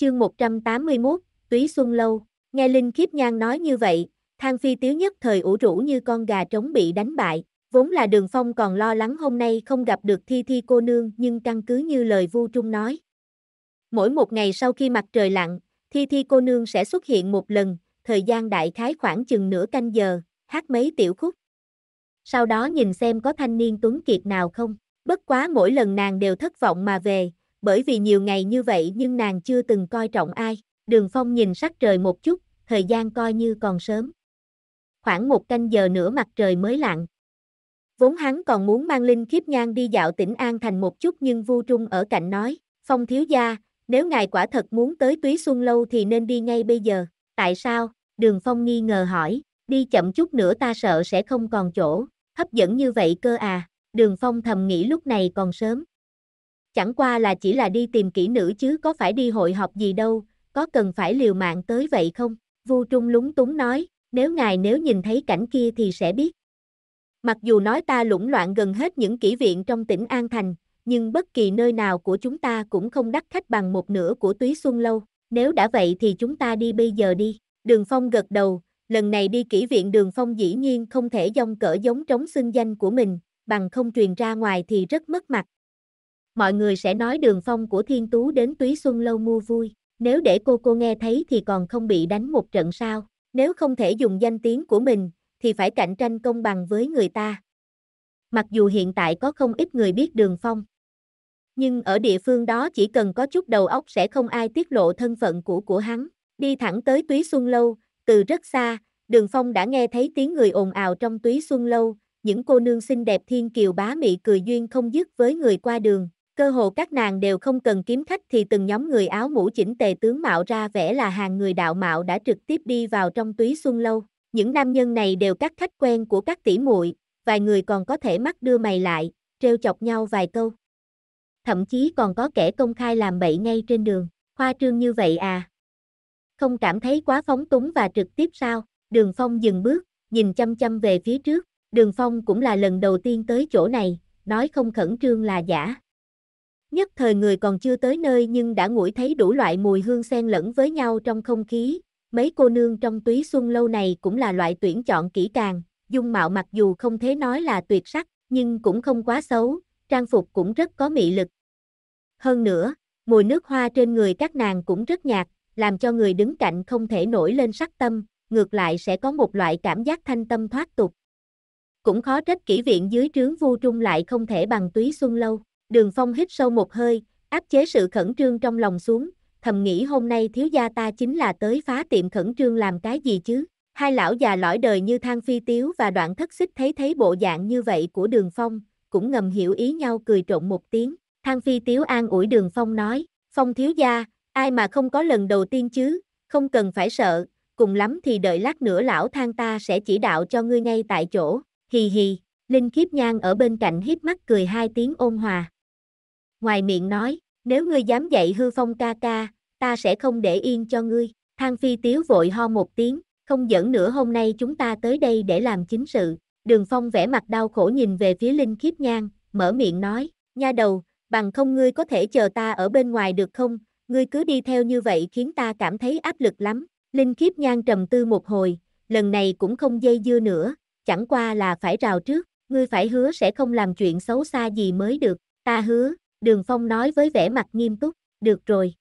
Chương 181, Túy Xuân Lâu, nghe Linh Kiếp Nhan nói như vậy, Thang Phi Tiếu nhất thời ủ rũ như con gà trống bị đánh bại, vốn là đường phong còn lo lắng hôm nay không gặp được Thi Thi cô nương nhưng căn cứ như lời Vu Trung nói. Mỗi một ngày sau khi mặt trời lặn, Thi Thi cô nương sẽ xuất hiện một lần, thời gian đại khái khoảng chừng nửa canh giờ, hát mấy tiểu khúc. Sau đó nhìn xem có thanh niên tuấn kiệt nào không, bất quá mỗi lần nàng đều thất vọng mà về, bởi vì nhiều ngày như vậy nhưng nàng chưa từng coi trọng ai. Đường Phong nhìn sắc trời một chút, thời gian coi như còn sớm. Khoảng một canh giờ nữa mặt trời mới lặn. Vốn hắn còn muốn mang Linh Kiếp Nhan đi dạo tỉnh An Thành một chút nhưng Vu Trung ở cạnh nói, Phong thiếu gia, nếu ngài quả thật muốn tới Túy Xuân Lâu thì nên đi ngay bây giờ. Tại sao? Đường Phong nghi ngờ hỏi, đi chậm chút nữa ta sợ sẽ không còn chỗ, hấp dẫn như vậy cơ à. Đường Phong thầm nghĩ lúc này còn sớm, chẳng qua là chỉ là đi tìm kỹ nữ chứ có phải đi hội họp gì đâu, có cần phải liều mạng tới vậy không? Vu Trung lúng túng nói, nếu ngài nếu nhìn thấy cảnh kia thì sẽ biết. Mặc dù nói ta lũng loạn gần hết những kỹ viện trong tỉnh An Thành, nhưng bất kỳ nơi nào của chúng ta cũng không đắt khách bằng một nửa của túy xuân lâu. Nếu đã vậy thì chúng ta đi bây giờ đi. Đường Phong gật đầu, lần này đi kỹ viện Đường Phong dĩ nhiên không thể dông cỡ giống trống xưng danh của mình, bằng không truyền ra ngoài thì rất mất mặt mọi người sẽ nói đường phong của thiên tú đến túy xuân lâu mua vui, nếu để cô cô nghe thấy thì còn không bị đánh một trận sao, nếu không thể dùng danh tiếng của mình, thì phải cạnh tranh công bằng với người ta. Mặc dù hiện tại có không ít người biết đường phong, nhưng ở địa phương đó chỉ cần có chút đầu óc sẽ không ai tiết lộ thân phận của của hắn, đi thẳng tới túy xuân lâu, từ rất xa, đường phong đã nghe thấy tiếng người ồn ào trong túy xuân lâu, những cô nương xinh đẹp thiên kiều bá mị cười duyên không dứt với người qua đường, Cơ hồ các nàng đều không cần kiếm khách thì từng nhóm người áo mũ chỉnh tề tướng mạo ra vẻ là hàng người đạo mạo đã trực tiếp đi vào trong túy xuân lâu. Những nam nhân này đều các khách quen của các tỷ muội, vài người còn có thể mắt đưa mày lại, treo chọc nhau vài câu. Thậm chí còn có kẻ công khai làm bậy ngay trên đường, khoa trương như vậy à. Không cảm thấy quá phóng túng và trực tiếp sao, đường phong dừng bước, nhìn chăm chăm về phía trước, đường phong cũng là lần đầu tiên tới chỗ này, nói không khẩn trương là giả. Nhất thời người còn chưa tới nơi nhưng đã ngửi thấy đủ loại mùi hương xen lẫn với nhau trong không khí, mấy cô nương trong túy xuân lâu này cũng là loại tuyển chọn kỹ càng, dung mạo mặc dù không thế nói là tuyệt sắc, nhưng cũng không quá xấu, trang phục cũng rất có mị lực. Hơn nữa, mùi nước hoa trên người các nàng cũng rất nhạt, làm cho người đứng cạnh không thể nổi lên sắc tâm, ngược lại sẽ có một loại cảm giác thanh tâm thoát tục. Cũng khó trách kỹ viện dưới trướng vu trung lại không thể bằng túy xuân lâu. Đường Phong hít sâu một hơi, áp chế sự khẩn trương trong lòng xuống, thầm nghĩ hôm nay thiếu gia ta chính là tới phá tiệm khẩn trương làm cái gì chứ. Hai lão già lõi đời như thang phi tiếu và đoạn thất xích thấy thấy bộ dạng như vậy của đường phong, cũng ngầm hiểu ý nhau cười trộn một tiếng. Thang phi tiếu an ủi đường phong nói, phong thiếu gia, ai mà không có lần đầu tiên chứ, không cần phải sợ, cùng lắm thì đợi lát nữa lão thang ta sẽ chỉ đạo cho ngươi ngay tại chỗ. Hì hì, Linh Kiếp Nhan ở bên cạnh hiếp mắt cười hai tiếng ôn hòa ngoài miệng nói, nếu ngươi dám dạy hư phong ca ca, ta sẽ không để yên cho ngươi. Thang phi tiếu vội ho một tiếng, không dẫn nữa hôm nay chúng ta tới đây để làm chính sự. Đường phong vẻ mặt đau khổ nhìn về phía Linh khiếp nhang, mở miệng nói, nha đầu, bằng không ngươi có thể chờ ta ở bên ngoài được không, ngươi cứ đi theo như vậy khiến ta cảm thấy áp lực lắm. Linh khiếp nhang trầm tư một hồi, lần này cũng không dây dưa nữa, chẳng qua là phải rào trước, ngươi phải hứa sẽ không làm chuyện xấu xa gì mới được, ta hứa, Đường Phong nói với vẻ mặt nghiêm túc, được rồi.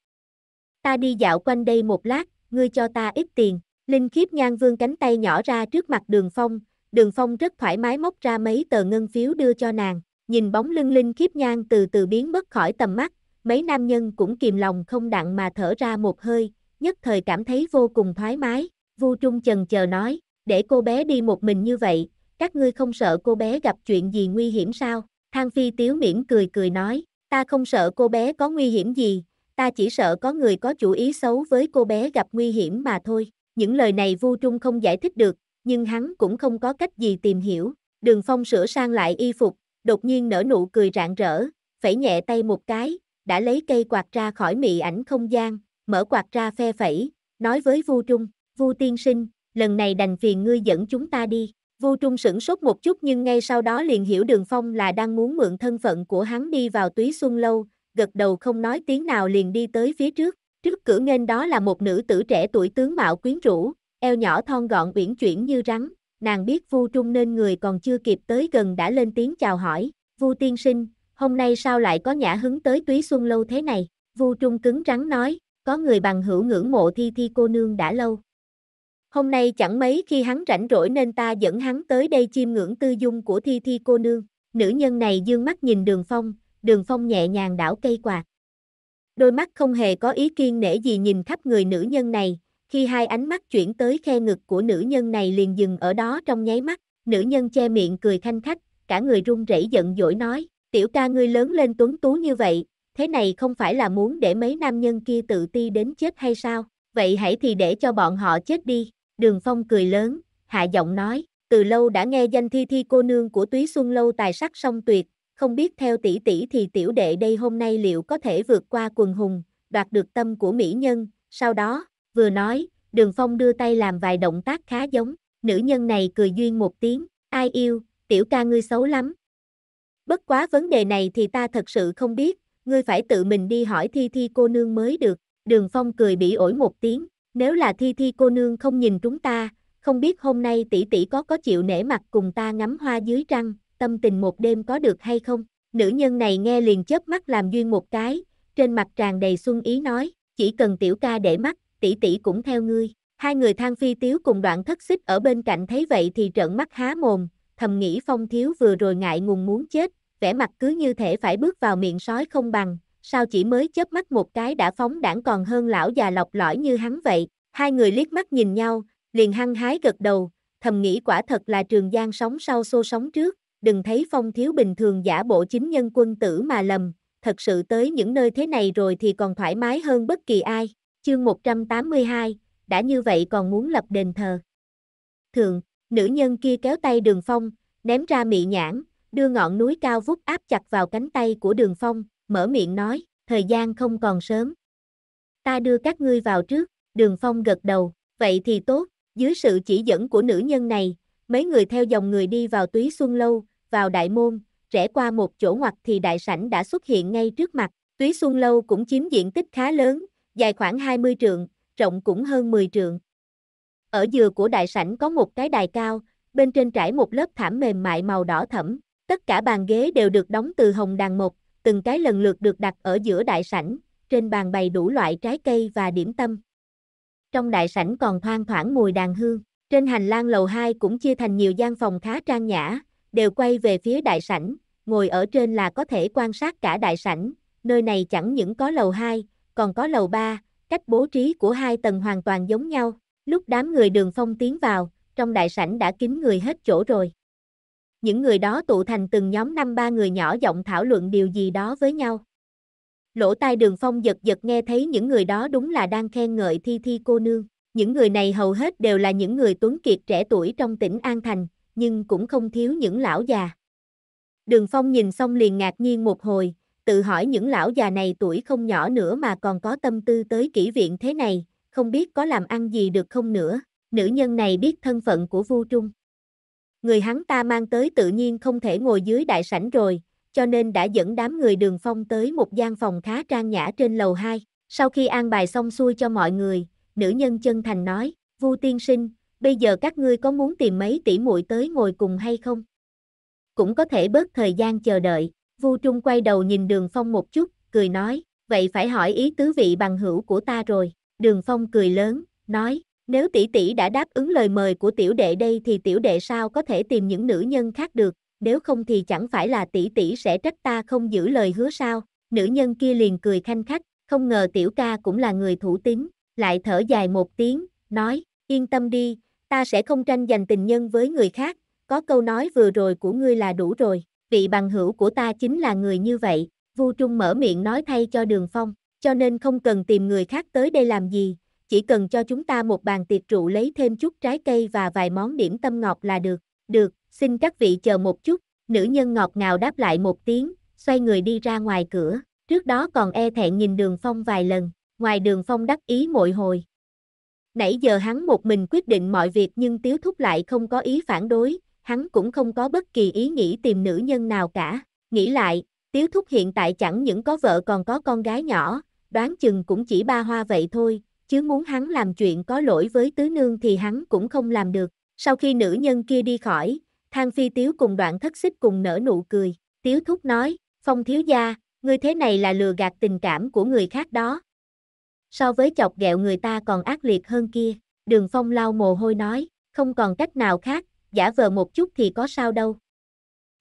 Ta đi dạo quanh đây một lát, ngươi cho ta ít tiền. Linh khiếp nhan vương cánh tay nhỏ ra trước mặt đường Phong, đường Phong rất thoải mái móc ra mấy tờ ngân phiếu đưa cho nàng. Nhìn bóng lưng Linh khiếp nhan từ từ biến mất khỏi tầm mắt, mấy nam nhân cũng kìm lòng không đặng mà thở ra một hơi, nhất thời cảm thấy vô cùng thoải mái. Vu Trung chần chờ nói, để cô bé đi một mình như vậy, các ngươi không sợ cô bé gặp chuyện gì nguy hiểm sao? Thang Phi Tiếu mỉm cười cười nói, Ta không sợ cô bé có nguy hiểm gì, ta chỉ sợ có người có chủ ý xấu với cô bé gặp nguy hiểm mà thôi. Những lời này Vu Trung không giải thích được, nhưng hắn cũng không có cách gì tìm hiểu. Đường Phong sửa sang lại y phục, đột nhiên nở nụ cười rạng rỡ, phẩy nhẹ tay một cái, đã lấy cây quạt ra khỏi mị ảnh không gian, mở quạt ra phe phẩy, nói với Vu Trung, Vu tiên sinh, lần này đành phiền ngươi dẫn chúng ta đi. Vu Trung sửng sốt một chút nhưng ngay sau đó liền hiểu Đường Phong là đang muốn mượn thân phận của hắn đi vào túy xuân lâu, gật đầu không nói tiếng nào liền đi tới phía trước. Trước cửa nghênh đó là một nữ tử trẻ tuổi tướng mạo quyến rũ, eo nhỏ thon gọn uyển chuyển như rắn, nàng biết Vu Trung nên người còn chưa kịp tới gần đã lên tiếng chào hỏi, "Vu tiên sinh, hôm nay sao lại có nhã hứng tới Túy Xuân lâu thế này?" Vu Trung cứng rắn nói, "Có người bằng hữu ngưỡng mộ Thi Thi cô nương đã lâu." Hôm nay chẳng mấy khi hắn rảnh rỗi nên ta dẫn hắn tới đây chiêm ngưỡng tư dung của thi thi cô nương. Nữ nhân này dương mắt nhìn đường phong, đường phong nhẹ nhàng đảo cây quạt. Đôi mắt không hề có ý kiên nể gì nhìn khắp người nữ nhân này, khi hai ánh mắt chuyển tới khe ngực của nữ nhân này liền dừng ở đó trong nháy mắt, nữ nhân che miệng cười thanh khách, cả người run rẩy giận dỗi nói, tiểu ca ngươi lớn lên tuấn tú như vậy, thế này không phải là muốn để mấy nam nhân kia tự ti đến chết hay sao, vậy hãy thì để cho bọn họ chết đi. Đường Phong cười lớn, hạ giọng nói, từ lâu đã nghe danh thi thi cô nương của túy xuân lâu tài sắc song tuyệt, không biết theo tỷ tỷ thì tiểu đệ đây hôm nay liệu có thể vượt qua quần hùng, đoạt được tâm của mỹ nhân, sau đó, vừa nói, đường Phong đưa tay làm vài động tác khá giống, nữ nhân này cười duyên một tiếng, ai yêu, tiểu ca ngươi xấu lắm. Bất quá vấn đề này thì ta thật sự không biết, ngươi phải tự mình đi hỏi thi thi cô nương mới được, đường Phong cười bị ổi một tiếng, nếu là thi thi cô nương không nhìn chúng ta, không biết hôm nay tỷ tỷ có có chịu nể mặt cùng ta ngắm hoa dưới trăng, tâm tình một đêm có được hay không? Nữ nhân này nghe liền chớp mắt làm duyên một cái, trên mặt tràn đầy xuân ý nói, chỉ cần tiểu ca để mắt, tỷ tỷ cũng theo ngươi. Hai người thang phi tiếu cùng đoạn thất xích ở bên cạnh thấy vậy thì trợn mắt há mồm, thầm nghĩ phong thiếu vừa rồi ngại ngùng muốn chết, vẻ mặt cứ như thể phải bước vào miệng sói không bằng, sao chỉ mới chớp mắt một cái đã phóng đảng còn hơn lão già lọc lõi như hắn vậy, hai người liếc mắt nhìn nhau, liền hăng hái gật đầu, thầm nghĩ quả thật là trường giang sống sau xô sống trước, đừng thấy phong thiếu bình thường giả bộ chính nhân quân tử mà lầm, thật sự tới những nơi thế này rồi thì còn thoải mái hơn bất kỳ ai, chương 182, đã như vậy còn muốn lập đền thờ. Thường, nữ nhân kia kéo tay đường phong, ném ra mị nhãn, đưa ngọn núi cao vút áp chặt vào cánh tay của đường phong, mở miệng nói, thời gian không còn sớm. Ta đưa các ngươi vào trước, đường phong gật đầu, vậy thì tốt, dưới sự chỉ dẫn của nữ nhân này, mấy người theo dòng người đi vào túy xuân lâu, vào đại môn, rẽ qua một chỗ ngoặt thì đại sảnh đã xuất hiện ngay trước mặt, túy xuân lâu cũng chiếm diện tích khá lớn, dài khoảng 20 trượng, rộng cũng hơn 10 trượng. Ở dừa của đại sảnh có một cái đài cao, bên trên trải một lớp thảm mềm mại màu đỏ thẫm, tất cả bàn ghế đều được đóng từ hồng đàn mộc, từng cái lần lượt được đặt ở giữa đại sảnh, trên bàn bày đủ loại trái cây và điểm tâm. Trong đại sảnh còn thoang thoảng mùi đàn hương, trên hành lang lầu 2 cũng chia thành nhiều gian phòng khá trang nhã, đều quay về phía đại sảnh, ngồi ở trên là có thể quan sát cả đại sảnh, nơi này chẳng những có lầu 2, còn có lầu 3, cách bố trí của hai tầng hoàn toàn giống nhau. Lúc đám người đường phong tiến vào, trong đại sảnh đã kín người hết chỗ rồi những người đó tụ thành từng nhóm năm ba người nhỏ giọng thảo luận điều gì đó với nhau. Lỗ tai đường phong giật giật nghe thấy những người đó đúng là đang khen ngợi thi thi cô nương. Những người này hầu hết đều là những người tuấn kiệt trẻ tuổi trong tỉnh An Thành, nhưng cũng không thiếu những lão già. Đường phong nhìn xong liền ngạc nhiên một hồi, tự hỏi những lão già này tuổi không nhỏ nữa mà còn có tâm tư tới kỹ viện thế này, không biết có làm ăn gì được không nữa. Nữ nhân này biết thân phận của Vu Trung người hắn ta mang tới tự nhiên không thể ngồi dưới đại sảnh rồi, cho nên đã dẫn đám người đường phong tới một gian phòng khá trang nhã trên lầu 2. Sau khi an bài xong xuôi cho mọi người, nữ nhân chân thành nói, Vu tiên sinh, bây giờ các ngươi có muốn tìm mấy tỷ muội tới ngồi cùng hay không? Cũng có thể bớt thời gian chờ đợi, Vu Trung quay đầu nhìn Đường Phong một chút, cười nói, vậy phải hỏi ý tứ vị bằng hữu của ta rồi. Đường Phong cười lớn, nói, nếu tỷ tỷ đã đáp ứng lời mời của tiểu đệ đây thì tiểu đệ sao có thể tìm những nữ nhân khác được, nếu không thì chẳng phải là tỷ tỷ sẽ trách ta không giữ lời hứa sao? Nữ nhân kia liền cười khanh khách, không ngờ tiểu ca cũng là người thủ tín, lại thở dài một tiếng, nói, yên tâm đi, ta sẽ không tranh giành tình nhân với người khác, có câu nói vừa rồi của ngươi là đủ rồi, vị bằng hữu của ta chính là người như vậy, Vu Trung mở miệng nói thay cho Đường Phong, cho nên không cần tìm người khác tới đây làm gì, chỉ cần cho chúng ta một bàn tiệc rượu lấy thêm chút trái cây và vài món điểm tâm ngọt là được, được, xin các vị chờ một chút, nữ nhân ngọt ngào đáp lại một tiếng, xoay người đi ra ngoài cửa, trước đó còn e thẹn nhìn đường phong vài lần, ngoài đường phong đắc ý mội hồi. Nãy giờ hắn một mình quyết định mọi việc nhưng tiếu thúc lại không có ý phản đối, hắn cũng không có bất kỳ ý nghĩ tìm nữ nhân nào cả, nghĩ lại, tiếu thúc hiện tại chẳng những có vợ còn có con gái nhỏ, đoán chừng cũng chỉ ba hoa vậy thôi, chứ muốn hắn làm chuyện có lỗi với tứ nương thì hắn cũng không làm được. Sau khi nữ nhân kia đi khỏi, Thang Phi Tiếu cùng đoạn thất xích cùng nở nụ cười. Tiếu Thúc nói, Phong Thiếu Gia, ngươi thế này là lừa gạt tình cảm của người khác đó. So với chọc ghẹo người ta còn ác liệt hơn kia, đường Phong lau mồ hôi nói, không còn cách nào khác, giả vờ một chút thì có sao đâu.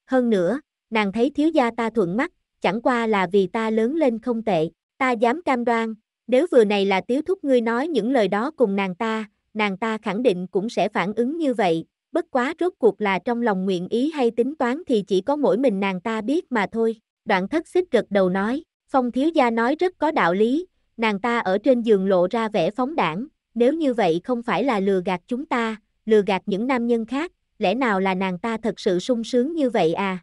Hơn nữa, nàng thấy thiếu gia ta thuận mắt, chẳng qua là vì ta lớn lên không tệ, ta dám cam đoan, nếu vừa này là tiếu thúc ngươi nói những lời đó cùng nàng ta, nàng ta khẳng định cũng sẽ phản ứng như vậy, bất quá rốt cuộc là trong lòng nguyện ý hay tính toán thì chỉ có mỗi mình nàng ta biết mà thôi. Đoạn thất xích gật đầu nói, phong thiếu gia nói rất có đạo lý, nàng ta ở trên giường lộ ra vẻ phóng đảng, nếu như vậy không phải là lừa gạt chúng ta, lừa gạt những nam nhân khác, lẽ nào là nàng ta thật sự sung sướng như vậy à?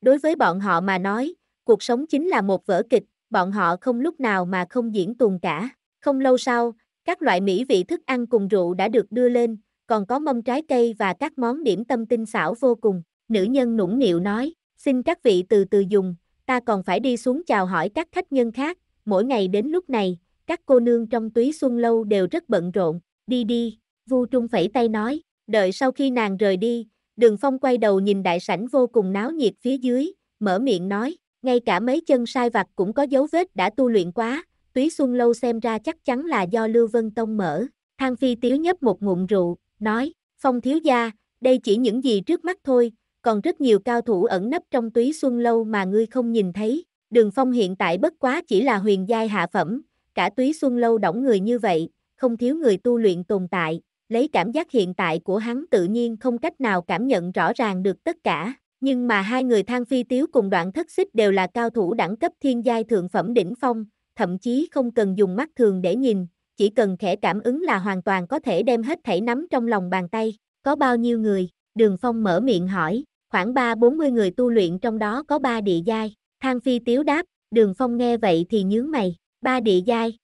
Đối với bọn họ mà nói, cuộc sống chính là một vở kịch, bọn họ không lúc nào mà không diễn tuồng cả. Không lâu sau, các loại mỹ vị thức ăn cùng rượu đã được đưa lên, còn có mâm trái cây và các món điểm tâm tinh xảo vô cùng. Nữ nhân nũng nịu nói, xin các vị từ từ dùng, ta còn phải đi xuống chào hỏi các khách nhân khác, mỗi ngày đến lúc này, các cô nương trong túy xuân lâu đều rất bận rộn, đi đi, vu trung phẩy tay nói, đợi sau khi nàng rời đi, đường phong quay đầu nhìn đại sảnh vô cùng náo nhiệt phía dưới, mở miệng nói, ngay cả mấy chân sai vặt cũng có dấu vết đã tu luyện quá, Túy Xuân Lâu xem ra chắc chắn là do Lưu Vân Tông mở. Thang Phi Tiếu nhấp một ngụm rượu, nói, Phong Thiếu Gia, đây chỉ những gì trước mắt thôi, còn rất nhiều cao thủ ẩn nấp trong Túy Xuân Lâu mà ngươi không nhìn thấy. Đường Phong hiện tại bất quá chỉ là huyền giai hạ phẩm, cả Túy Xuân Lâu đóng người như vậy, không thiếu người tu luyện tồn tại, lấy cảm giác hiện tại của hắn tự nhiên không cách nào cảm nhận rõ ràng được tất cả. Nhưng mà hai người Thang Phi Tiếu cùng đoạn thất xích đều là cao thủ đẳng cấp thiên giai thượng phẩm đỉnh phong, thậm chí không cần dùng mắt thường để nhìn, chỉ cần khẽ cảm ứng là hoàn toàn có thể đem hết thảy nắm trong lòng bàn tay. Có bao nhiêu người? Đường Phong mở miệng hỏi, khoảng 3-40 người tu luyện trong đó có 3 địa giai. Thang Phi Tiếu đáp, Đường Phong nghe vậy thì nhướng mày, ba địa giai.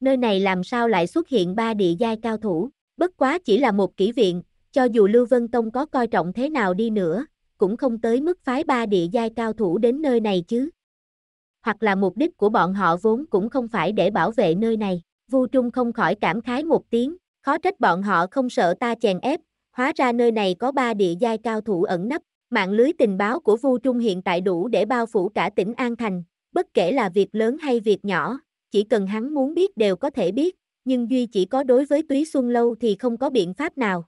Nơi này làm sao lại xuất hiện ba địa giai cao thủ, bất quá chỉ là một kỹ viện, cho dù Lưu Vân Tông có coi trọng thế nào đi nữa, cũng không tới mức phái ba địa giai cao thủ đến nơi này chứ. Hoặc là mục đích của bọn họ vốn cũng không phải để bảo vệ nơi này. Vu Trung không khỏi cảm khái một tiếng, khó trách bọn họ không sợ ta chèn ép, hóa ra nơi này có ba địa giai cao thủ ẩn nấp. Mạng lưới tình báo của Vu Trung hiện tại đủ để bao phủ cả tỉnh An Thành, bất kể là việc lớn hay việc nhỏ, chỉ cần hắn muốn biết đều có thể biết, nhưng Duy chỉ có đối với Túy Xuân Lâu thì không có biện pháp nào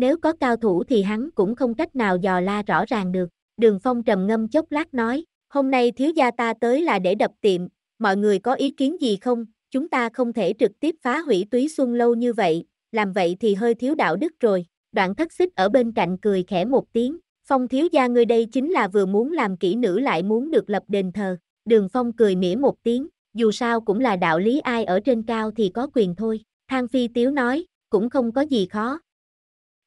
nếu có cao thủ thì hắn cũng không cách nào dò la rõ ràng được. Đường Phong trầm ngâm chốc lát nói, hôm nay thiếu gia ta tới là để đập tiệm, mọi người có ý kiến gì không? Chúng ta không thể trực tiếp phá hủy túy xuân lâu như vậy, làm vậy thì hơi thiếu đạo đức rồi. Đoạn thất xích ở bên cạnh cười khẽ một tiếng, Phong thiếu gia ngươi đây chính là vừa muốn làm kỹ nữ lại muốn được lập đền thờ. Đường Phong cười mỉa một tiếng, dù sao cũng là đạo lý ai ở trên cao thì có quyền thôi. Thang Phi Tiếu nói, cũng không có gì khó,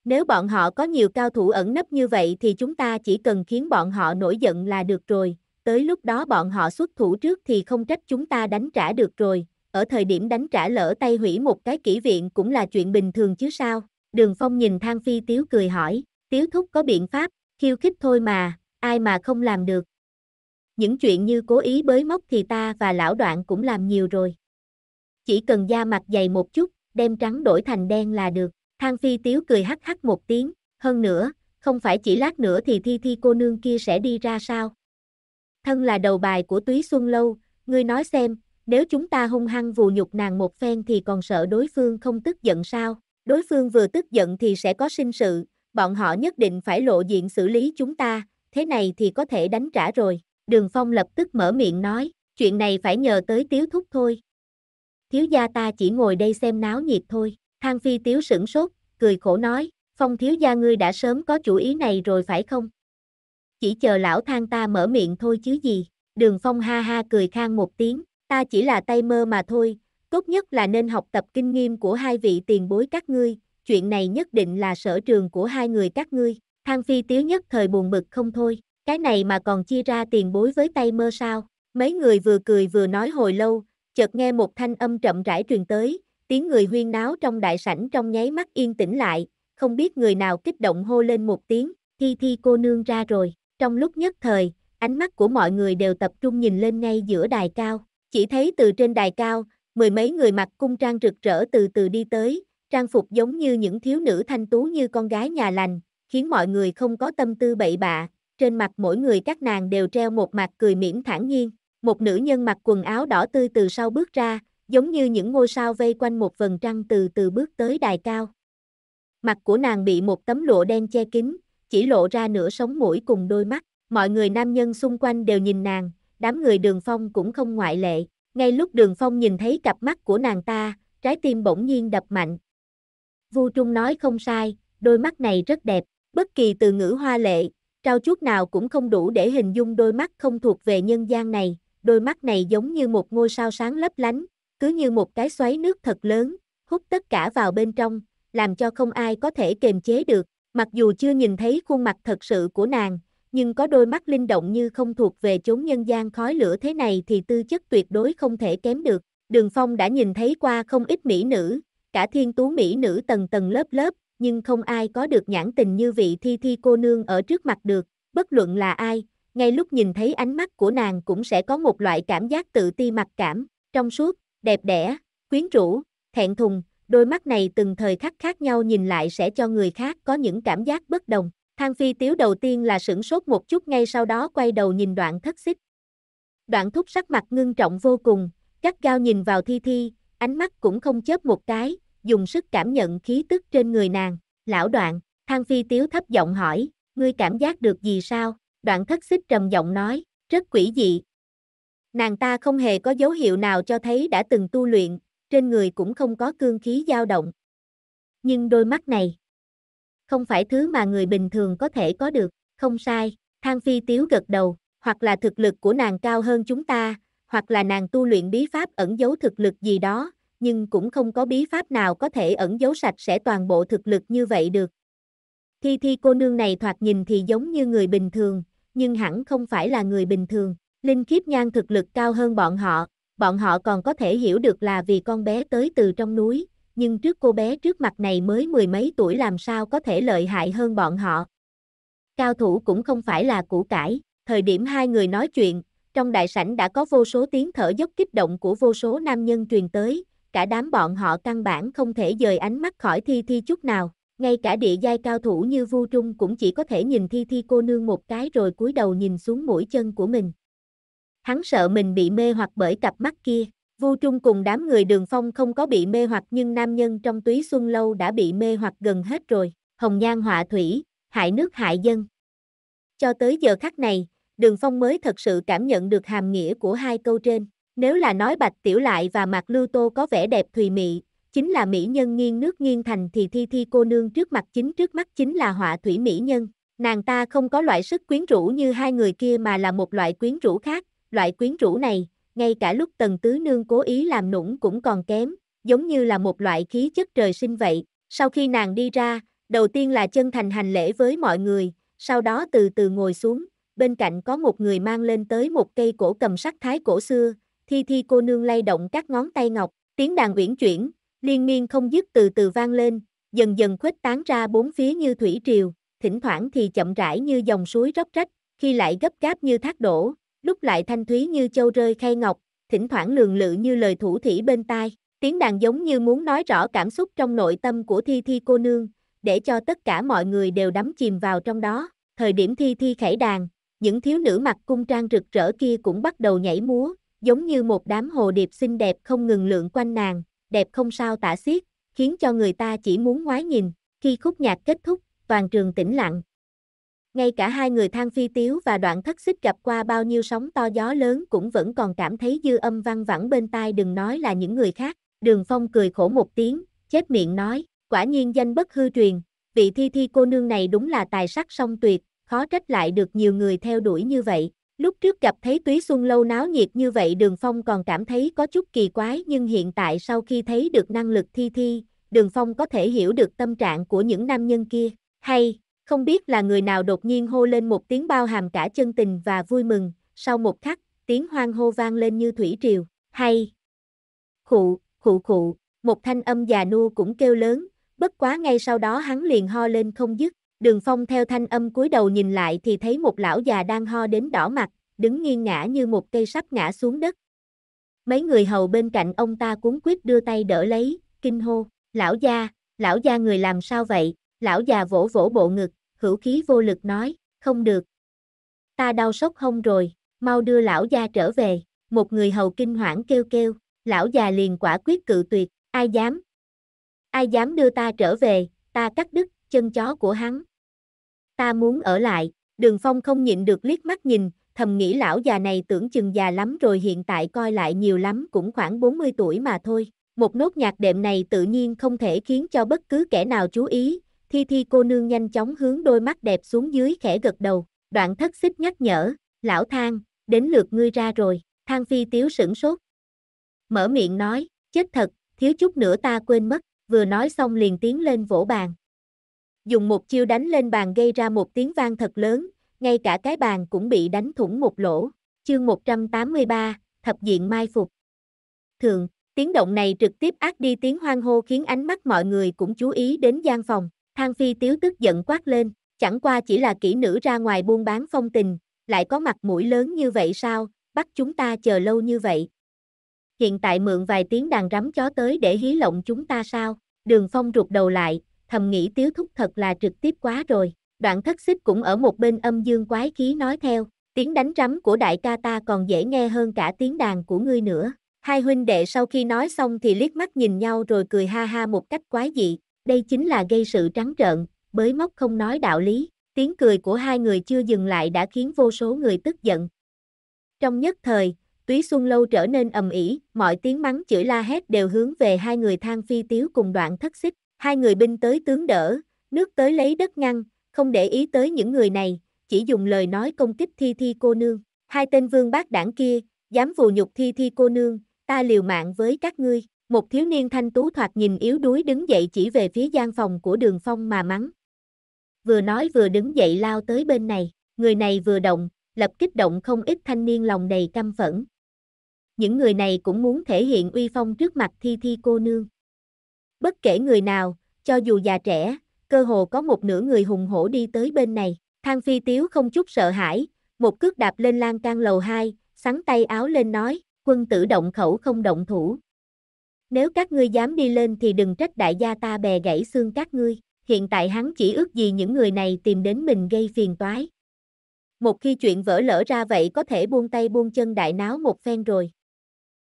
nếu bọn họ có nhiều cao thủ ẩn nấp như vậy thì chúng ta chỉ cần khiến bọn họ nổi giận là được rồi, tới lúc đó bọn họ xuất thủ trước thì không trách chúng ta đánh trả được rồi, ở thời điểm đánh trả lỡ tay hủy một cái kỷ viện cũng là chuyện bình thường chứ sao. Đường Phong nhìn Thang Phi Tiếu cười hỏi, Tiếu Thúc có biện pháp, khiêu khích thôi mà, ai mà không làm được. Những chuyện như cố ý bới móc thì ta và lão đoạn cũng làm nhiều rồi. Chỉ cần da mặt dày một chút, đem trắng đổi thành đen là được. Thang phi tiếu cười hắc hắc một tiếng, hơn nữa, không phải chỉ lát nữa thì thi thi cô nương kia sẽ đi ra sao. Thân là đầu bài của túy xuân lâu, ngươi nói xem, nếu chúng ta hung hăng vù nhục nàng một phen thì còn sợ đối phương không tức giận sao, đối phương vừa tức giận thì sẽ có sinh sự, bọn họ nhất định phải lộ diện xử lý chúng ta, thế này thì có thể đánh trả rồi, đường phong lập tức mở miệng nói, chuyện này phải nhờ tới tiếu thúc thôi. Thiếu gia ta chỉ ngồi đây xem náo nhiệt thôi. Thang phi tiếu sửng sốt, cười khổ nói, phong thiếu gia ngươi đã sớm có chủ ý này rồi phải không? Chỉ chờ lão thang ta mở miệng thôi chứ gì, đường phong ha ha cười khang một tiếng, ta chỉ là tay mơ mà thôi, tốt nhất là nên học tập kinh nghiêm của hai vị tiền bối các ngươi, chuyện này nhất định là sở trường của hai người các ngươi, thang phi tiếu nhất thời buồn bực không thôi, cái này mà còn chia ra tiền bối với tay mơ sao, mấy người vừa cười vừa nói hồi lâu, chợt nghe một thanh âm chậm rãi truyền tới, tiếng người huyên náo trong đại sảnh trong nháy mắt yên tĩnh lại, không biết người nào kích động hô lên một tiếng, thi thi cô nương ra rồi, trong lúc nhất thời, ánh mắt của mọi người đều tập trung nhìn lên ngay giữa đài cao, chỉ thấy từ trên đài cao, mười mấy người mặc cung trang rực rỡ từ từ đi tới, trang phục giống như những thiếu nữ thanh tú như con gái nhà lành, khiến mọi người không có tâm tư bậy bạ, trên mặt mỗi người các nàng đều treo một mặt cười mỉm thản nhiên, một nữ nhân mặc quần áo đỏ tươi từ sau bước ra, giống như những ngôi sao vây quanh một vầng trăng từ từ bước tới đài cao. Mặt của nàng bị một tấm lụa đen che kín, chỉ lộ ra nửa sống mũi cùng đôi mắt, mọi người nam nhân xung quanh đều nhìn nàng, đám người đường phong cũng không ngoại lệ, ngay lúc đường phong nhìn thấy cặp mắt của nàng ta, trái tim bỗng nhiên đập mạnh. Vu Trung nói không sai, đôi mắt này rất đẹp, bất kỳ từ ngữ hoa lệ, trao chút nào cũng không đủ để hình dung đôi mắt không thuộc về nhân gian này, đôi mắt này giống như một ngôi sao sáng lấp lánh, cứ như một cái xoáy nước thật lớn, hút tất cả vào bên trong, làm cho không ai có thể kềm chế được, mặc dù chưa nhìn thấy khuôn mặt thật sự của nàng, nhưng có đôi mắt linh động như không thuộc về chốn nhân gian khói lửa thế này thì tư chất tuyệt đối không thể kém được. Đường Phong đã nhìn thấy qua không ít mỹ nữ, cả thiên tú mỹ nữ tầng tầng lớp lớp, nhưng không ai có được nhãn tình như vị thi thi cô nương ở trước mặt được, bất luận là ai, ngay lúc nhìn thấy ánh mắt của nàng cũng sẽ có một loại cảm giác tự ti mặc cảm, trong suốt, đẹp đẽ, quyến rũ, thẹn thùng, đôi mắt này từng thời khắc khác nhau nhìn lại sẽ cho người khác có những cảm giác bất đồng. Thang phi tiếu đầu tiên là sửng sốt một chút ngay sau đó quay đầu nhìn đoạn thất xích. Đoạn thúc sắc mặt ngưng trọng vô cùng, cắt gao nhìn vào thi thi, ánh mắt cũng không chớp một cái, dùng sức cảm nhận khí tức trên người nàng. Lão đoạn, thang phi tiếu thấp giọng hỏi, ngươi cảm giác được gì sao? Đoạn thất xích trầm giọng nói, rất quỷ dị, Nàng ta không hề có dấu hiệu nào cho thấy đã từng tu luyện, trên người cũng không có cương khí dao động. Nhưng đôi mắt này, không phải thứ mà người bình thường có thể có được, không sai, Thang Phi Tiếu gật đầu, hoặc là thực lực của nàng cao hơn chúng ta, hoặc là nàng tu luyện bí pháp ẩn giấu thực lực gì đó, nhưng cũng không có bí pháp nào có thể ẩn giấu sạch sẽ toàn bộ thực lực như vậy được. Thi Thi cô nương này thoạt nhìn thì giống như người bình thường, nhưng hẳn không phải là người bình thường. Linh kiếp nhan thực lực cao hơn bọn họ, bọn họ còn có thể hiểu được là vì con bé tới từ trong núi, nhưng trước cô bé trước mặt này mới mười mấy tuổi làm sao có thể lợi hại hơn bọn họ. Cao thủ cũng không phải là củ cải, thời điểm hai người nói chuyện, trong đại sảnh đã có vô số tiếng thở dốc kích động của vô số nam nhân truyền tới, cả đám bọn họ căn bản không thể rời ánh mắt khỏi thi thi chút nào. Ngay cả địa giai cao thủ như Vu Trung cũng chỉ có thể nhìn Thi Thi cô nương một cái rồi cúi đầu nhìn xuống mũi chân của mình hắn sợ mình bị mê hoặc bởi cặp mắt kia. Vu Trung cùng đám người đường phong không có bị mê hoặc nhưng nam nhân trong túy xuân lâu đã bị mê hoặc gần hết rồi. Hồng nhan họa thủy, hại nước hại dân. Cho tới giờ khắc này, đường phong mới thật sự cảm nhận được hàm nghĩa của hai câu trên. Nếu là nói Bạch Tiểu Lại và Mạc Lưu Tô có vẻ đẹp thùy mị, chính là mỹ nhân nghiêng nước nghiêng thành thì thi thi cô nương trước mặt chính trước mắt chính là họa thủy mỹ nhân. Nàng ta không có loại sức quyến rũ như hai người kia mà là một loại quyến rũ khác, loại quyến rũ này, ngay cả lúc Tần Tứ Nương cố ý làm nũng cũng còn kém, giống như là một loại khí chất trời sinh vậy. Sau khi nàng đi ra, đầu tiên là chân thành hành lễ với mọi người, sau đó từ từ ngồi xuống, bên cạnh có một người mang lên tới một cây cổ cầm sắc thái cổ xưa, thi thi cô nương lay động các ngón tay ngọc, tiếng đàn uyển chuyển, liên miên không dứt từ từ vang lên, dần dần khuếch tán ra bốn phía như thủy triều, thỉnh thoảng thì chậm rãi như dòng suối róc rách, khi lại gấp gáp như thác đổ, lúc lại thanh thúy như châu rơi khay ngọc, thỉnh thoảng lường lự như lời thủ thủy bên tai. Tiếng đàn giống như muốn nói rõ cảm xúc trong nội tâm của Thi Thi cô nương, để cho tất cả mọi người đều đắm chìm vào trong đó. Thời điểm Thi Thi khải đàn, những thiếu nữ mặc cung trang rực rỡ kia cũng bắt đầu nhảy múa, giống như một đám hồ điệp xinh đẹp không ngừng lượn quanh nàng, đẹp không sao tả xiết, khiến cho người ta chỉ muốn ngoái nhìn. Khi khúc nhạc kết thúc, toàn trường tĩnh lặng, ngay cả hai người thang phi tiếu và đoạn thất xích gặp qua bao nhiêu sóng to gió lớn cũng vẫn còn cảm thấy dư âm văng vẳng bên tai đừng nói là những người khác. Đường Phong cười khổ một tiếng, chép miệng nói, quả nhiên danh bất hư truyền, vị thi thi cô nương này đúng là tài sắc song tuyệt, khó trách lại được nhiều người theo đuổi như vậy. Lúc trước gặp thấy túy xuân lâu náo nhiệt như vậy đường phong còn cảm thấy có chút kỳ quái nhưng hiện tại sau khi thấy được năng lực thi thi, đường phong có thể hiểu được tâm trạng của những nam nhân kia. Hay, không biết là người nào đột nhiên hô lên một tiếng bao hàm cả chân tình và vui mừng, sau một khắc, tiếng hoang hô vang lên như thủy triều, hay. Khụ, khụ khụ, một thanh âm già nua cũng kêu lớn, bất quá ngay sau đó hắn liền ho lên không dứt, đường phong theo thanh âm cúi đầu nhìn lại thì thấy một lão già đang ho đến đỏ mặt, đứng nghiêng ngã như một cây sắp ngã xuống đất. Mấy người hầu bên cạnh ông ta cuốn quyết đưa tay đỡ lấy, kinh hô, lão gia, lão gia người làm sao vậy, lão già vỗ vỗ bộ ngực, hữu khí vô lực nói, không được. Ta đau sốc hông rồi, mau đưa lão gia trở về, một người hầu kinh hoảng kêu kêu, lão già liền quả quyết cự tuyệt, ai dám. Ai dám đưa ta trở về, ta cắt đứt, chân chó của hắn. Ta muốn ở lại, đường phong không nhịn được liếc mắt nhìn, thầm nghĩ lão già này tưởng chừng già lắm rồi hiện tại coi lại nhiều lắm cũng khoảng 40 tuổi mà thôi. Một nốt nhạc đệm này tự nhiên không thể khiến cho bất cứ kẻ nào chú ý, Thi Thi cô nương nhanh chóng hướng đôi mắt đẹp xuống dưới khẽ gật đầu, đoạn thất xích nhắc nhở, lão thang, đến lượt ngươi ra rồi, thang phi tiếu sửng sốt. Mở miệng nói, chết thật, thiếu chút nữa ta quên mất, vừa nói xong liền tiến lên vỗ bàn. Dùng một chiêu đánh lên bàn gây ra một tiếng vang thật lớn, ngay cả cái bàn cũng bị đánh thủng một lỗ. Chương 183, Thập diện mai phục. Thường, tiếng động này trực tiếp ác đi tiếng hoang hô khiến ánh mắt mọi người cũng chú ý đến gian phòng. Thang phi tiếu tức giận quát lên, chẳng qua chỉ là kỹ nữ ra ngoài buôn bán phong tình, lại có mặt mũi lớn như vậy sao, bắt chúng ta chờ lâu như vậy. Hiện tại mượn vài tiếng đàn rắm chó tới để hí lộng chúng ta sao, đường phong rụt đầu lại, thầm nghĩ tiếu thúc thật là trực tiếp quá rồi, đoạn thất xích cũng ở một bên âm dương quái khí nói theo, tiếng đánh rắm của đại ca ta còn dễ nghe hơn cả tiếng đàn của ngươi nữa. Hai huynh đệ sau khi nói xong thì liếc mắt nhìn nhau rồi cười ha ha một cách quái dị đây chính là gây sự trắng trợn, bới móc không nói đạo lý, tiếng cười của hai người chưa dừng lại đã khiến vô số người tức giận. Trong nhất thời, Túy Xuân Lâu trở nên ầm ĩ, mọi tiếng mắng chửi la hét đều hướng về hai người thang phi tiếu cùng đoạn thất xích, hai người binh tới tướng đỡ, nước tới lấy đất ngăn, không để ý tới những người này, chỉ dùng lời nói công kích thi thi cô nương. Hai tên vương bác đảng kia, dám vù nhục thi thi cô nương, ta liều mạng với các ngươi. Một thiếu niên thanh tú thoạt nhìn yếu đuối đứng dậy chỉ về phía gian phòng của đường phong mà mắng. Vừa nói vừa đứng dậy lao tới bên này, người này vừa động, lập kích động không ít thanh niên lòng đầy căm phẫn. Những người này cũng muốn thể hiện uy phong trước mặt thi thi cô nương. Bất kể người nào, cho dù già trẻ, cơ hồ có một nửa người hùng hổ đi tới bên này. Thang phi tiếu không chút sợ hãi, một cước đạp lên lan can lầu 2, sắn tay áo lên nói, quân tử động khẩu không động thủ, nếu các ngươi dám đi lên thì đừng trách đại gia ta bè gãy xương các ngươi. Hiện tại hắn chỉ ước gì những người này tìm đến mình gây phiền toái. Một khi chuyện vỡ lỡ ra vậy có thể buông tay buông chân đại náo một phen rồi.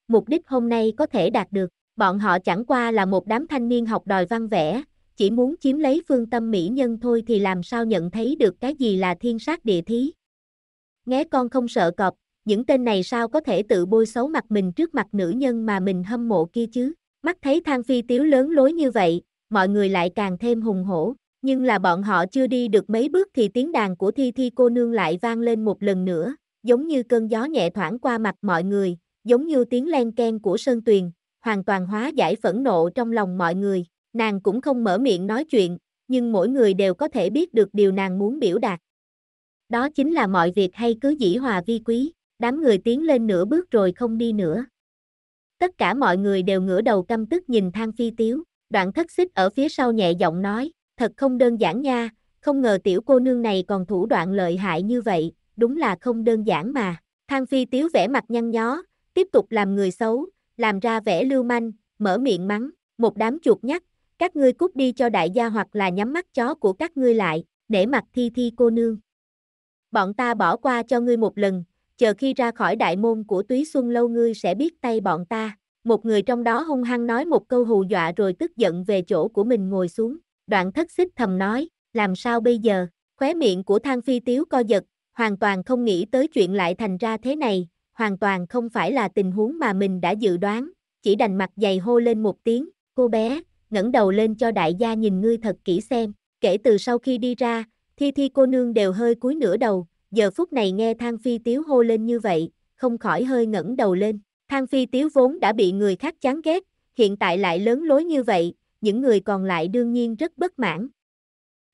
Mục đích hôm nay có thể đạt được, bọn họ chẳng qua là một đám thanh niên học đòi văn vẽ, chỉ muốn chiếm lấy phương tâm mỹ nhân thôi thì làm sao nhận thấy được cái gì là thiên sát địa thí. Nghe con không sợ cọp, những tên này sao có thể tự bôi xấu mặt mình trước mặt nữ nhân mà mình hâm mộ kia chứ? Mắt thấy thang phi tiếu lớn lối như vậy, mọi người lại càng thêm hùng hổ, nhưng là bọn họ chưa đi được mấy bước thì tiếng đàn của thi thi cô nương lại vang lên một lần nữa, giống như cơn gió nhẹ thoảng qua mặt mọi người, giống như tiếng len ken của sơn tuyền, hoàn toàn hóa giải phẫn nộ trong lòng mọi người, nàng cũng không mở miệng nói chuyện, nhưng mỗi người đều có thể biết được điều nàng muốn biểu đạt. Đó chính là mọi việc hay cứ dĩ hòa vi quý đám người tiến lên nửa bước rồi không đi nữa. Tất cả mọi người đều ngửa đầu căm tức nhìn thang phi tiếu, đoạn thất xích ở phía sau nhẹ giọng nói, thật không đơn giản nha, không ngờ tiểu cô nương này còn thủ đoạn lợi hại như vậy, đúng là không đơn giản mà. Thang phi tiếu vẻ mặt nhăn nhó, tiếp tục làm người xấu, làm ra vẻ lưu manh, mở miệng mắng, một đám chuột nhắt, các ngươi cút đi cho đại gia hoặc là nhắm mắt chó của các ngươi lại, để mặt thi thi cô nương. Bọn ta bỏ qua cho ngươi một lần, chờ khi ra khỏi đại môn của túy xuân lâu ngươi sẽ biết tay bọn ta. Một người trong đó hung hăng nói một câu hù dọa rồi tức giận về chỗ của mình ngồi xuống. Đoạn thất xích thầm nói, làm sao bây giờ? Khóe miệng của thang phi tiếu co giật, hoàn toàn không nghĩ tới chuyện lại thành ra thế này, hoàn toàn không phải là tình huống mà mình đã dự đoán, chỉ đành mặt dày hô lên một tiếng, cô bé, ngẩng đầu lên cho đại gia nhìn ngươi thật kỹ xem, kể từ sau khi đi ra, thi thi cô nương đều hơi cúi nửa đầu, giờ phút này nghe Thang Phi Tiếu hô lên như vậy, không khỏi hơi ngẩng đầu lên. Thang Phi Tiếu vốn đã bị người khác chán ghét, hiện tại lại lớn lối như vậy, những người còn lại đương nhiên rất bất mãn.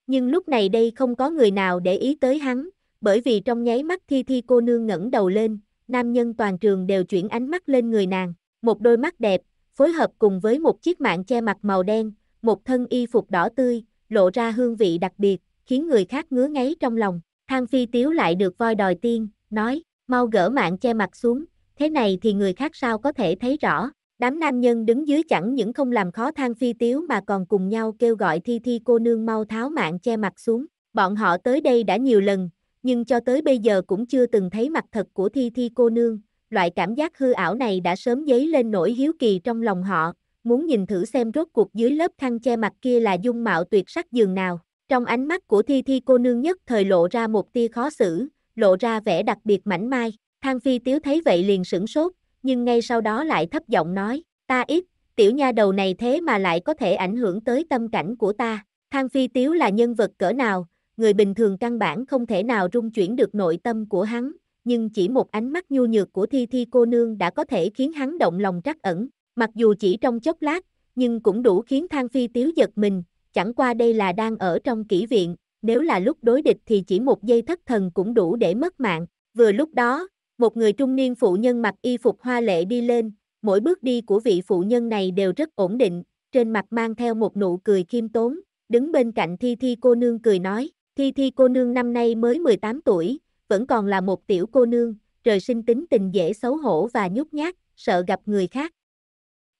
Nhưng lúc này đây không có người nào để ý tới hắn, bởi vì trong nháy mắt Thi Thi cô nương ngẩng đầu lên, nam nhân toàn trường đều chuyển ánh mắt lên người nàng, một đôi mắt đẹp, phối hợp cùng với một chiếc mạng che mặt màu đen, một thân y phục đỏ tươi, lộ ra hương vị đặc biệt, khiến người khác ngứa ngáy trong lòng. Thang phi tiếu lại được voi đòi tiên, nói, mau gỡ mạng che mặt xuống, thế này thì người khác sao có thể thấy rõ. Đám nam nhân đứng dưới chẳng những không làm khó thang phi tiếu mà còn cùng nhau kêu gọi thi thi cô nương mau tháo mạng che mặt xuống. Bọn họ tới đây đã nhiều lần, nhưng cho tới bây giờ cũng chưa từng thấy mặt thật của thi thi cô nương. Loại cảm giác hư ảo này đã sớm dấy lên nỗi hiếu kỳ trong lòng họ, muốn nhìn thử xem rốt cuộc dưới lớp khăn che mặt kia là dung mạo tuyệt sắc giường nào. Trong ánh mắt của Thi Thi cô nương nhất thời lộ ra một tia khó xử, lộ ra vẻ đặc biệt mảnh mai. Thang Phi Tiếu thấy vậy liền sửng sốt, nhưng ngay sau đó lại thấp giọng nói, ta ít, tiểu nha đầu này thế mà lại có thể ảnh hưởng tới tâm cảnh của ta. Thang Phi Tiếu là nhân vật cỡ nào, người bình thường căn bản không thể nào rung chuyển được nội tâm của hắn, nhưng chỉ một ánh mắt nhu nhược của Thi Thi cô nương đã có thể khiến hắn động lòng trắc ẩn, mặc dù chỉ trong chốc lát, nhưng cũng đủ khiến Thang Phi Tiếu giật mình, chẳng qua đây là đang ở trong kỷ viện, nếu là lúc đối địch thì chỉ một giây thất thần cũng đủ để mất mạng. Vừa lúc đó, một người trung niên phụ nhân mặc y phục hoa lệ đi lên, mỗi bước đi của vị phụ nhân này đều rất ổn định, trên mặt mang theo một nụ cười khiêm tốn, đứng bên cạnh Thi Thi cô nương cười nói, Thi Thi cô nương năm nay mới 18 tuổi, vẫn còn là một tiểu cô nương, trời sinh tính tình dễ xấu hổ và nhút nhát, sợ gặp người khác.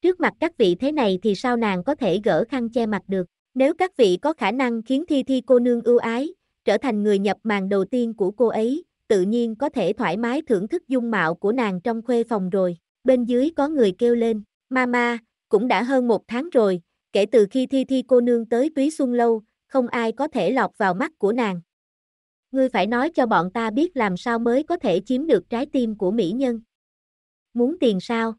Trước mặt các vị thế này thì sao nàng có thể gỡ khăn che mặt được? Nếu các vị có khả năng khiến Thi Thi cô nương ưu ái, trở thành người nhập màn đầu tiên của cô ấy, tự nhiên có thể thoải mái thưởng thức dung mạo của nàng trong khuê phòng rồi. Bên dưới có người kêu lên, Mama, cũng đã hơn một tháng rồi, kể từ khi Thi Thi cô nương tới Túy Xuân Lâu, không ai có thể lọt vào mắt của nàng. Ngươi phải nói cho bọn ta biết làm sao mới có thể chiếm được trái tim của mỹ nhân. Muốn tiền sao?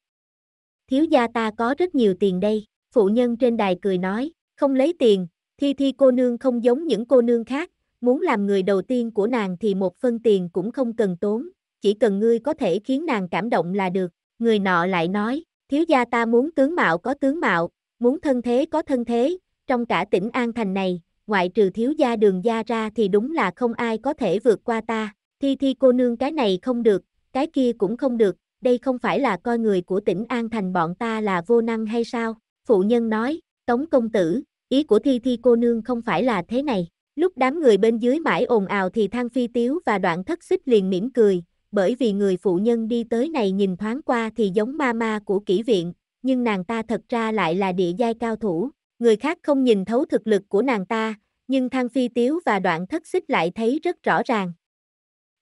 Thiếu gia ta có rất nhiều tiền đây, phụ nhân trên đài cười nói. Không lấy tiền, Thi Thi cô nương không giống những cô nương khác, muốn làm người đầu tiên của nàng thì một phân tiền cũng không cần tốn, chỉ cần ngươi có thể khiến nàng cảm động là được. Người nọ lại nói, thiếu gia ta muốn tướng mạo có tướng mạo, muốn thân thế có thân thế, trong cả tỉnh An Thành này, ngoại trừ thiếu gia đường gia ra thì đúng là không ai có thể vượt qua ta. Thi Thi cô nương cái này không được, cái kia cũng không được, đây không phải là coi người của tỉnh An Thành bọn ta là vô năng hay sao? Phụ nhân nói, Tống công tử, ý của thi thi cô nương không phải là thế này. Lúc đám người bên dưới mãi ồn ào thì thang phi tiếu và đoạn thất xích liền mỉm cười, bởi vì người phụ nhân đi tới này nhìn thoáng qua thì giống ma ma của kỹ viện, nhưng nàng ta thật ra lại là địa giai cao thủ. Người khác không nhìn thấu thực lực của nàng ta, nhưng thang phi tiếu và đoạn thất xích lại thấy rất rõ ràng.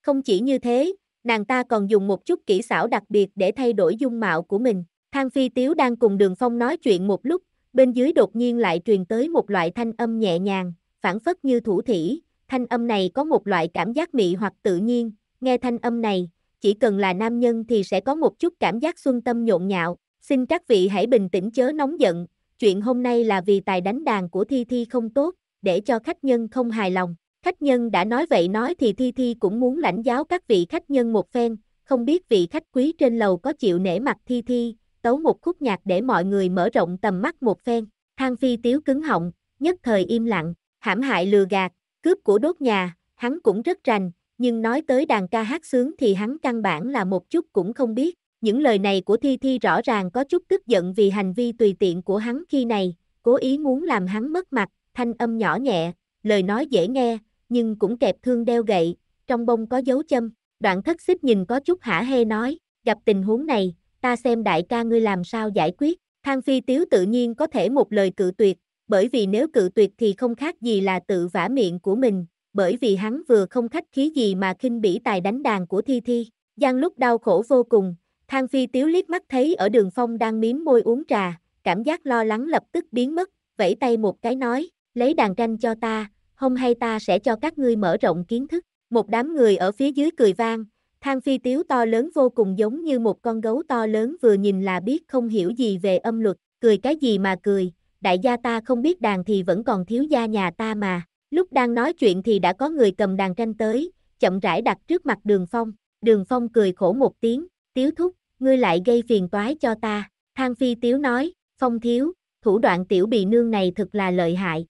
Không chỉ như thế, nàng ta còn dùng một chút kỹ xảo đặc biệt để thay đổi dung mạo của mình. Thang phi tiếu đang cùng đường phong nói chuyện một lúc, bên dưới đột nhiên lại truyền tới một loại thanh âm nhẹ nhàng, phản phất như thủ thỉ, thanh âm này có một loại cảm giác mị hoặc tự nhiên, nghe thanh âm này, chỉ cần là nam nhân thì sẽ có một chút cảm giác xuân tâm nhộn nhạo, xin các vị hãy bình tĩnh chớ nóng giận, chuyện hôm nay là vì tài đánh đàn của Thi Thi không tốt, để cho khách nhân không hài lòng. Khách nhân đã nói vậy nói thì Thi Thi cũng muốn lãnh giáo các vị khách nhân một phen, không biết vị khách quý trên lầu có chịu nể mặt Thi Thi, tấu một khúc nhạc để mọi người mở rộng tầm mắt một phen. Thang phi tiếu cứng họng, nhất thời im lặng, hãm hại lừa gạt, cướp của đốt nhà, hắn cũng rất rành, nhưng nói tới đàn ca hát sướng thì hắn căn bản là một chút cũng không biết. Những lời này của Thi Thi rõ ràng có chút tức giận vì hành vi tùy tiện của hắn khi này, cố ý muốn làm hắn mất mặt, thanh âm nhỏ nhẹ, lời nói dễ nghe, nhưng cũng kẹp thương đeo gậy, trong bông có dấu châm, đoạn thất xích nhìn có chút hả hê nói, gặp tình huống này, ta xem đại ca ngươi làm sao giải quyết. Thang Phi Tiếu tự nhiên có thể một lời cự tuyệt, bởi vì nếu cự tuyệt thì không khác gì là tự vả miệng của mình, bởi vì hắn vừa không khách khí gì mà khinh bỉ tài đánh đàn của Thi Thi. Giang lúc đau khổ vô cùng, Thang Phi Tiếu liếc mắt thấy ở đường phong đang miếm môi uống trà, cảm giác lo lắng lập tức biến mất, vẫy tay một cái nói, lấy đàn tranh cho ta, hôm hay ta sẽ cho các ngươi mở rộng kiến thức. Một đám người ở phía dưới cười vang, Thang phi tiếu to lớn vô cùng giống như một con gấu to lớn vừa nhìn là biết không hiểu gì về âm luật, cười cái gì mà cười, đại gia ta không biết đàn thì vẫn còn thiếu gia nhà ta mà. Lúc đang nói chuyện thì đã có người cầm đàn tranh tới, chậm rãi đặt trước mặt đường phong, đường phong cười khổ một tiếng, tiếu thúc, ngươi lại gây phiền toái cho ta, thang phi tiếu nói, phong thiếu, thủ đoạn tiểu bị nương này thật là lợi hại.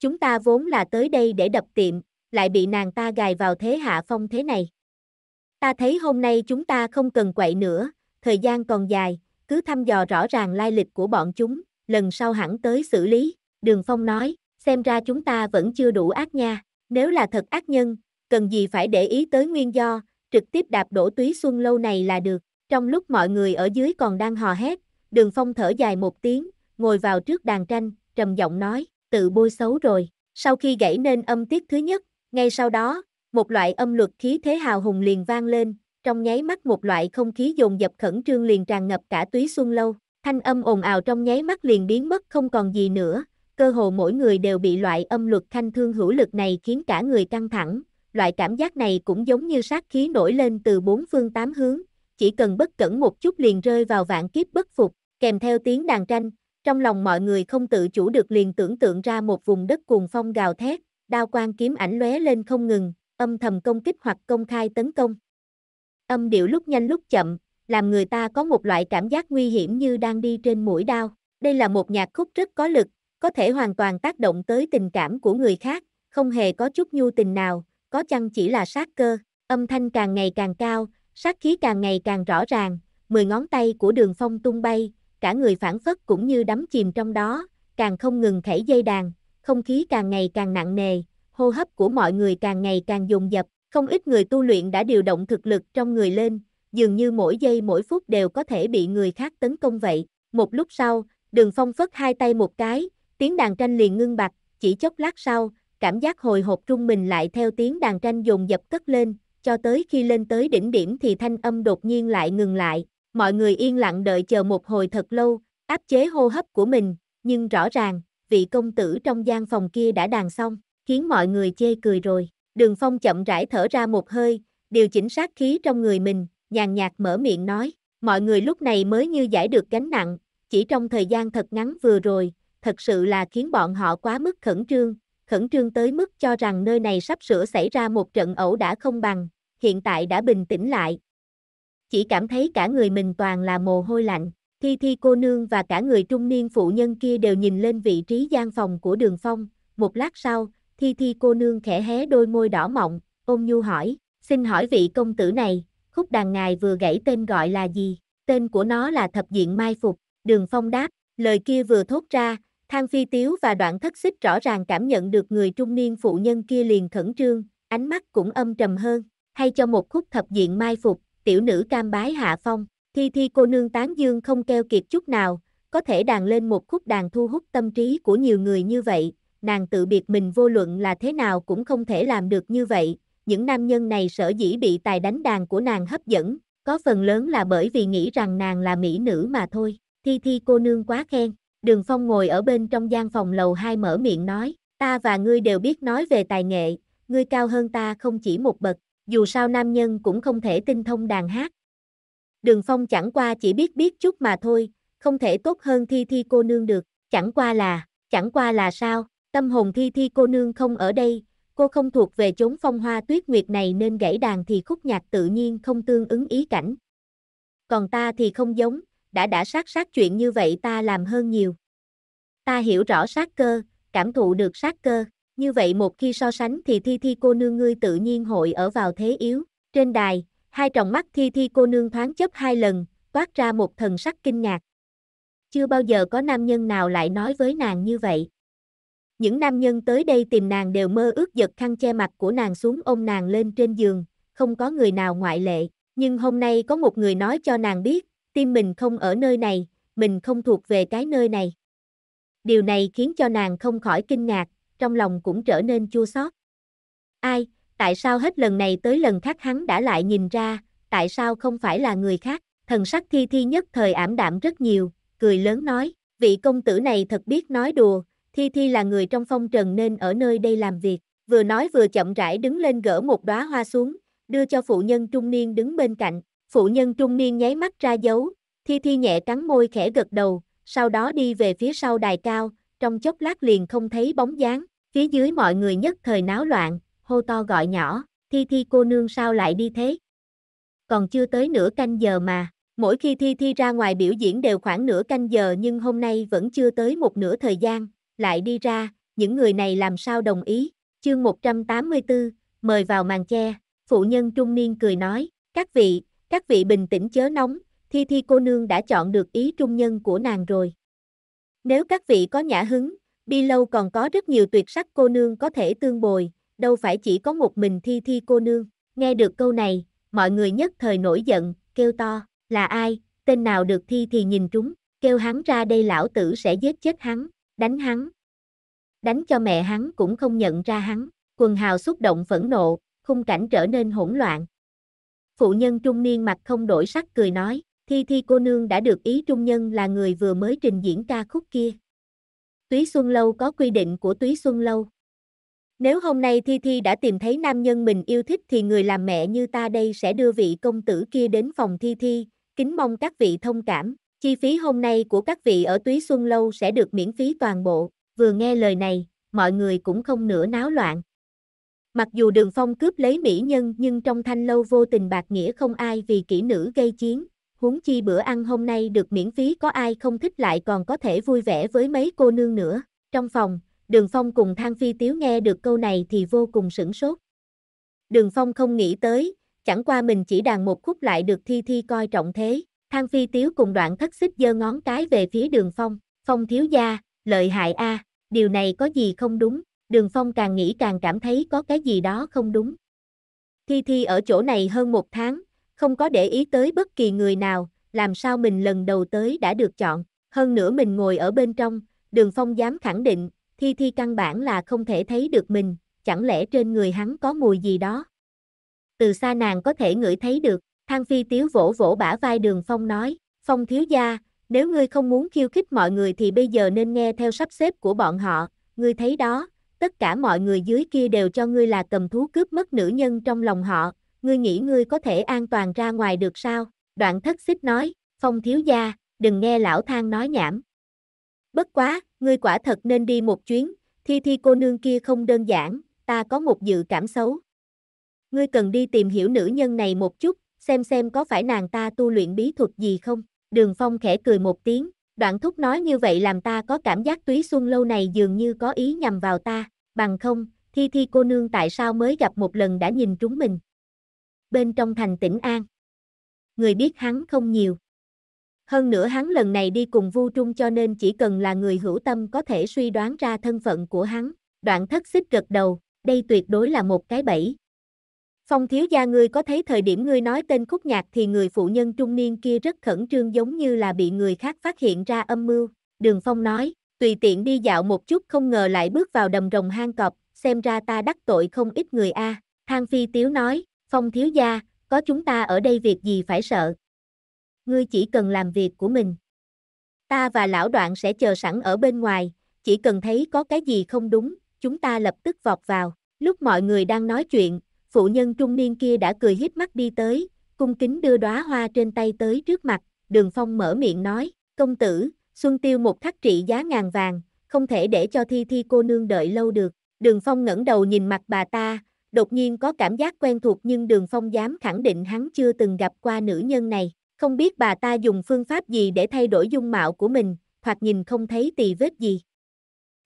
Chúng ta vốn là tới đây để đập tiệm, lại bị nàng ta gài vào thế hạ phong thế này. Ta thấy hôm nay chúng ta không cần quậy nữa, thời gian còn dài, cứ thăm dò rõ ràng lai lịch của bọn chúng, lần sau hẳn tới xử lý. Đường Phong nói, xem ra chúng ta vẫn chưa đủ ác nha, nếu là thật ác nhân, cần gì phải để ý tới nguyên do, trực tiếp đạp đổ túy xuân lâu này là được. Trong lúc mọi người ở dưới còn đang hò hét, đường Phong thở dài một tiếng, ngồi vào trước đàn tranh, trầm giọng nói, tự bôi xấu rồi. Sau khi gãy nên âm tiết thứ nhất, ngay sau đó, một loại âm luật khí thế hào hùng liền vang lên, trong nháy mắt một loại không khí dồn dập khẩn trương liền tràn ngập cả túy xuân lâu. Thanh âm ồn ào trong nháy mắt liền biến mất không còn gì nữa, cơ hồ mỗi người đều bị loại âm luật thanh thương hữu lực này khiến cả người căng thẳng, loại cảm giác này cũng giống như sát khí nổi lên từ bốn phương tám hướng, chỉ cần bất cẩn một chút liền rơi vào vạn kiếp bất phục, kèm theo tiếng đàn tranh, trong lòng mọi người không tự chủ được liền tưởng tượng ra một vùng đất cuồng phong gào thét, đao quang kiếm ảnh lóe lên không ngừng, âm thầm công kích hoặc công khai tấn công. Âm điệu lúc nhanh lúc chậm, làm người ta có một loại cảm giác nguy hiểm như đang đi trên mũi đao. Đây là một nhạc khúc rất có lực, có thể hoàn toàn tác động tới tình cảm của người khác, không hề có chút nhu tình nào, có chăng chỉ là sát cơ. Âm thanh càng ngày càng cao, sát khí càng ngày càng rõ ràng, mười ngón tay của đường phong tung bay, cả người phản phất cũng như đắm chìm trong đó, càng không ngừng khẩy dây đàn, không khí càng ngày càng nặng nề, hô hấp của mọi người càng ngày càng dùng dập, không ít người tu luyện đã điều động thực lực trong người lên, dường như mỗi giây mỗi phút đều có thể bị người khác tấn công vậy. Một lúc sau, đường phong phất hai tay một cái, tiếng đàn tranh liền ngưng bặt, chỉ chốc lát sau, cảm giác hồi hộp trung mình lại theo tiếng đàn tranh dồn dập cất lên, cho tới khi lên tới đỉnh điểm thì thanh âm đột nhiên lại ngừng lại. Mọi người yên lặng đợi chờ một hồi thật lâu, áp chế hô hấp của mình, nhưng rõ ràng, vị công tử trong gian phòng kia đã đàn xong khiến mọi người chê cười rồi. Đường Phong chậm rãi thở ra một hơi, điều chỉnh sát khí trong người mình, nhàn nhạt mở miệng nói, mọi người lúc này mới như giải được gánh nặng, chỉ trong thời gian thật ngắn vừa rồi, thật sự là khiến bọn họ quá mức khẩn trương, khẩn trương tới mức cho rằng nơi này sắp sửa xảy ra một trận ẩu đã không bằng, hiện tại đã bình tĩnh lại. Chỉ cảm thấy cả người mình toàn là mồ hôi lạnh, thi thi cô nương và cả người trung niên phụ nhân kia đều nhìn lên vị trí gian phòng của đường phong, một lát sau, Thi Thi cô nương khẽ hé đôi môi đỏ mọng, ôm nhu hỏi, xin hỏi vị công tử này, khúc đàn ngài vừa gãy tên gọi là gì? Tên của nó là Thập Diện Mai Phục, Đường Phong đáp, lời kia vừa thốt ra, Thang Phi Tiếu và Đoạn Thất Xích rõ ràng cảm nhận được người trung niên phụ nhân kia liền khẩn trương, ánh mắt cũng âm trầm hơn, hay cho một khúc Thập Diện Mai Phục, tiểu nữ cam bái hạ phong, Thi Thi cô nương tán dương không keo kiệt chút nào, có thể đàn lên một khúc đàn thu hút tâm trí của nhiều người như vậy, nàng tự biệt mình vô luận là thế nào cũng không thể làm được như vậy, những nam nhân này sở dĩ bị tài đánh đàn của nàng hấp dẫn, có phần lớn là bởi vì nghĩ rằng nàng là mỹ nữ mà thôi, thi thi cô nương quá khen, đường phong ngồi ở bên trong gian phòng lầu hai mở miệng nói, ta và ngươi đều biết nói về tài nghệ, ngươi cao hơn ta không chỉ một bậc, dù sao nam nhân cũng không thể tinh thông đàn hát. Đường phong chẳng qua chỉ biết biết chút mà thôi, không thể tốt hơn thi thi cô nương được, chẳng qua là, chẳng qua là sao, Tâm hồn thi thi cô nương không ở đây, cô không thuộc về chốn phong hoa tuyết nguyệt này nên gãy đàn thì khúc nhạc tự nhiên không tương ứng ý cảnh. Còn ta thì không giống, đã đã sát sát chuyện như vậy ta làm hơn nhiều. Ta hiểu rõ sát cơ, cảm thụ được sát cơ, như vậy một khi so sánh thì thi thi cô nương ngươi tự nhiên hội ở vào thế yếu. Trên đài, hai tròng mắt thi thi cô nương thoáng chấp hai lần, toát ra một thần sắc kinh ngạc. Chưa bao giờ có nam nhân nào lại nói với nàng như vậy. Những nam nhân tới đây tìm nàng đều mơ ước giật khăn che mặt của nàng xuống ôm nàng lên trên giường, không có người nào ngoại lệ. Nhưng hôm nay có một người nói cho nàng biết, tim mình không ở nơi này, mình không thuộc về cái nơi này. Điều này khiến cho nàng không khỏi kinh ngạc, trong lòng cũng trở nên chua xót. Ai, tại sao hết lần này tới lần khác hắn đã lại nhìn ra, tại sao không phải là người khác? Thần sắc thi thi nhất thời ảm đạm rất nhiều, cười lớn nói, vị công tử này thật biết nói đùa, Thi Thi là người trong phong trần nên ở nơi đây làm việc, vừa nói vừa chậm rãi đứng lên gỡ một đóa hoa xuống, đưa cho phụ nhân trung niên đứng bên cạnh, phụ nhân trung niên nháy mắt ra dấu, Thi Thi nhẹ cắn môi khẽ gật đầu, sau đó đi về phía sau đài cao, trong chốc lát liền không thấy bóng dáng, phía dưới mọi người nhất thời náo loạn, hô to gọi nhỏ, Thi Thi cô nương sao lại đi thế? Còn chưa tới nửa canh giờ mà, mỗi khi Thi Thi ra ngoài biểu diễn đều khoảng nửa canh giờ nhưng hôm nay vẫn chưa tới một nửa thời gian, lại đi ra, những người này làm sao đồng ý, chương 184, mời vào màn che, phụ nhân trung niên cười nói, các vị, các vị bình tĩnh chớ nóng, thi thi cô nương đã chọn được ý trung nhân của nàng rồi. Nếu các vị có nhã hứng, bi lâu còn có rất nhiều tuyệt sắc cô nương có thể tương bồi, đâu phải chỉ có một mình thi thi cô nương, nghe được câu này, mọi người nhất thời nổi giận, kêu to, là ai, tên nào được thi thì nhìn trúng, kêu hắn ra đây lão tử sẽ giết chết hắn đánh hắn. Đánh cho mẹ hắn cũng không nhận ra hắn, quần hào xúc động phẫn nộ, khung cảnh trở nên hỗn loạn. Phụ nhân trung niên mặt không đổi sắc cười nói, thi thi cô nương đã được ý trung nhân là người vừa mới trình diễn ca khúc kia. Túy Xuân Lâu có quy định của Túy Xuân Lâu. Nếu hôm nay Thi Thi đã tìm thấy nam nhân mình yêu thích thì người làm mẹ như ta đây sẽ đưa vị công tử kia đến phòng Thi Thi, kính mong các vị thông cảm, Chi phí hôm nay của các vị ở Túy Xuân Lâu sẽ được miễn phí toàn bộ, vừa nghe lời này, mọi người cũng không nửa náo loạn. Mặc dù đường phong cướp lấy mỹ nhân nhưng trong thanh lâu vô tình bạc nghĩa không ai vì kỹ nữ gây chiến, huống chi bữa ăn hôm nay được miễn phí có ai không thích lại còn có thể vui vẻ với mấy cô nương nữa. Trong phòng, đường phong cùng thang phi tiếu nghe được câu này thì vô cùng sửng sốt. Đường phong không nghĩ tới, chẳng qua mình chỉ đàn một khúc lại được thi thi coi trọng thế. Thang phi tiếu cùng đoạn thất xích giơ ngón cái về phía đường phong, phong thiếu gia, lợi hại a, à, điều này có gì không đúng, đường phong càng nghĩ càng cảm thấy có cái gì đó không đúng. Thi Thi ở chỗ này hơn một tháng, không có để ý tới bất kỳ người nào, làm sao mình lần đầu tới đã được chọn, hơn nữa mình ngồi ở bên trong, đường phong dám khẳng định, Thi Thi căn bản là không thể thấy được mình, chẳng lẽ trên người hắn có mùi gì đó. Từ xa nàng có thể ngửi thấy được. Thang Phi Tiếu vỗ vỗ bả vai Đường Phong nói, Phong thiếu gia, nếu ngươi không muốn khiêu khích mọi người thì bây giờ nên nghe theo sắp xếp của bọn họ, ngươi thấy đó, tất cả mọi người dưới kia đều cho ngươi là cầm thú cướp mất nữ nhân trong lòng họ, ngươi nghĩ ngươi có thể an toàn ra ngoài được sao? Đoạn thất xích nói, Phong thiếu gia, đừng nghe lão thang nói nhảm. Bất quá, ngươi quả thật nên đi một chuyến, thi thi cô nương kia không đơn giản, ta có một dự cảm xấu. Ngươi cần đi tìm hiểu nữ nhân này một chút, xem xem có phải nàng ta tu luyện bí thuật gì không. Đường Phong khẽ cười một tiếng, đoạn thúc nói như vậy làm ta có cảm giác túy xuân lâu này dường như có ý nhằm vào ta, bằng không, thi thi cô nương tại sao mới gặp một lần đã nhìn trúng mình. Bên trong thành tỉnh An, người biết hắn không nhiều. Hơn nữa hắn lần này đi cùng Vu Trung cho nên chỉ cần là người hữu tâm có thể suy đoán ra thân phận của hắn. Đoạn thất xích gật đầu, đây tuyệt đối là một cái bẫy, Phong thiếu gia ngươi có thấy thời điểm ngươi nói tên khúc nhạc thì người phụ nhân trung niên kia rất khẩn trương giống như là bị người khác phát hiện ra âm mưu. Đường Phong nói, tùy tiện đi dạo một chút không ngờ lại bước vào đầm rồng hang cọp, xem ra ta đắc tội không ít người a. Thang Phi Tiếu nói, Phong thiếu gia, có chúng ta ở đây việc gì phải sợ. Ngươi chỉ cần làm việc của mình. Ta và lão đoạn sẽ chờ sẵn ở bên ngoài, chỉ cần thấy có cái gì không đúng, chúng ta lập tức vọt vào. Lúc mọi người đang nói chuyện, phụ nhân trung niên kia đã cười híp mắt đi tới, cung kính đưa đóa hoa trên tay tới trước mặt, đường phong mở miệng nói, công tử, xuân tiêu một thắt trị giá ngàn vàng, không thể để cho thi thi cô nương đợi lâu được, đường phong ngẩng đầu nhìn mặt bà ta, đột nhiên có cảm giác quen thuộc nhưng đường phong dám khẳng định hắn chưa từng gặp qua nữ nhân này, không biết bà ta dùng phương pháp gì để thay đổi dung mạo của mình, thoạt nhìn không thấy tì vết gì.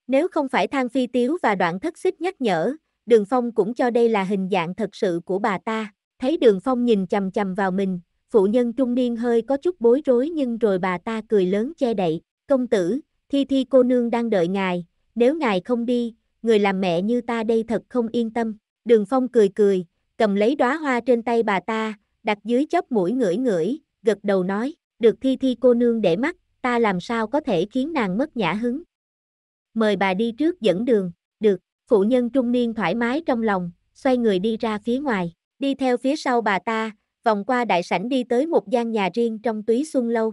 Nếu không phải thang phi tiếu và đoạn thất xích nhắc nhở, Đường Phong cũng cho đây là hình dạng thật sự của bà ta, thấy Đường Phong nhìn chầm chầm vào mình, phụ nhân trung niên hơi có chút bối rối nhưng rồi bà ta cười lớn che đậy, công tử, thi thi cô nương đang đợi ngài, nếu ngài không đi, người làm mẹ như ta đây thật không yên tâm, Đường Phong cười cười, cầm lấy đóa hoa trên tay bà ta, đặt dưới chóp mũi ngửi ngửi, gật đầu nói, được thi thi cô nương để mắt, ta làm sao có thể khiến nàng mất nhã hứng. Mời bà đi trước dẫn đường, được. Phụ nhân trung niên thoải mái trong lòng, xoay người đi ra phía ngoài, đi theo phía sau bà ta, vòng qua đại sảnh đi tới một gian nhà riêng trong túy xuân lâu.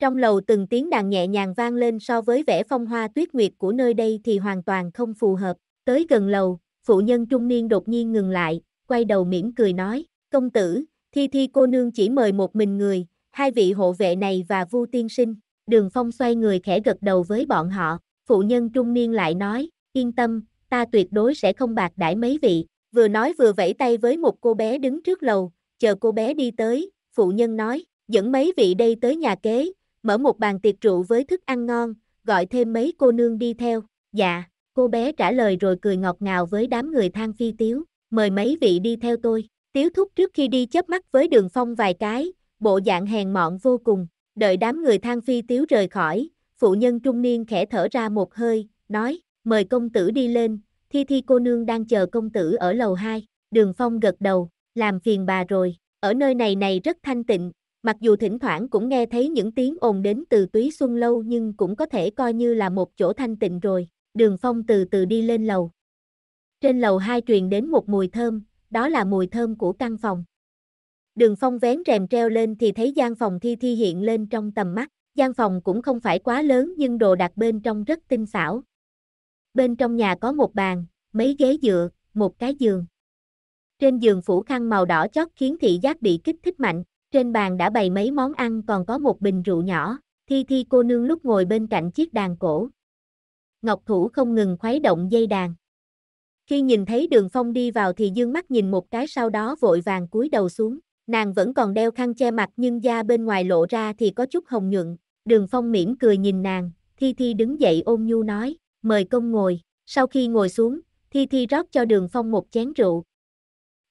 Trong lầu từng tiếng đàn nhẹ nhàng vang lên so với vẻ phong hoa tuyết nguyệt của nơi đây thì hoàn toàn không phù hợp. Tới gần lầu, phụ nhân trung niên đột nhiên ngừng lại, quay đầu mỉm cười nói, công tử, thi thi cô nương chỉ mời một mình người, hai vị hộ vệ này và vu tiên sinh. Đường phong xoay người khẽ gật đầu với bọn họ, phụ nhân trung niên lại nói, yên tâm, ta tuyệt đối sẽ không bạc đãi mấy vị, vừa nói vừa vẫy tay với một cô bé đứng trước lầu, chờ cô bé đi tới, phụ nhân nói, dẫn mấy vị đây tới nhà kế, mở một bàn tiệc rượu với thức ăn ngon, gọi thêm mấy cô nương đi theo, dạ, cô bé trả lời rồi cười ngọt ngào với đám người thang phi tiếu, mời mấy vị đi theo tôi, tiếu thúc trước khi đi chớp mắt với đường phong vài cái, bộ dạng hèn mọn vô cùng, đợi đám người thang phi tiếu rời khỏi, phụ nhân trung niên khẽ thở ra một hơi, nói, mời công tử đi lên, thi thi cô nương đang chờ công tử ở lầu 2, đường phong gật đầu, làm phiền bà rồi, ở nơi này này rất thanh tịnh, mặc dù thỉnh thoảng cũng nghe thấy những tiếng ồn đến từ túy xuân lâu nhưng cũng có thể coi như là một chỗ thanh tịnh rồi, đường phong từ từ đi lên lầu. Trên lầu 2 truyền đến một mùi thơm, đó là mùi thơm của căn phòng. Đường phong vén rèm treo lên thì thấy gian phòng thi thi hiện lên trong tầm mắt, gian phòng cũng không phải quá lớn nhưng đồ đặt bên trong rất tinh xảo, bên trong nhà có một bàn, mấy ghế dựa, một cái giường. Trên giường phủ khăn màu đỏ chót khiến thị giác bị kích thích mạnh, trên bàn đã bày mấy món ăn còn có một bình rượu nhỏ, thi thi cô nương lúc ngồi bên cạnh chiếc đàn cổ. Ngọc thủ không ngừng khuấy động dây đàn. Khi nhìn thấy đường phong đi vào thì dương mắt nhìn một cái sau đó vội vàng cúi đầu xuống, nàng vẫn còn đeo khăn che mặt nhưng da bên ngoài lộ ra thì có chút hồng nhuận, đường phong mỉm cười nhìn nàng, thi thi đứng dậy ôm nhu nói, mời công ngồi, sau khi ngồi xuống, Thi Thi rót cho đường phong một chén rượu.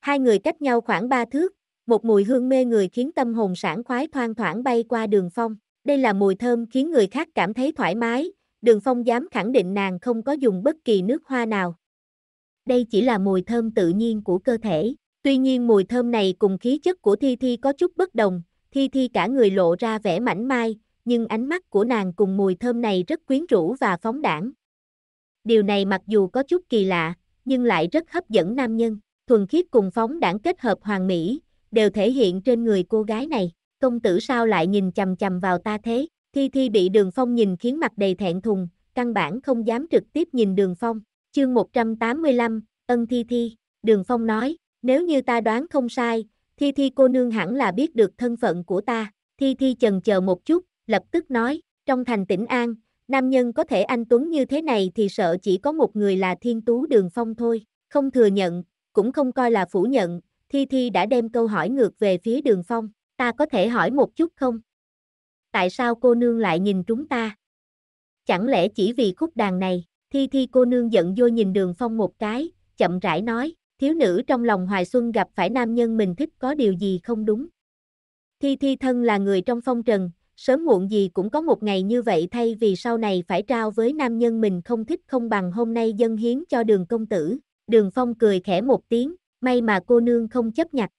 Hai người cách nhau khoảng ba thước, một mùi hương mê người khiến tâm hồn sảng khoái thoang thoảng bay qua đường phong. Đây là mùi thơm khiến người khác cảm thấy thoải mái, đường phong dám khẳng định nàng không có dùng bất kỳ nước hoa nào. Đây chỉ là mùi thơm tự nhiên của cơ thể, tuy nhiên mùi thơm này cùng khí chất của Thi Thi có chút bất đồng, Thi Thi cả người lộ ra vẻ mảnh mai, nhưng ánh mắt của nàng cùng mùi thơm này rất quyến rũ và phóng đảng. Điều này mặc dù có chút kỳ lạ, nhưng lại rất hấp dẫn nam nhân. Thuần khiết cùng phóng đảng kết hợp hoàng mỹ, đều thể hiện trên người cô gái này. Công tử sao lại nhìn chầm chầm vào ta thế? Thi Thi bị Đường Phong nhìn khiến mặt đầy thẹn thùng, căn bản không dám trực tiếp nhìn Đường Phong. Chương 185, Ân Thi Thi, Đường Phong nói, nếu như ta đoán không sai, Thi Thi cô nương hẳn là biết được thân phận của ta. Thi Thi chần chờ một chút, lập tức nói, trong thành tỉnh An, Nam nhân có thể anh Tuấn như thế này thì sợ chỉ có một người là thiên tú đường phong thôi, không thừa nhận, cũng không coi là phủ nhận, Thi Thi đã đem câu hỏi ngược về phía đường phong, ta có thể hỏi một chút không? Tại sao cô nương lại nhìn chúng ta? Chẳng lẽ chỉ vì khúc đàn này, Thi Thi cô nương giận vô nhìn đường phong một cái, chậm rãi nói, thiếu nữ trong lòng Hoài Xuân gặp phải nam nhân mình thích có điều gì không đúng. Thi Thi thân là người trong phong trần, sớm muộn gì cũng có một ngày như vậy thay vì sau này phải trao với nam nhân mình không thích không bằng hôm nay dân hiến cho đường công tử. Đường Phong cười khẽ một tiếng, may mà cô nương không chấp nhặt.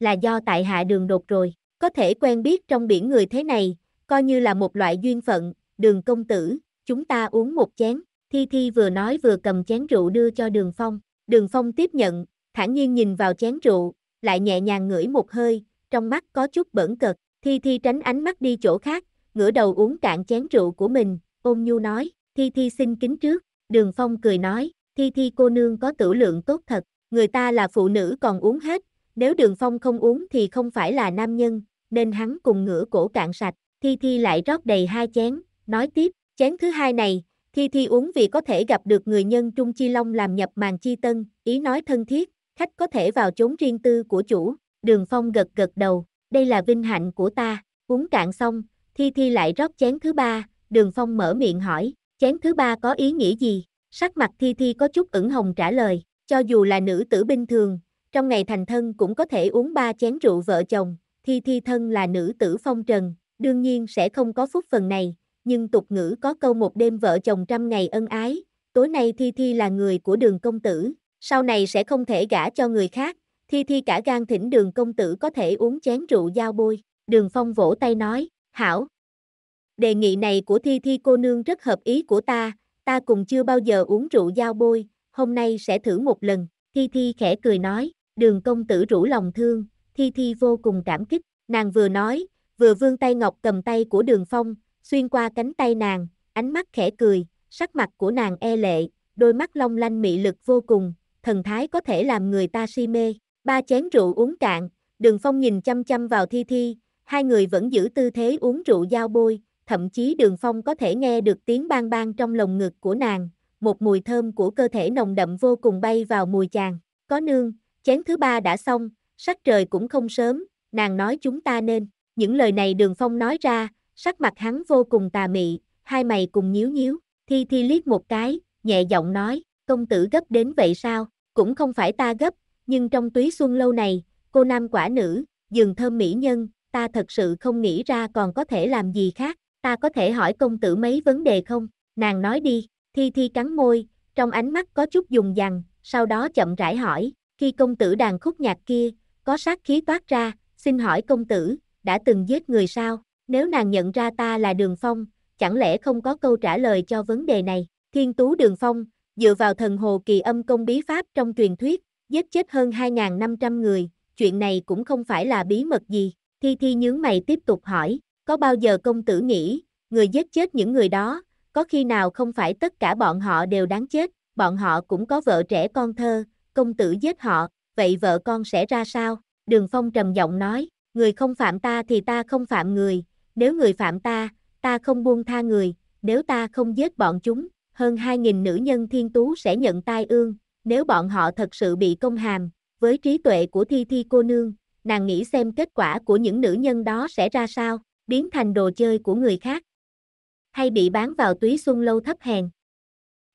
Là do tại hạ đường đột rồi, có thể quen biết trong biển người thế này, coi như là một loại duyên phận, đường công tử, chúng ta uống một chén. Thi Thi vừa nói vừa cầm chén rượu đưa cho đường Phong, đường Phong tiếp nhận, thản nhiên nhìn vào chén rượu, lại nhẹ nhàng ngửi một hơi, trong mắt có chút bẩn cật Thi Thi tránh ánh mắt đi chỗ khác, ngửa đầu uống cạn chén rượu của mình, ôm nhu nói, Thi Thi xin kính trước, Đường Phong cười nói, Thi Thi cô nương có tử lượng tốt thật, người ta là phụ nữ còn uống hết, nếu Đường Phong không uống thì không phải là nam nhân, nên hắn cùng ngửa cổ cạn sạch, Thi Thi lại rót đầy hai chén, nói tiếp, chén thứ hai này, Thi Thi uống vì có thể gặp được người nhân Trung Chi Long làm nhập màn chi tân, ý nói thân thiết, khách có thể vào chốn riêng tư của chủ, Đường Phong gật gật đầu, đây là vinh hạnh của ta, uống cạn xong, Thi Thi lại rót chén thứ ba, Đường Phong mở miệng hỏi, chén thứ ba có ý nghĩa gì? Sắc mặt Thi Thi có chút ửng hồng trả lời, cho dù là nữ tử bình thường, trong ngày thành thân cũng có thể uống ba chén rượu vợ chồng, Thi Thi thân là nữ tử phong trần, đương nhiên sẽ không có phúc phần này, nhưng tục ngữ có câu một đêm vợ chồng trăm ngày ân ái, tối nay Thi Thi là người của đường công tử, sau này sẽ không thể gả cho người khác, Thi Thi cả gan thỉnh đường công tử có thể uống chén rượu giao bôi, đường phong vỗ tay nói, hảo. Đề nghị này của Thi Thi cô nương rất hợp ý của ta, ta cùng chưa bao giờ uống rượu giao bôi, hôm nay sẽ thử một lần, Thi Thi khẽ cười nói, đường công tử rủ lòng thương, Thi Thi vô cùng cảm kích, nàng vừa nói, vừa vươn tay ngọc cầm tay của đường phong, xuyên qua cánh tay nàng, ánh mắt khẽ cười, sắc mặt của nàng e lệ, đôi mắt long lanh mị lực vô cùng, thần thái có thể làm người ta si mê. Ba chén rượu uống cạn, đường phong nhìn chăm chăm vào thi thi, hai người vẫn giữ tư thế uống rượu giao bôi, thậm chí đường phong có thể nghe được tiếng bang bang trong lồng ngực của nàng, một mùi thơm của cơ thể nồng đậm vô cùng bay vào mùi chàng, có nương, chén thứ ba đã xong, sắc trời cũng không sớm, nàng nói chúng ta nên, những lời này đường phong nói ra, sắc mặt hắn vô cùng tà mị, hai mày cùng nhíu nhíu, thi thi liếc một cái, nhẹ giọng nói, công tử gấp đến vậy sao, cũng không phải ta gấp, nhưng trong túy xuân lâu này, cô nam quả nữ, giường thơm mỹ nhân, ta thật sự không nghĩ ra còn có thể làm gì khác, ta có thể hỏi công tử mấy vấn đề không? Nàng nói đi, Thi Thi cắn môi, trong ánh mắt có chút dùng dằn, sau đó chậm rãi hỏi, khi công tử đàn khúc nhạc kia, có sát khí toát ra, xin hỏi công tử, đã từng giết người sao? Nếu nàng nhận ra ta là Đường Phong, chẳng lẽ không có câu trả lời cho vấn đề này? Thiên Tú Đường Phong, dựa vào thần hồ kỳ âm công bí pháp trong truyền thuyết, giết chết hơn 2.500 người, chuyện này cũng không phải là bí mật gì. Thi Thi nhướng mày tiếp tục hỏi, có bao giờ công tử nghĩ, người giết chết những người đó, có khi nào không phải tất cả bọn họ đều đáng chết, bọn họ cũng có vợ trẻ con thơ, công tử giết họ, vậy vợ con sẽ ra sao? Đường Phong trầm giọng nói, người không phạm ta thì ta không phạm người, nếu người phạm ta, ta không buông tha người, nếu ta không giết bọn chúng, hơn 2.000 nữ nhân thiên tú sẽ nhận tai ương, nếu bọn họ thật sự bị công hàm, với trí tuệ của thi thi cô nương, nàng nghĩ xem kết quả của những nữ nhân đó sẽ ra sao, biến thành đồ chơi của người khác. Hay bị bán vào túy xuân lâu thấp hèn.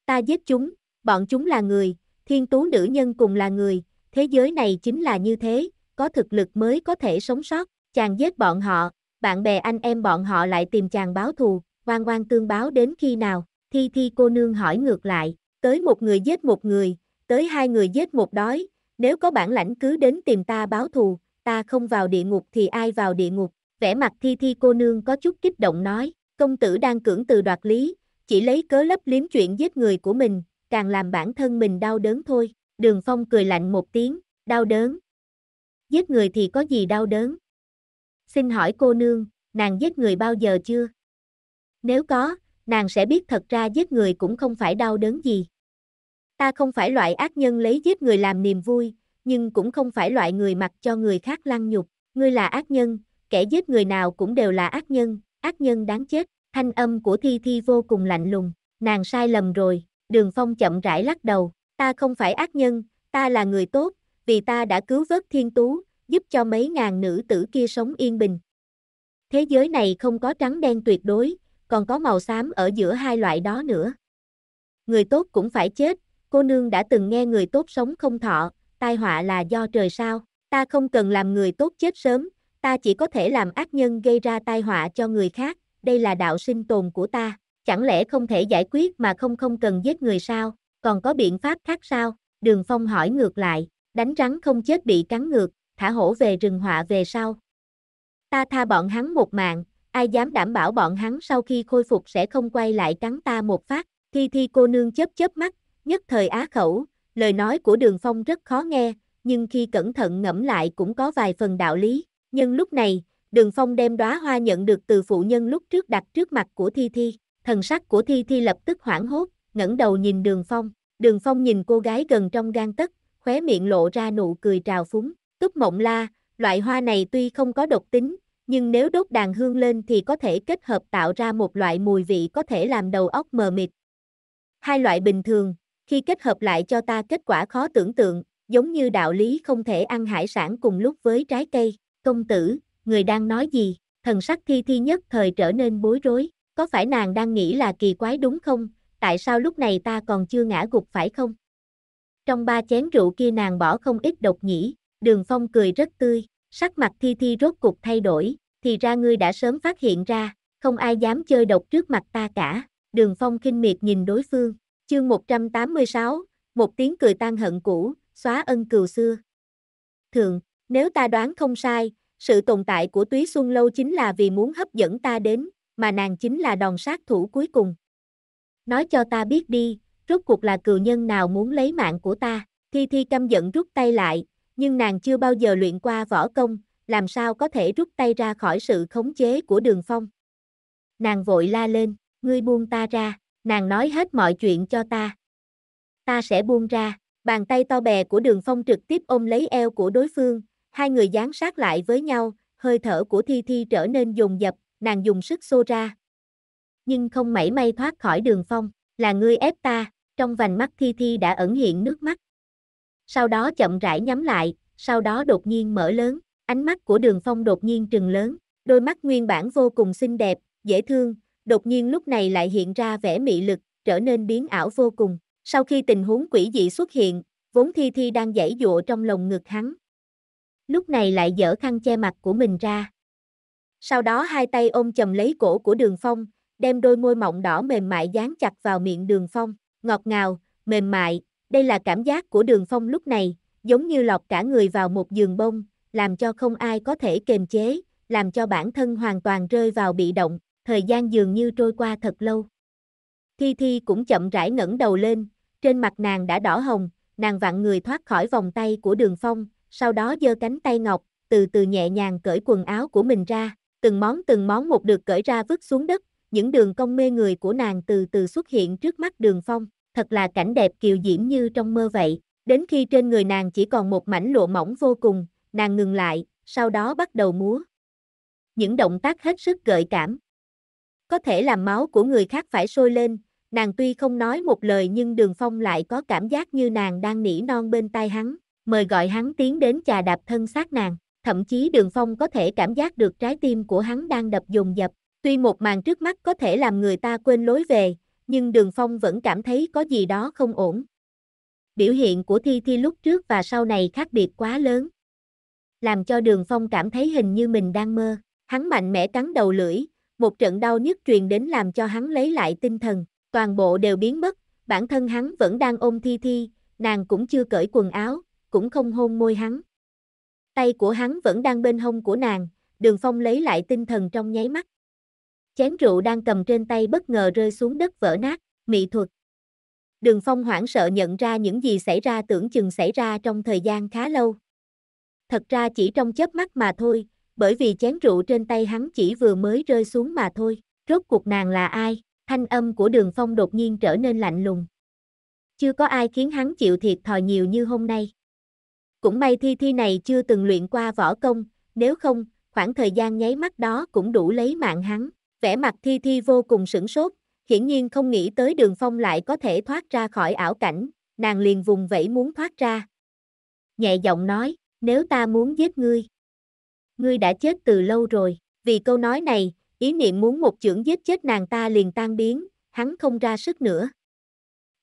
Ta giết chúng, bọn chúng là người, thiên tú nữ nhân cùng là người, thế giới này chính là như thế, có thực lực mới có thể sống sót, chàng giết bọn họ, bạn bè anh em bọn họ lại tìm chàng báo thù, oan oan tương báo đến khi nào, thi thi cô nương hỏi ngược lại, tới một người giết một người, tới hai người giết một đói, nếu có bản lãnh cứ đến tìm ta báo thù, ta không vào địa ngục thì ai vào địa ngục, vẻ mặt thi thi cô nương có chút kích động nói, công tử đang cưỡng từ đoạt lý, chỉ lấy cớ lấp liếm chuyện giết người của mình, càng làm bản thân mình đau đớn thôi, đường phong cười lạnh một tiếng, đau đớn. Giết người thì có gì đau đớn? Xin hỏi cô nương, nàng giết người bao giờ chưa? Nếu có, nàng sẽ biết thật ra giết người cũng không phải đau đớn gì. Ta không phải loại ác nhân lấy giết người làm niềm vui, nhưng cũng không phải loại người mặc cho người khác lăng nhục. Ngươi là ác nhân, kẻ giết người nào cũng đều là ác nhân, ác nhân đáng chết. Thanh âm của Thi Thi vô cùng lạnh lùng, nàng sai lầm rồi, đường phong chậm rãi lắc đầu, ta không phải ác nhân, ta là người tốt, vì ta đã cứu vớt thiên tú, giúp cho mấy ngàn nữ tử kia sống yên bình. Thế giới này không có trắng đen tuyệt đối, còn có màu xám ở giữa hai loại đó nữa. Người tốt cũng phải chết, cô nương đã từng nghe người tốt sống không thọ, tai họa là do trời sao, ta không cần làm người tốt chết sớm, ta chỉ có thể làm ác nhân gây ra tai họa cho người khác, đây là đạo sinh tồn của ta, chẳng lẽ không thể giải quyết mà không không cần giết người sao, còn có biện pháp khác sao, đường phong hỏi ngược lại, đánh rắn không chết bị cắn ngược, thả hổ về rừng họa về sau. Ta tha bọn hắn một mạng, ai dám đảm bảo bọn hắn sau khi khôi phục sẽ không quay lại cắn ta một phát, thi thi cô nương chớp chớp mắt, nhất thời á khẩu, lời nói của đường phong rất khó nghe, nhưng khi cẩn thận ngẫm lại cũng có vài phần đạo lý. Nhưng lúc này, đường phong đem đóa hoa nhận được từ phụ nhân lúc trước đặt trước mặt của Thi Thi. Thần sắc của Thi Thi lập tức hoảng hốt, ngẩng đầu nhìn đường phong. Đường phong nhìn cô gái gần trong gan tất, khóe miệng lộ ra nụ cười trào phúng. Túc mộng la, loại hoa này tuy không có độc tính, nhưng nếu đốt đàn hương lên thì có thể kết hợp tạo ra một loại mùi vị có thể làm đầu óc mờ mịt. Hai loại bình thường, khi kết hợp lại cho ta kết quả khó tưởng tượng, giống như đạo lý không thể ăn hải sản cùng lúc với trái cây. Công tử, người đang nói gì? Thần sắc thi thi nhất thời trở nên bối rối. Có phải nàng đang nghĩ là kỳ quái đúng không? Tại sao lúc này ta còn chưa ngã gục phải không? Trong ba chén rượu kia nàng bỏ không ít độc nhĩ. Đường phong cười rất tươi. Sắc mặt thi thi rốt cục thay đổi. Thì ra ngươi đã sớm phát hiện ra. Không ai dám chơi độc trước mặt ta cả. Đường phong khinh miệt nhìn đối phương. Chương 186, một tiếng cười tan hận cũ, xóa ân cừu xưa. Thường, nếu ta đoán không sai, sự tồn tại của Túy Xuân Lâu chính là vì muốn hấp dẫn ta đến, mà nàng chính là đòn sát thủ cuối cùng. Nói cho ta biết đi, rốt cuộc là cừu nhân nào muốn lấy mạng của ta, Thi Thi căm giận rút tay lại, nhưng nàng chưa bao giờ luyện qua võ công, làm sao có thể rút tay ra khỏi sự khống chế của đường phong. Nàng vội la lên, ngươi buông ta ra nàng nói hết mọi chuyện cho ta. Ta sẽ buông ra, bàn tay to bè của đường phong trực tiếp ôm lấy eo của đối phương, hai người dán sát lại với nhau, hơi thở của Thi Thi trở nên dùng dập, nàng dùng sức xô ra. Nhưng không mảy may thoát khỏi đường phong, là ngươi ép ta, trong vành mắt Thi Thi đã ẩn hiện nước mắt. Sau đó chậm rãi nhắm lại, sau đó đột nhiên mở lớn, ánh mắt của đường phong đột nhiên trừng lớn, đôi mắt nguyên bản vô cùng xinh đẹp, dễ thương, đột nhiên lúc này lại hiện ra vẻ mị lực, trở nên biến ảo vô cùng. Sau khi tình huống quỷ dị xuất hiện, vốn Thi Thi đang giãy dụa trong lồng ngực hắn. Lúc này lại dở khăn che mặt của mình ra. Sau đó hai tay ôm chầm lấy cổ của đường phong, đem đôi môi mọng đỏ mềm mại dán chặt vào miệng đường phong, ngọt ngào, mềm mại, đây là cảm giác của đường phong lúc này, giống như lọc cả người vào một giường bông, làm cho không ai có thể kềm chế, làm cho bản thân hoàn toàn rơi vào bị động, thời gian dường như trôi qua thật lâu. Thi Thi cũng chậm rãi ngẩng đầu lên, trên mặt nàng đã đỏ hồng, nàng vặn người thoát khỏi vòng tay của đường phong, sau đó giơ cánh tay ngọc, từ từ nhẹ nhàng cởi quần áo của mình ra, từng món từng món một được cởi ra vứt xuống đất, những đường cong mê người của nàng từ từ xuất hiện trước mắt đường phong, thật là cảnh đẹp kiều diễm như trong mơ vậy, đến khi trên người nàng chỉ còn một mảnh lụa mỏng vô cùng, nàng ngừng lại, sau đó bắt đầu múa. Những động tác hết sức gợi cảm. Có thể làm máu của người khác phải sôi lên, nàng tuy không nói một lời nhưng đường phong lại có cảm giác như nàng đang nỉ non bên tai hắn, mời gọi hắn tiến đến trà đạp thân xác nàng. Thậm chí đường phong có thể cảm giác được trái tim của hắn đang đập dồn dập. Tuy một màn trước mắt có thể làm người ta quên lối về, nhưng đường phong vẫn cảm thấy có gì đó không ổn. Biểu hiện của Thi Thi lúc trước và sau này khác biệt quá lớn. Làm cho đường phong cảm thấy hình như mình đang mơ. Hắn mạnh mẽ cắn đầu lưỡi, một trận đau nhức truyền đến làm cho hắn lấy lại tinh thần, toàn bộ đều biến mất, bản thân hắn vẫn đang ôm thi thi, nàng cũng chưa cởi quần áo, cũng không hôn môi hắn. Tay của hắn vẫn đang bên hông của nàng, đường phong lấy lại tinh thần trong nháy mắt. Chén rượu đang cầm trên tay bất ngờ rơi xuống đất vỡ nát, mị thuật. Đường phong hoảng sợ nhận ra những gì xảy ra tưởng chừng xảy ra trong thời gian khá lâu. Thật ra chỉ trong chớp mắt mà thôi, bởi vì chén rượu trên tay hắn chỉ vừa mới rơi xuống mà thôi. Rốt cuộc nàng là ai? Thanh âm của đường phong đột nhiên trở nên lạnh lùng. Chưa có ai khiến hắn chịu thiệt thòi nhiều như hôm nay. Cũng may thi thi này chưa từng luyện qua võ công, nếu không, khoảng thời gian nháy mắt đó cũng đủ lấy mạng hắn. Vẻ mặt thi thi vô cùng sửng sốt, hiển nhiên không nghĩ tới đường phong lại có thể thoát ra khỏi ảo cảnh, nàng liền vùng vẫy muốn thoát ra. Nhẹ giọng nói, nếu ta muốn giết ngươi, ngươi đã chết từ lâu rồi. Vì câu nói này, ý niệm muốn một chưởng giết chết nàng ta liền tan biến, hắn không ra sức nữa.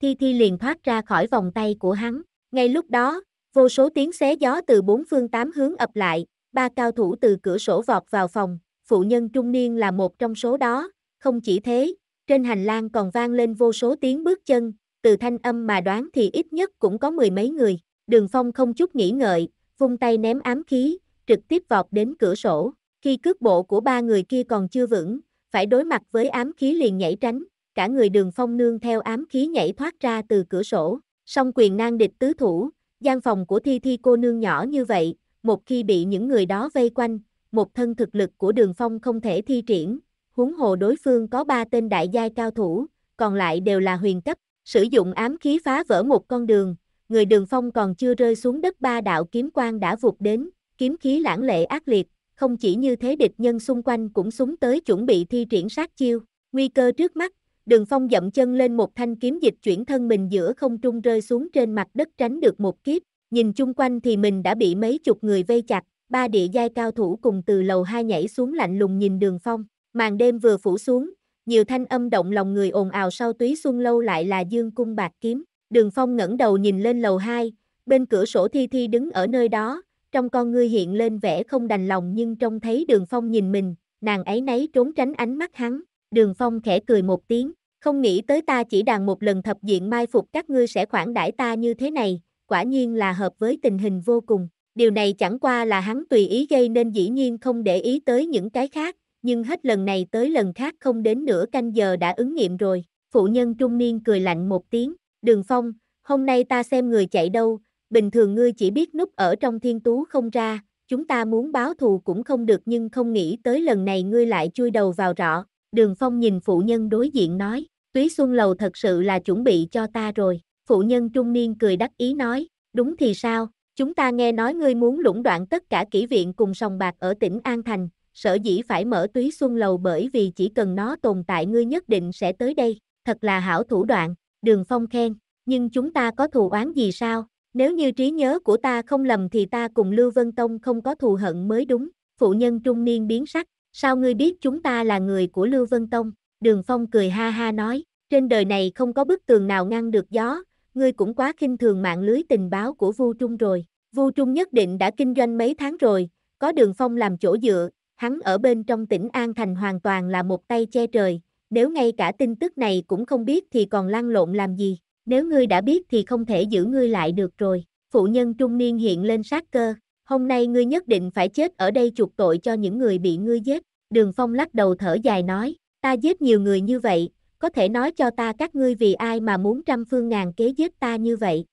Thi Thi liền thoát ra khỏi vòng tay của hắn. Ngay lúc đó, vô số tiếng xé gió từ bốn phương tám hướng ập lại, ba cao thủ từ cửa sổ vọt vào phòng, phụ nhân trung niên là một trong số đó, không chỉ thế, trên hành lang còn vang lên vô số tiếng bước chân, từ thanh âm mà đoán thì ít nhất cũng có mười mấy người. Đường Phong không chút nghĩ ngợi, vung tay ném ám khí, trực tiếp vọt đến cửa sổ. Khi cước bộ của ba người kia còn chưa vững, phải đối mặt với ám khí liền nhảy tránh, cả người đường phong nương theo ám khí nhảy thoát ra từ cửa sổ. Song quyền nang địch tứ thủ, gian phòng của thi thi cô nương nhỏ như vậy, một khi bị những người đó vây quanh, một thân thực lực của đường phong không thể thi triển, huống hồ đối phương có ba tên đại giai cao thủ, còn lại đều là huyền cấp, sử dụng ám khí phá vỡ một con đường, người đường phong còn chưa rơi xuống đất ba đạo kiếm quan đã vụt đến, kiếm khí lãng lệ ác liệt, không chỉ như thế địch nhân xung quanh cũng súng tới chuẩn bị thi triển sát chiêu, nguy cơ trước mắt, đường phong dậm chân lên một thanh kiếm dịch chuyển thân mình giữa không trung rơi xuống trên mặt đất tránh được một kiếp, nhìn chung quanh thì mình đã bị mấy chục người vây chặt, ba địa giai cao thủ cùng từ lầu hai nhảy xuống lạnh lùng nhìn đường phong, màn đêm vừa phủ xuống, nhiều thanh âm động lòng người ồn ào sau túy xuân lâu lại là dương cung bạc kiếm, đường phong ngẩng đầu nhìn lên lầu hai, bên cửa sổ thi thi đứng ở nơi đó, trong con ngươi hiện lên vẻ không đành lòng nhưng trông thấy đường phong nhìn mình, nàng ấy nấy trốn tránh ánh mắt hắn, đường phong khẽ cười một tiếng, không nghĩ tới ta chỉ đàn một lần thập diện mai phục các ngươi sẽ khoản đãi ta như thế này, quả nhiên là hợp với tình hình vô cùng. Điều này chẳng qua là hắn tùy ý gây nên dĩ nhiên không để ý tới những cái khác, nhưng hết lần này tới lần khác không đến nửa canh giờ đã ứng nghiệm rồi. Phụ nhân trung niên cười lạnh một tiếng, đường phong, hôm nay ta xem người chạy đâu, bình thường ngươi chỉ biết núp ở trong thiên tú không ra, chúng ta muốn báo thù cũng không được nhưng không nghĩ tới lần này ngươi lại chui đầu vào rõ. Đường Phong nhìn phụ nhân đối diện nói, Túy Xuân Lầu thật sự là chuẩn bị cho ta rồi. Phụ nhân trung niên cười đắc ý nói, đúng thì sao, chúng ta nghe nói ngươi muốn lũng đoạn tất cả kỹ viện cùng sòng bạc ở tỉnh An Thành, sở dĩ phải mở Túy Xuân Lầu bởi vì chỉ cần nó tồn tại ngươi nhất định sẽ tới đây, thật là hảo thủ đoạn, Đường Phong khen, nhưng chúng ta có thù oán gì sao, nếu như trí nhớ của ta không lầm thì ta cùng Lưu Vân Tông không có thù hận mới đúng. Phụ nhân trung niên biến sắc, sao ngươi biết chúng ta là người của Lưu Vân Tông? Đường Phong cười ha ha nói, trên đời này không có bức tường nào ngăn được gió, ngươi cũng quá khinh thường mạng lưới tình báo của Vu Trung rồi. Vu Trung nhất định đã kinh doanh mấy tháng rồi, có Đường Phong làm chỗ dựa, hắn ở bên trong tỉnh An Thành hoàn toàn là một tay che trời, nếu ngay cả tin tức này cũng không biết thì còn lăn lộn làm gì nếu ngươi đã biết thì không thể giữ ngươi lại được rồi. Phụ nhân trung niên hiện lên sát cơ, hôm nay ngươi nhất định phải chết ở đây chuộc tội cho những người bị ngươi giết. Đường Phong lắc đầu thở dài nói, ta giết nhiều người như vậy, có thể nói cho ta các ngươi vì ai mà muốn trăm phương ngàn kế giết ta như vậy.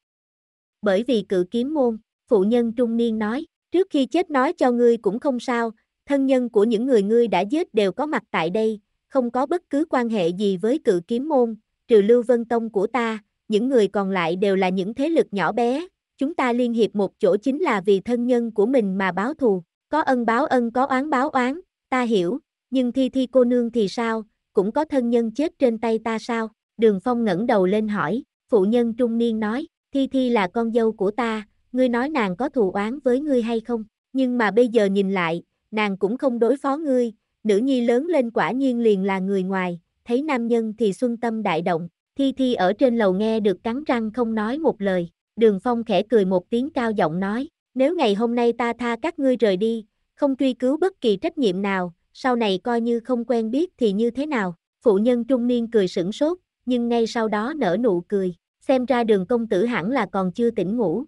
Bởi vì cự kiếm môn, phụ nhân trung niên nói, trước khi chết nói cho ngươi cũng không sao, thân nhân của những người ngươi đã giết đều có mặt tại đây, không có bất cứ quan hệ gì với cự kiếm môn, trừ Lưu Vân Tông của ta, những người còn lại đều là những thế lực nhỏ bé, chúng ta liên hiệp một chỗ chính là vì thân nhân của mình mà báo thù, có ân báo ân có oán báo oán, ta hiểu, nhưng thi thi cô nương thì sao, cũng có thân nhân chết trên tay ta sao, đường phong ngẩng đầu lên hỏi, phụ nhân trung niên nói, thi thi là con dâu của ta, ngươi nói nàng có thù oán với ngươi hay không, nhưng mà bây giờ nhìn lại, nàng cũng không đối phó ngươi, nữ nhi lớn lên quả nhiên liền là người ngoài, thấy nam nhân thì xuân tâm đại động, Thi Thi ở trên lầu nghe được cắn răng không nói một lời, đường phong khẽ cười một tiếng cao giọng nói, nếu ngày hôm nay ta tha các ngươi rời đi, không truy cứu bất kỳ trách nhiệm nào, sau này coi như không quen biết thì như thế nào, phụ nhân trung niên cười sửng sốt, nhưng ngay sau đó nở nụ cười, xem ra đường công tử hẳn là còn chưa tỉnh ngủ.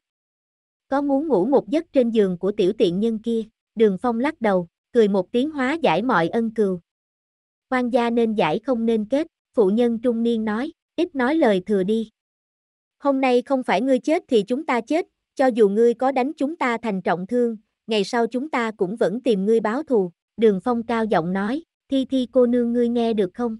Có muốn ngủ một giấc trên giường của tiểu tiện nhân kia, đường phong lắc đầu, cười một tiếng hóa giải mọi ân cừu. Quan gia nên giải không nên kết, phụ nhân trung niên nói, ít nói lời thừa đi. Hôm nay không phải ngươi chết thì chúng ta chết, cho dù ngươi có đánh chúng ta thành trọng thương, ngày sau chúng ta cũng vẫn tìm ngươi báo thù, đường phong cao giọng nói, thi thi cô nương ngươi nghe được không?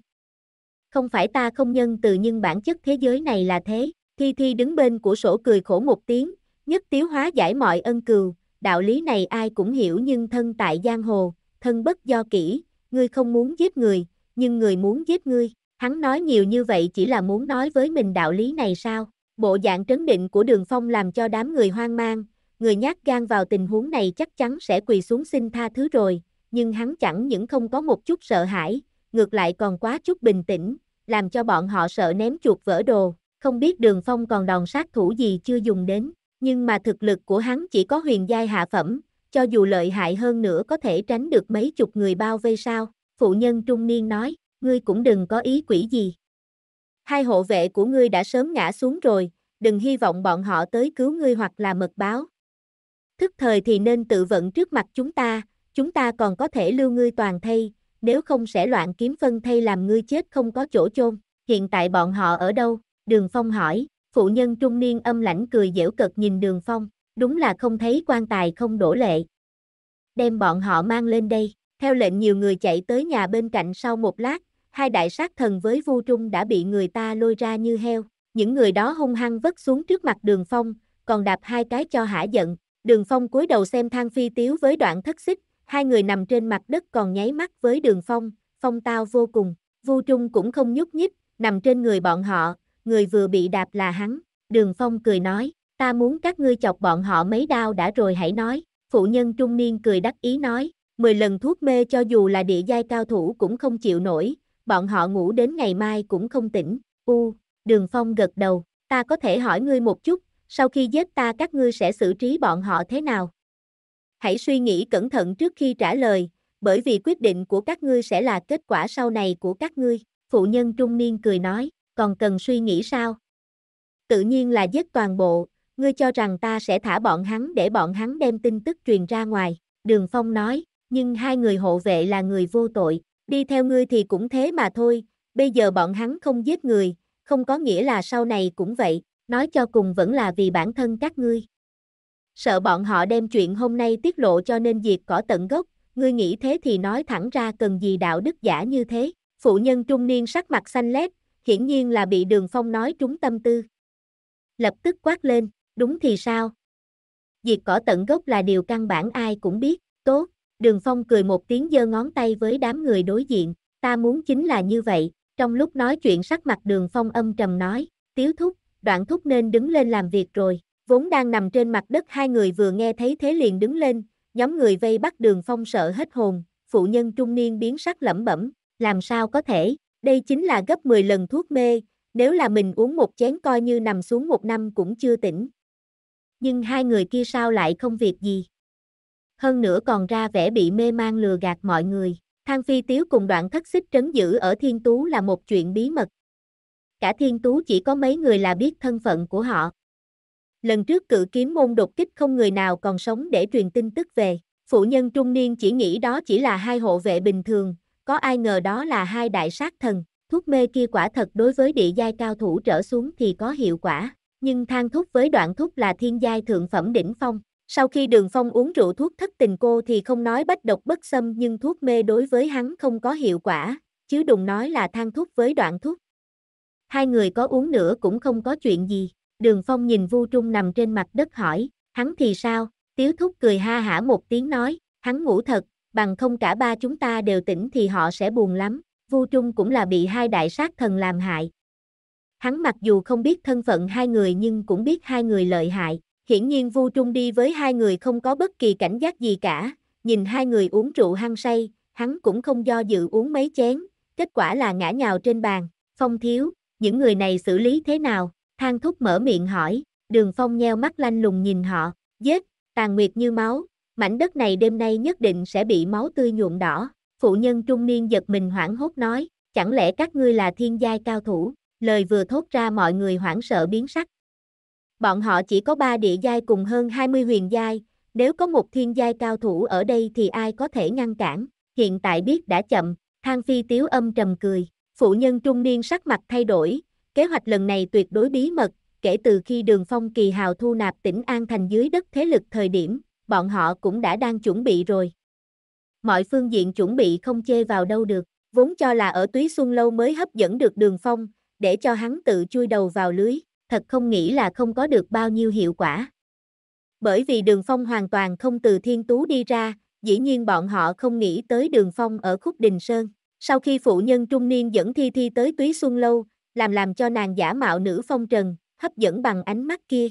Không phải ta không nhân từ nhưng bản chất thế giới này là thế, thi thi đứng bên của sổ cười khổ một tiếng, nhất tiếu hóa giải mọi ân cừu, đạo lý này ai cũng hiểu nhưng thân tại giang hồ, thân bất do kỹ, ngươi không muốn giết người, nhưng người muốn giết ngươi. Hắn nói nhiều như vậy chỉ là muốn nói với mình đạo lý này sao? Bộ dạng trấn định của đường phong làm cho đám người hoang mang, người nhát gan vào tình huống này chắc chắn sẽ quỳ xuống xin tha thứ rồi, nhưng hắn chẳng những không có một chút sợ hãi, ngược lại còn quá chút bình tĩnh, làm cho bọn họ sợ ném chuột vỡ đồ, không biết đường phong còn đòn sát thủ gì chưa dùng đến, nhưng mà thực lực của hắn chỉ có huyền giai hạ phẩm, cho dù lợi hại hơn nữa có thể tránh được mấy chục người bao vây sao, phụ nhân trung niên nói, ngươi cũng đừng có ý quỷ gì. Hai hộ vệ của ngươi đã sớm ngã xuống rồi, đừng hy vọng bọn họ tới cứu ngươi hoặc là mật báo. Thức thời thì nên tự vận trước mặt chúng ta, chúng ta còn có thể lưu ngươi toàn thây, nếu không sẽ loạn kiếm phân thây làm ngươi chết không có chỗ chôn. Hiện tại bọn họ ở đâu? Đường Phong hỏi, phụ nhân trung niên âm lãnh cười dễu cực nhìn Đường Phong, đúng là không thấy quan tài không đổ lệ. Đem bọn họ mang lên đây, theo lệnh nhiều người chạy tới nhà bên cạnh sau một lát, hai đại sát thần với Vu Trung đã bị người ta lôi ra như heo. Những người đó hung hăng vất xuống trước mặt đường phong, còn đạp hai cái cho hả giận. Đường phong cúi đầu xem thang phi tiếu với đoạn thất xích, hai người nằm trên mặt đất còn nháy mắt với đường phong, phong tao vô cùng. Vu Trung cũng không nhúc nhích, nằm trên người bọn họ, người vừa bị đạp là hắn. Đường phong cười nói, ta muốn các ngươi chọc bọn họ mấy đau đã rồi hãy nói. Phụ nhân trung niên cười đắc ý nói, mười lần thuốc mê cho dù là địa giai cao thủ cũng không chịu nổi, bọn họ ngủ đến ngày mai cũng không tỉnh, u, đường phong gật đầu, ta có thể hỏi ngươi một chút, sau khi giết ta các ngươi sẽ xử trí bọn họ thế nào? Hãy suy nghĩ cẩn thận trước khi trả lời, bởi vì quyết định của các ngươi sẽ là kết quả sau này của các ngươi, phụ nhân trung niên cười nói, còn cần suy nghĩ sao? Tự nhiên là giết toàn bộ, ngươi cho rằng ta sẽ thả bọn hắn để bọn hắn đem tin tức truyền ra ngoài, đường phong nói, nhưng hai người hộ vệ là người vô tội, đi theo ngươi thì cũng thế mà thôi, bây giờ bọn hắn không giết người, không có nghĩa là sau này cũng vậy, nói cho cùng vẫn là vì bản thân các ngươi. Sợ bọn họ đem chuyện hôm nay tiết lộ cho nên diệt cỏ tận gốc, ngươi nghĩ thế thì nói thẳng ra cần gì đạo đức giả như thế. Phụ nhân trung niên sắc mặt xanh lét, hiển nhiên là bị đường phong nói trúng tâm tư. Lập tức quát lên, đúng thì sao? Diệt cỏ tận gốc là điều căn bản ai cũng biết, tốt, Đường Phong cười một tiếng giơ ngón tay với đám người đối diện, ta muốn chính là như vậy, trong lúc nói chuyện sắc mặt đường Phong âm trầm nói, tiếu thúc, đoạn thúc nên đứng lên làm việc rồi, vốn đang nằm trên mặt đất hai người vừa nghe thấy thế liền đứng lên, nhóm người vây bắt đường Phong sợ hết hồn, phụ nhân trung niên biến sắc lẩm bẩm, làm sao có thể, đây chính là gấp 10 lần thuốc mê, nếu là mình uống một chén coi như nằm xuống một năm cũng chưa tỉnh. Nhưng hai người kia sao lại không việc gì? hơn nữa còn ra vẻ bị mê man lừa gạt mọi người. Thang phi tiếu cùng đoạn thất xích trấn giữ ở thiên tú là một chuyện bí mật. Cả thiên tú chỉ có mấy người là biết thân phận của họ. Lần trước cự kiếm môn đột kích không người nào còn sống để truyền tin tức về. Phụ nhân trung niên chỉ nghĩ đó chỉ là hai hộ vệ bình thường, có ai ngờ đó là hai đại sát thần. Thuốc mê kia quả thật đối với địa giai cao thủ trở xuống thì có hiệu quả, nhưng thang thuốc với đoạn thuốc là thiên giai thượng phẩm đỉnh phong. Sau khi đường phong uống rượu thuốc thất tình cô thì không nói bách độc bất xâm nhưng thuốc mê đối với hắn không có hiệu quả, chứ đừng nói là than thuốc với đoạn thuốc. Hai người có uống nữa cũng không có chuyện gì, đường phong nhìn vu trung nằm trên mặt đất hỏi, hắn thì sao, tiếu thúc cười ha hả một tiếng nói, hắn ngủ thật, bằng không cả ba chúng ta đều tỉnh thì họ sẽ buồn lắm, vu trung cũng là bị hai đại sát thần làm hại. Hắn mặc dù không biết thân phận hai người nhưng cũng biết hai người lợi hại, Hiển nhiên Vu Trung đi với hai người không có bất kỳ cảnh giác gì cả, nhìn hai người uống rượu hăng say, hắn cũng không do dự uống mấy chén, kết quả là ngã nhào trên bàn. Phong thiếu, những người này xử lý thế nào? Thang thúc mở miệng hỏi, đường phong nheo mắt lanh lùng nhìn họ, giết, tàn nguyệt như máu, mảnh đất này đêm nay nhất định sẽ bị máu tươi nhuộm đỏ. Phụ nhân trung niên giật mình hoảng hốt nói, chẳng lẽ các ngươi là thiên giai cao thủ? Lời vừa thốt ra mọi người hoảng sợ biến sắc, bọn họ chỉ có 3 địa giai cùng hơn 20 huyền giai, nếu có một thiên giai cao thủ ở đây thì ai có thể ngăn cản, hiện tại biết đã chậm, thang phi tiếu âm trầm cười, phụ nhân trung niên sắc mặt thay đổi, kế hoạch lần này tuyệt đối bí mật, kể từ khi đường phong kỳ hào thu nạp tỉnh An Thành dưới đất thế lực thời điểm, bọn họ cũng đã đang chuẩn bị rồi. Mọi phương diện chuẩn bị không chê vào đâu được, vốn cho là ở túy xuân lâu mới hấp dẫn được đường phong, để cho hắn tự chui đầu vào lưới, thật không nghĩ là không có được bao nhiêu hiệu quả. Bởi vì đường phong hoàn toàn không từ thiên tú đi ra, dĩ nhiên bọn họ không nghĩ tới đường phong ở khúc đình sơn. Sau khi phụ nhân trung niên dẫn Thi Thi tới túy xuân lâu, làm làm cho nàng giả mạo nữ phong trần, hấp dẫn bằng ánh mắt kia.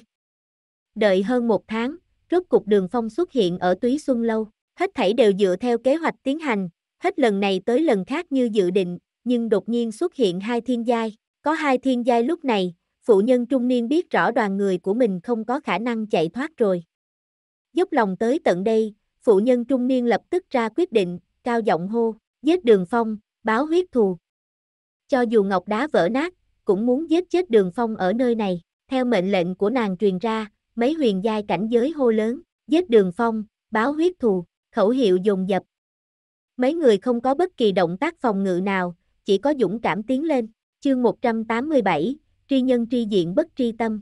Đợi hơn một tháng, rốt cục đường phong xuất hiện ở túy xuân lâu, hết thảy đều dựa theo kế hoạch tiến hành, hết lần này tới lần khác như dự định, nhưng đột nhiên xuất hiện hai thiên giai, có hai thiên giai lúc này, phụ nhân trung niên biết rõ đoàn người của mình không có khả năng chạy thoát rồi. Dốc lòng tới tận đây, phụ nhân trung niên lập tức ra quyết định, cao giọng hô, giết đường phong, báo huyết thù. Cho dù ngọc đá vỡ nát, cũng muốn giết chết đường phong ở nơi này, theo mệnh lệnh của nàng truyền ra, mấy huyền giai cảnh giới hô lớn, giết đường phong, báo huyết thù, khẩu hiệu dồn dập. Mấy người không có bất kỳ động tác phòng ngự nào, chỉ có dũng cảm tiến lên, chương 187, tri nhân tri diện bất tri tâm.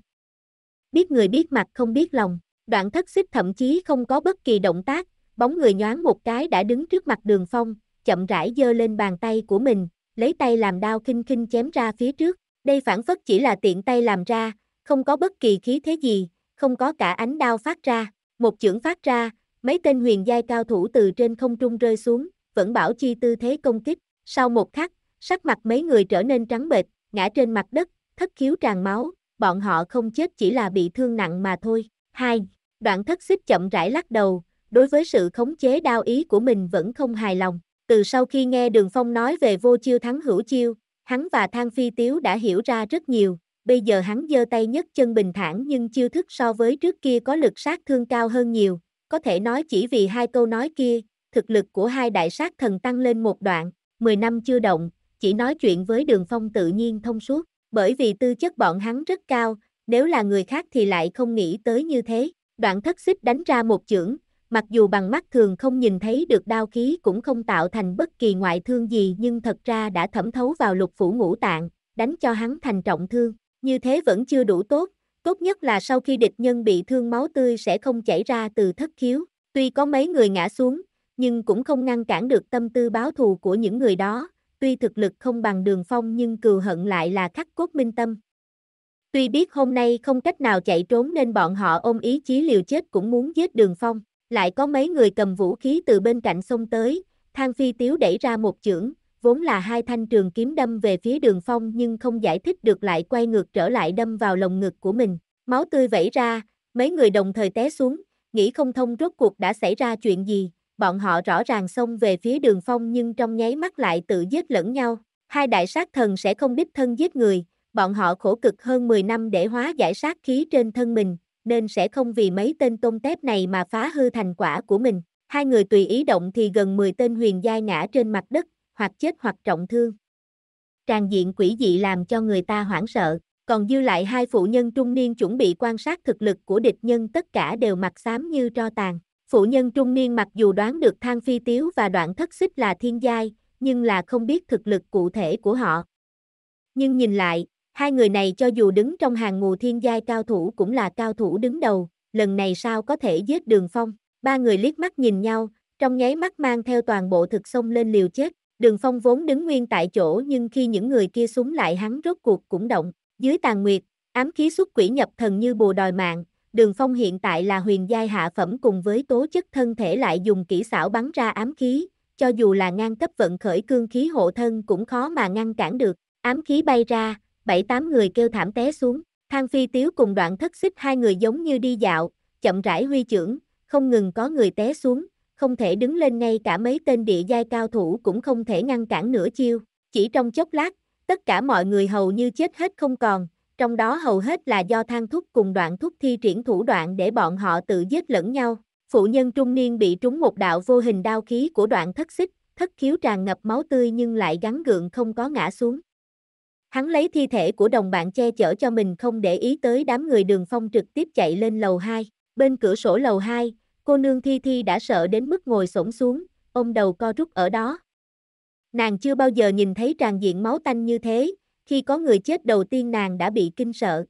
Biết người biết mặt không biết lòng, đoạn thất xích thậm chí không có bất kỳ động tác, bóng người nhoáng một cái đã đứng trước mặt đường phong, chậm rãi giơ lên bàn tay của mình, lấy tay làm đao khinh khinh chém ra phía trước, đây phản phất chỉ là tiện tay làm ra, không có bất kỳ khí thế gì, không có cả ánh đao phát ra, một chưởng phát ra, mấy tên huyền giai cao thủ từ trên không trung rơi xuống, vẫn bảo chi tư thế công kích, sau một khắc, sắc mặt mấy người trở nên trắng bệch, ngã trên mặt đất, thất khiếu tràn máu, bọn họ không chết chỉ là bị thương nặng mà thôi. 2. Đoạn thất xích chậm rãi lắc đầu, đối với sự khống chế đao ý của mình vẫn không hài lòng. Từ sau khi nghe Đường Phong nói về vô chiêu thắng hữu chiêu, hắn và Thang Phi Tiếu đã hiểu ra rất nhiều. Bây giờ hắn giơ tay nhất chân bình thản nhưng chiêu thức so với trước kia có lực sát thương cao hơn nhiều. Có thể nói chỉ vì hai câu nói kia, thực lực của hai đại sát thần tăng lên một đoạn, 10 năm chưa động, chỉ nói chuyện với Đường Phong tự nhiên thông suốt bởi vì tư chất bọn hắn rất cao, nếu là người khác thì lại không nghĩ tới như thế. Đoạn thất xích đánh ra một chưởng, mặc dù bằng mắt thường không nhìn thấy được đao khí cũng không tạo thành bất kỳ ngoại thương gì nhưng thật ra đã thẩm thấu vào lục phủ ngũ tạng, đánh cho hắn thành trọng thương. Như thế vẫn chưa đủ tốt, tốt nhất là sau khi địch nhân bị thương máu tươi sẽ không chảy ra từ thất khiếu. Tuy có mấy người ngã xuống, nhưng cũng không ngăn cản được tâm tư báo thù của những người đó, tuy thực lực không bằng đường phong nhưng cừu hận lại là khắc cốt minh tâm. Tuy biết hôm nay không cách nào chạy trốn nên bọn họ ôm ý chí liều chết cũng muốn giết đường phong, lại có mấy người cầm vũ khí từ bên cạnh sông tới, thang phi tiếu đẩy ra một chưởng, vốn là hai thanh trường kiếm đâm về phía đường phong nhưng không giải thích được lại quay ngược trở lại đâm vào lồng ngực của mình, máu tươi vẩy ra, mấy người đồng thời té xuống, nghĩ không thông rốt cuộc đã xảy ra chuyện gì, bọn họ rõ ràng xông về phía đường phong nhưng trong nháy mắt lại tự giết lẫn nhau. Hai đại sát thần sẽ không đích thân giết người, bọn họ khổ cực hơn 10 năm để hóa giải sát khí trên thân mình, nên sẽ không vì mấy tên tôm tép này mà phá hư thành quả của mình. Hai người tùy ý động thì gần 10 tên huyền giai ngã trên mặt đất, hoặc chết hoặc trọng thương. Tràn diện quỷ dị làm cho người ta hoảng sợ, còn dư lại hai phụ nhân trung niên chuẩn bị quan sát thực lực của địch nhân tất cả đều mặt xám như tro tàn. Phụ nhân trung niên mặc dù đoán được thang phi tiếu và đoạn thất xích là thiên giai, nhưng là không biết thực lực cụ thể của họ. Nhưng nhìn lại, hai người này cho dù đứng trong hàng ngũ thiên giai cao thủ cũng là cao thủ đứng đầu, lần này sao có thể giết đường phong. Ba người liếc mắt nhìn nhau, trong nháy mắt mang theo toàn bộ thực xông lên liều chết. Đường phong vốn đứng nguyên tại chỗ nhưng khi những người kia súng lại hắn rốt cuộc cũng động. Dưới tàn nguyệt, ám khí xuất quỷ nhập thần như bồ đòi mạng, đường phong hiện tại là huyền giai hạ phẩm cùng với tố chất thân thể lại dùng kỹ xảo bắn ra ám khí, cho dù là ngang cấp vận khởi cương khí hộ thân cũng khó mà ngăn cản được, ám khí bay ra, bảy tám người kêu thảm té xuống, thang phi tiếu cùng đoạn thất xích hai người giống như đi dạo, chậm rãi huy trưởng, không ngừng có người té xuống, không thể đứng lên ngay cả mấy tên địa giai cao thủ cũng không thể ngăn cản nửa chiêu, chỉ trong chốc lát, tất cả mọi người hầu như chết hết không còn, trong đó hầu hết là do thang thúc cùng đoạn thúc thi triển thủ đoạn để bọn họ tự giết lẫn nhau. Phụ nhân trung niên bị trúng một đạo vô hình đao khí của đoạn thất xích, thất khiếu tràn ngập máu tươi nhưng lại gắn gượng không có ngã xuống. Hắn lấy thi thể của đồng bạn che chở cho mình không để ý tới đám người đường phong trực tiếp chạy lên lầu 2. Bên cửa sổ lầu 2, cô nương thi thi đã sợ đến mức ngồi sổng xuống, ôm đầu co rút ở đó. Nàng chưa bao giờ nhìn thấy tràn diện máu tanh như thế, khi có người chết đầu tiên nàng đã bị kinh sợ.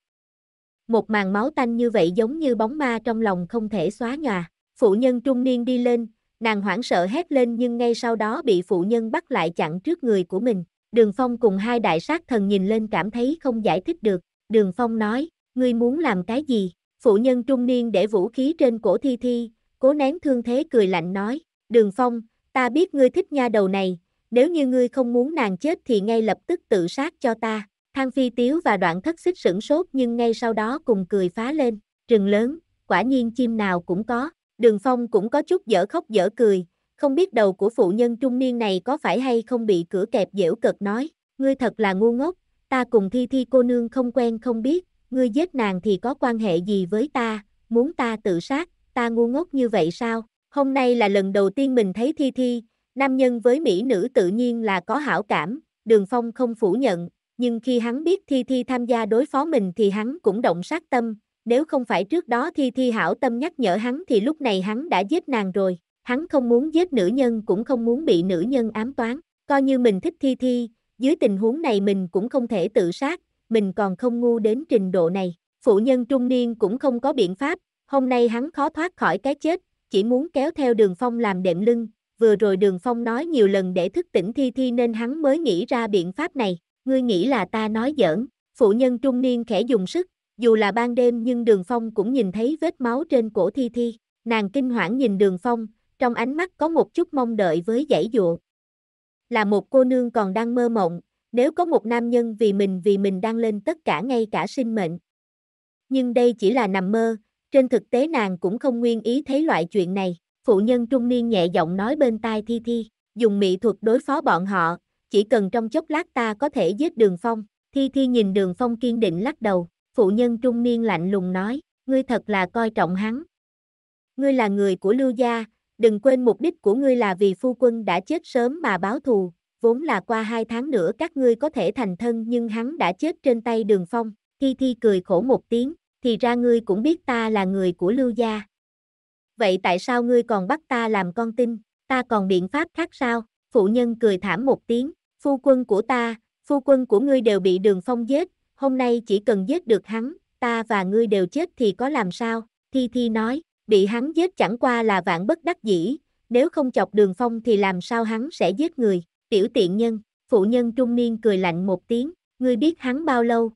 Một màn máu tanh như vậy giống như bóng ma trong lòng không thể xóa nhòa. Phụ nhân trung niên đi lên, nàng hoảng sợ hét lên nhưng ngay sau đó bị phụ nhân bắt lại chặn trước người của mình. Đường Phong cùng hai đại sát thần nhìn lên cảm thấy không giải thích được. Đường Phong nói, ngươi muốn làm cái gì? Phụ nhân trung niên để vũ khí trên cổ thi thi, cố nén thương thế cười lạnh nói, Đường Phong, ta biết ngươi thích nha đầu này, nếu như ngươi không muốn nàng chết thì ngay lập tức tự sát cho ta. Thang phi tiếu và đoạn thất xích sửng sốt nhưng ngay sau đó cùng cười phá lên, rừng lớn, quả nhiên chim nào cũng có, đường phong cũng có chút dở khóc dở cười, không biết đầu của phụ nhân trung niên này có phải hay không bị cửa kẹp dẻo cực nói, ngươi thật là ngu ngốc, ta cùng thi thi cô nương không quen không biết, ngươi giết nàng thì có quan hệ gì với ta, muốn ta tự sát, ta ngu ngốc như vậy sao, hôm nay là lần đầu tiên mình thấy thi thi, Nam nhân với mỹ nữ tự nhiên là có hảo cảm, Đường Phong không phủ nhận, nhưng khi hắn biết Thi Thi tham gia đối phó mình thì hắn cũng động sát tâm, nếu không phải trước đó Thi Thi hảo tâm nhắc nhở hắn thì lúc này hắn đã giết nàng rồi, hắn không muốn giết nữ nhân cũng không muốn bị nữ nhân ám toán, coi như mình thích Thi Thi, dưới tình huống này mình cũng không thể tự sát, mình còn không ngu đến trình độ này, phụ nhân trung niên cũng không có biện pháp, hôm nay hắn khó thoát khỏi cái chết, chỉ muốn kéo theo Đường Phong làm đệm lưng, vừa rồi đường phong nói nhiều lần để thức tỉnh thi thi nên hắn mới nghĩ ra biện pháp này, ngươi nghĩ là ta nói giỡn, phụ nhân trung niên khẽ dùng sức, dù là ban đêm nhưng đường phong cũng nhìn thấy vết máu trên cổ thi thi, nàng kinh hoảng nhìn đường phong, trong ánh mắt có một chút mong đợi với dãy dụa. Là một cô nương còn đang mơ mộng, nếu có một nam nhân vì mình vì mình đang lên tất cả ngay cả sinh mệnh. Nhưng đây chỉ là nằm mơ, trên thực tế nàng cũng không nguyên ý thấy loại chuyện này phụ nhân trung niên nhẹ giọng nói bên tai Thi Thi, dùng mỹ thuật đối phó bọn họ, chỉ cần trong chốc lát ta có thể giết đường phong, Thi Thi nhìn đường phong kiên định lắc đầu, phụ nhân trung niên lạnh lùng nói, ngươi thật là coi trọng hắn. Ngươi là người của Lưu Gia, đừng quên mục đích của ngươi là vì phu quân đã chết sớm mà báo thù, vốn là qua hai tháng nữa các ngươi có thể thành thân nhưng hắn đã chết trên tay đường phong, Thi Thi cười khổ một tiếng, thì ra ngươi cũng biết ta là người của Lưu Gia vậy tại sao ngươi còn bắt ta làm con tin, ta còn biện pháp khác sao? Phụ nhân cười thảm một tiếng, phu quân của ta, phu quân của ngươi đều bị đường phong giết, hôm nay chỉ cần giết được hắn, ta và ngươi đều chết thì có làm sao? Thi Thi nói, bị hắn giết chẳng qua là vạn bất đắc dĩ, nếu không chọc đường phong thì làm sao hắn sẽ giết người? Tiểu tiện nhân, phụ nhân trung niên cười lạnh một tiếng, ngươi biết hắn bao lâu?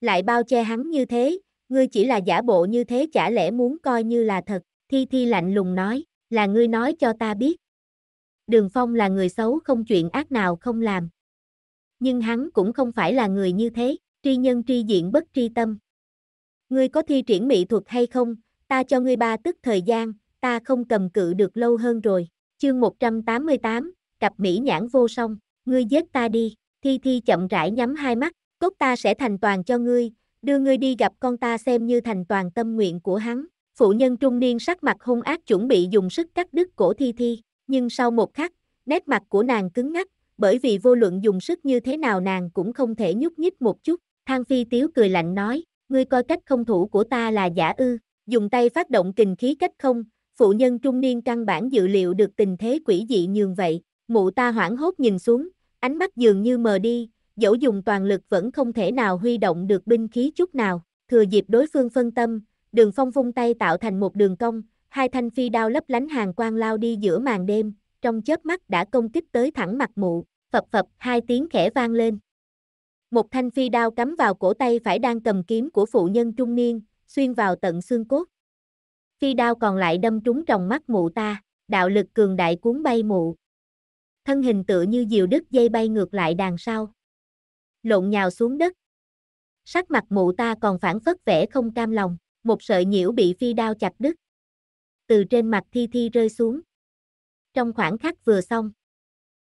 Lại bao che hắn như thế, ngươi chỉ là giả bộ như thế chả lẽ muốn coi như là thật, Thi Thi lạnh lùng nói, là ngươi nói cho ta biết. Đường Phong là người xấu không chuyện ác nào không làm. Nhưng hắn cũng không phải là người như thế, tri nhân tri diện bất tri tâm. Ngươi có thi triển mỹ thuật hay không, ta cho ngươi ba tức thời gian, ta không cầm cự được lâu hơn rồi. Chương 188, cặp mỹ nhãn vô song, ngươi giết ta đi, Thi Thi chậm rãi nhắm hai mắt, cốt ta sẽ thành toàn cho ngươi, đưa ngươi đi gặp con ta xem như thành toàn tâm nguyện của hắn. Phụ nhân trung niên sắc mặt hung ác chuẩn bị dùng sức cắt đứt cổ thi thi, nhưng sau một khắc, nét mặt của nàng cứng ngắc, bởi vì vô luận dùng sức như thế nào nàng cũng không thể nhúc nhích một chút. Thang phi tiếu cười lạnh nói, ngươi coi cách không thủ của ta là giả ư, dùng tay phát động kình khí cách không, phụ nhân trung niên căn bản dự liệu được tình thế quỷ dị nhường vậy, mụ ta hoảng hốt nhìn xuống, ánh mắt dường như mờ đi, dẫu dùng toàn lực vẫn không thể nào huy động được binh khí chút nào, thừa dịp đối phương phân tâm, đường phong vung tay tạo thành một đường cong, hai thanh phi đao lấp lánh hàng quang lao đi giữa màn đêm, trong chớp mắt đã công kích tới thẳng mặt mụ, phập phập hai tiếng khẽ vang lên. Một thanh phi đao cắm vào cổ tay phải đang cầm kiếm của phụ nhân trung niên, xuyên vào tận xương cốt. Phi đao còn lại đâm trúng trong mắt mụ ta, đạo lực cường đại cuốn bay mụ. Thân hình tựa như diều đứt dây bay ngược lại đằng sau. Lộn nhào xuống đất. Sắc mặt mụ ta còn phản phất vẻ không cam lòng một sợi nhiễu bị phi đao chặt đứt. Từ trên mặt thi thi rơi xuống. Trong khoảng khắc vừa xong,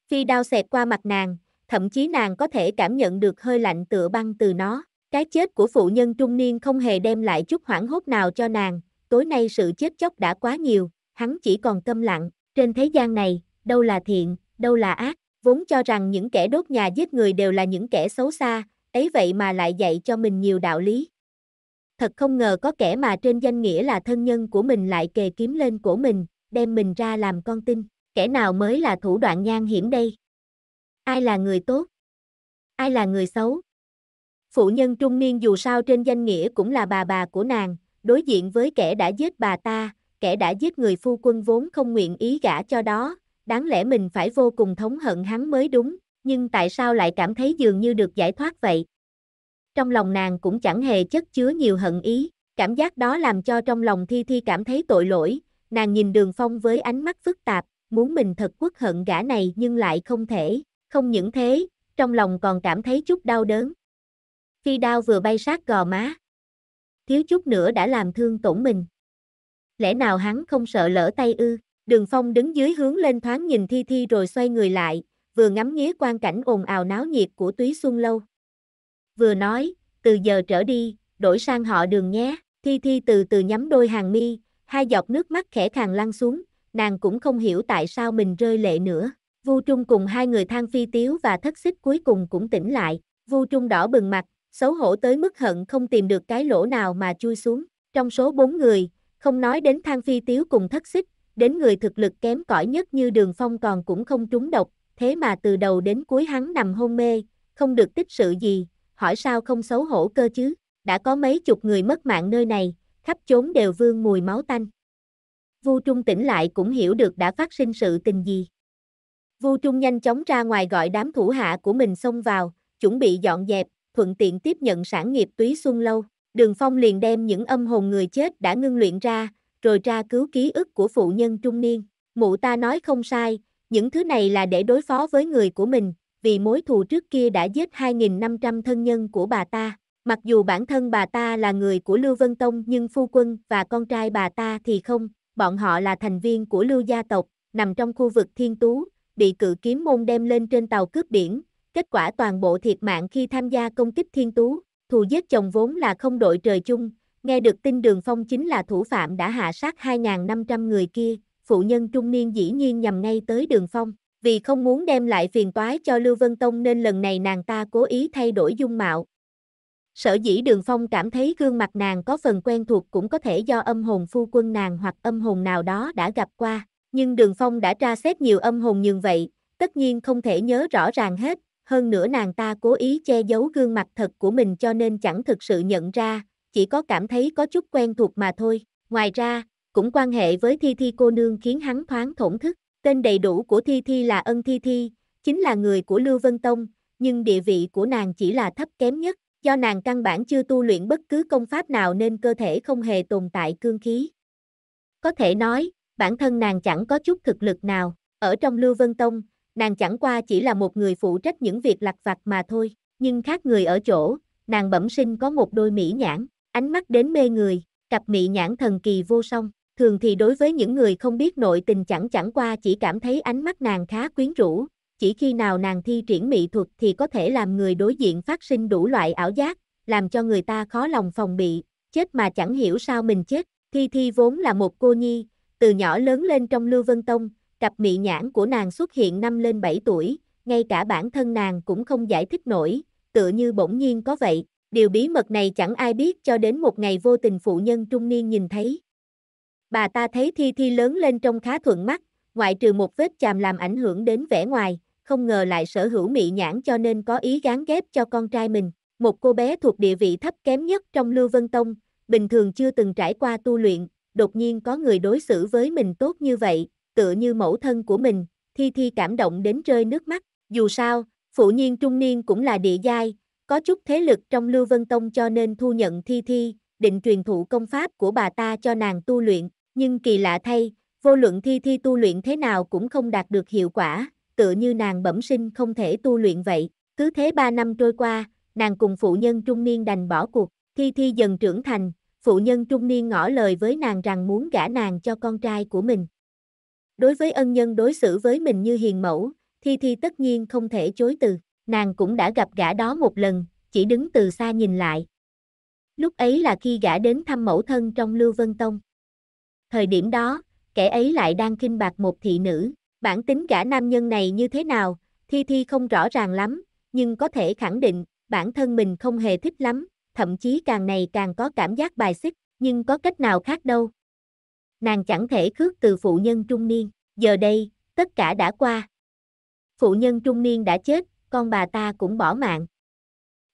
phi đao xẹt qua mặt nàng, thậm chí nàng có thể cảm nhận được hơi lạnh tựa băng từ nó. Cái chết của phụ nhân trung niên không hề đem lại chút hoảng hốt nào cho nàng, tối nay sự chết chóc đã quá nhiều, hắn chỉ còn câm lặng, trên thế gian này, đâu là thiện, đâu là ác, vốn cho rằng những kẻ đốt nhà giết người đều là những kẻ xấu xa, ấy vậy mà lại dạy cho mình nhiều đạo lý thật không ngờ có kẻ mà trên danh nghĩa là thân nhân của mình lại kề kiếm lên của mình, đem mình ra làm con tin, kẻ nào mới là thủ đoạn nhan hiểm đây? Ai là người tốt? Ai là người xấu? Phụ nhân trung niên dù sao trên danh nghĩa cũng là bà bà của nàng, đối diện với kẻ đã giết bà ta, kẻ đã giết người phu quân vốn không nguyện ý gả cho đó, đáng lẽ mình phải vô cùng thống hận hắn mới đúng, nhưng tại sao lại cảm thấy dường như được giải thoát vậy? trong lòng nàng cũng chẳng hề chất chứa nhiều hận ý, cảm giác đó làm cho trong lòng Thi Thi cảm thấy tội lỗi, nàng nhìn đường phong với ánh mắt phức tạp, muốn mình thật quốc hận gã này nhưng lại không thể, không những thế, trong lòng còn cảm thấy chút đau đớn. Phi đao vừa bay sát gò má, thiếu chút nữa đã làm thương tổn mình. Lẽ nào hắn không sợ lỡ tay ư? Đường Phong đứng dưới hướng lên thoáng nhìn Thi Thi rồi xoay người lại, vừa ngắm nghía quan cảnh ồn ào náo nhiệt của Túy Xuân Lâu vừa nói, từ giờ trở đi, đổi sang họ đường nhé. Thi Thi từ từ nhắm đôi hàng mi, hai giọt nước mắt khẽ khàng lăn xuống, nàng cũng không hiểu tại sao mình rơi lệ nữa. Vu Trung cùng hai người than phi tiếu và thất xích cuối cùng cũng tỉnh lại. Vu Trung đỏ bừng mặt, xấu hổ tới mức hận không tìm được cái lỗ nào mà chui xuống. Trong số bốn người, không nói đến than phi tiếu cùng thất xích, đến người thực lực kém cỏi nhất như đường phong còn cũng không trúng độc, thế mà từ đầu đến cuối hắn nằm hôn mê, không được tích sự gì, hỏi sao không xấu hổ cơ chứ, đã có mấy chục người mất mạng nơi này, khắp chốn đều vương mùi máu tanh. Vu Trung tỉnh lại cũng hiểu được đã phát sinh sự tình gì. Vu Trung nhanh chóng ra ngoài gọi đám thủ hạ của mình xông vào, chuẩn bị dọn dẹp, thuận tiện tiếp nhận sản nghiệp túy xuân lâu. Đường Phong liền đem những âm hồn người chết đã ngưng luyện ra, rồi tra cứu ký ức của phụ nhân trung niên. Mụ ta nói không sai, những thứ này là để đối phó với người của mình, vì mối thù trước kia đã giết 2.500 thân nhân của bà ta. Mặc dù bản thân bà ta là người của Lưu Vân Tông nhưng phu quân và con trai bà ta thì không, bọn họ là thành viên của Lưu gia tộc, nằm trong khu vực Thiên Tú, bị cự kiếm môn đem lên trên tàu cướp biển, kết quả toàn bộ thiệt mạng khi tham gia công kích Thiên Tú, thù giết chồng vốn là không đội trời chung, nghe được tin Đường Phong chính là thủ phạm đã hạ sát 2.500 người kia, phụ nhân trung niên dĩ nhiên nhằm ngay tới Đường Phong vì không muốn đem lại phiền toái cho Lưu Vân Tông nên lần này nàng ta cố ý thay đổi dung mạo. Sở dĩ Đường Phong cảm thấy gương mặt nàng có phần quen thuộc cũng có thể do âm hồn phu quân nàng hoặc âm hồn nào đó đã gặp qua, nhưng Đường Phong đã tra xét nhiều âm hồn như vậy, tất nhiên không thể nhớ rõ ràng hết, hơn nữa nàng ta cố ý che giấu gương mặt thật của mình cho nên chẳng thực sự nhận ra, chỉ có cảm thấy có chút quen thuộc mà thôi. Ngoài ra, cũng quan hệ với Thi Thi cô nương khiến hắn thoáng thổn thức. Tên đầy đủ của Thi Thi là Ân Thi Thi, chính là người của Lưu Vân Tông, nhưng địa vị của nàng chỉ là thấp kém nhất, do nàng căn bản chưa tu luyện bất cứ công pháp nào nên cơ thể không hề tồn tại cương khí. Có thể nói, bản thân nàng chẳng có chút thực lực nào, ở trong Lưu Vân Tông, nàng chẳng qua chỉ là một người phụ trách những việc lặt vặt mà thôi, nhưng khác người ở chỗ, nàng bẩm sinh có một đôi mỹ nhãn, ánh mắt đến mê người, cặp mỹ nhãn thần kỳ vô song, thường thì đối với những người không biết nội tình chẳng chẳng qua chỉ cảm thấy ánh mắt nàng khá quyến rũ, chỉ khi nào nàng thi triển mỹ thuật thì có thể làm người đối diện phát sinh đủ loại ảo giác, làm cho người ta khó lòng phòng bị, chết mà chẳng hiểu sao mình chết. Thi Thi vốn là một cô nhi, từ nhỏ lớn lên trong Lưu Vân Tông, cặp mị nhãn của nàng xuất hiện năm lên 7 tuổi, ngay cả bản thân nàng cũng không giải thích nổi, tựa như bỗng nhiên có vậy. Điều bí mật này chẳng ai biết cho đến một ngày vô tình phụ nhân trung niên nhìn thấy, Bà ta thấy Thi Thi lớn lên trông khá thuận mắt, ngoại trừ một vết chàm làm ảnh hưởng đến vẻ ngoài, không ngờ lại sở hữu mị nhãn cho nên có ý gán ghép cho con trai mình. Một cô bé thuộc địa vị thấp kém nhất trong Lưu Vân Tông, bình thường chưa từng trải qua tu luyện, đột nhiên có người đối xử với mình tốt như vậy, tựa như mẫu thân của mình, Thi Thi cảm động đến rơi nước mắt. Dù sao, phụ nhiên trung niên cũng là địa giai, có chút thế lực trong Lưu Vân Tông cho nên thu nhận Thi Thi, định truyền thụ công pháp của bà ta cho nàng tu luyện. Nhưng kỳ lạ thay, vô luận thi thi tu luyện thế nào cũng không đạt được hiệu quả, tựa như nàng bẩm sinh không thể tu luyện vậy. Cứ thế ba năm trôi qua, nàng cùng phụ nhân trung niên đành bỏ cuộc, thi thi dần trưởng thành, phụ nhân trung niên ngỏ lời với nàng rằng muốn gả nàng cho con trai của mình. Đối với ân nhân đối xử với mình như hiền mẫu, thi thi tất nhiên không thể chối từ, nàng cũng đã gặp gã đó một lần, chỉ đứng từ xa nhìn lại. Lúc ấy là khi gã đến thăm mẫu thân trong Lưu Vân Tông. Thời điểm đó, kẻ ấy lại đang kinh bạc một thị nữ. Bản tính gã nam nhân này như thế nào, Thi Thi không rõ ràng lắm, nhưng có thể khẳng định, bản thân mình không hề thích lắm, thậm chí càng này càng có cảm giác bài xích, nhưng có cách nào khác đâu. Nàng chẳng thể khước từ phụ nhân trung niên, giờ đây, tất cả đã qua. Phụ nhân trung niên đã chết, con bà ta cũng bỏ mạng.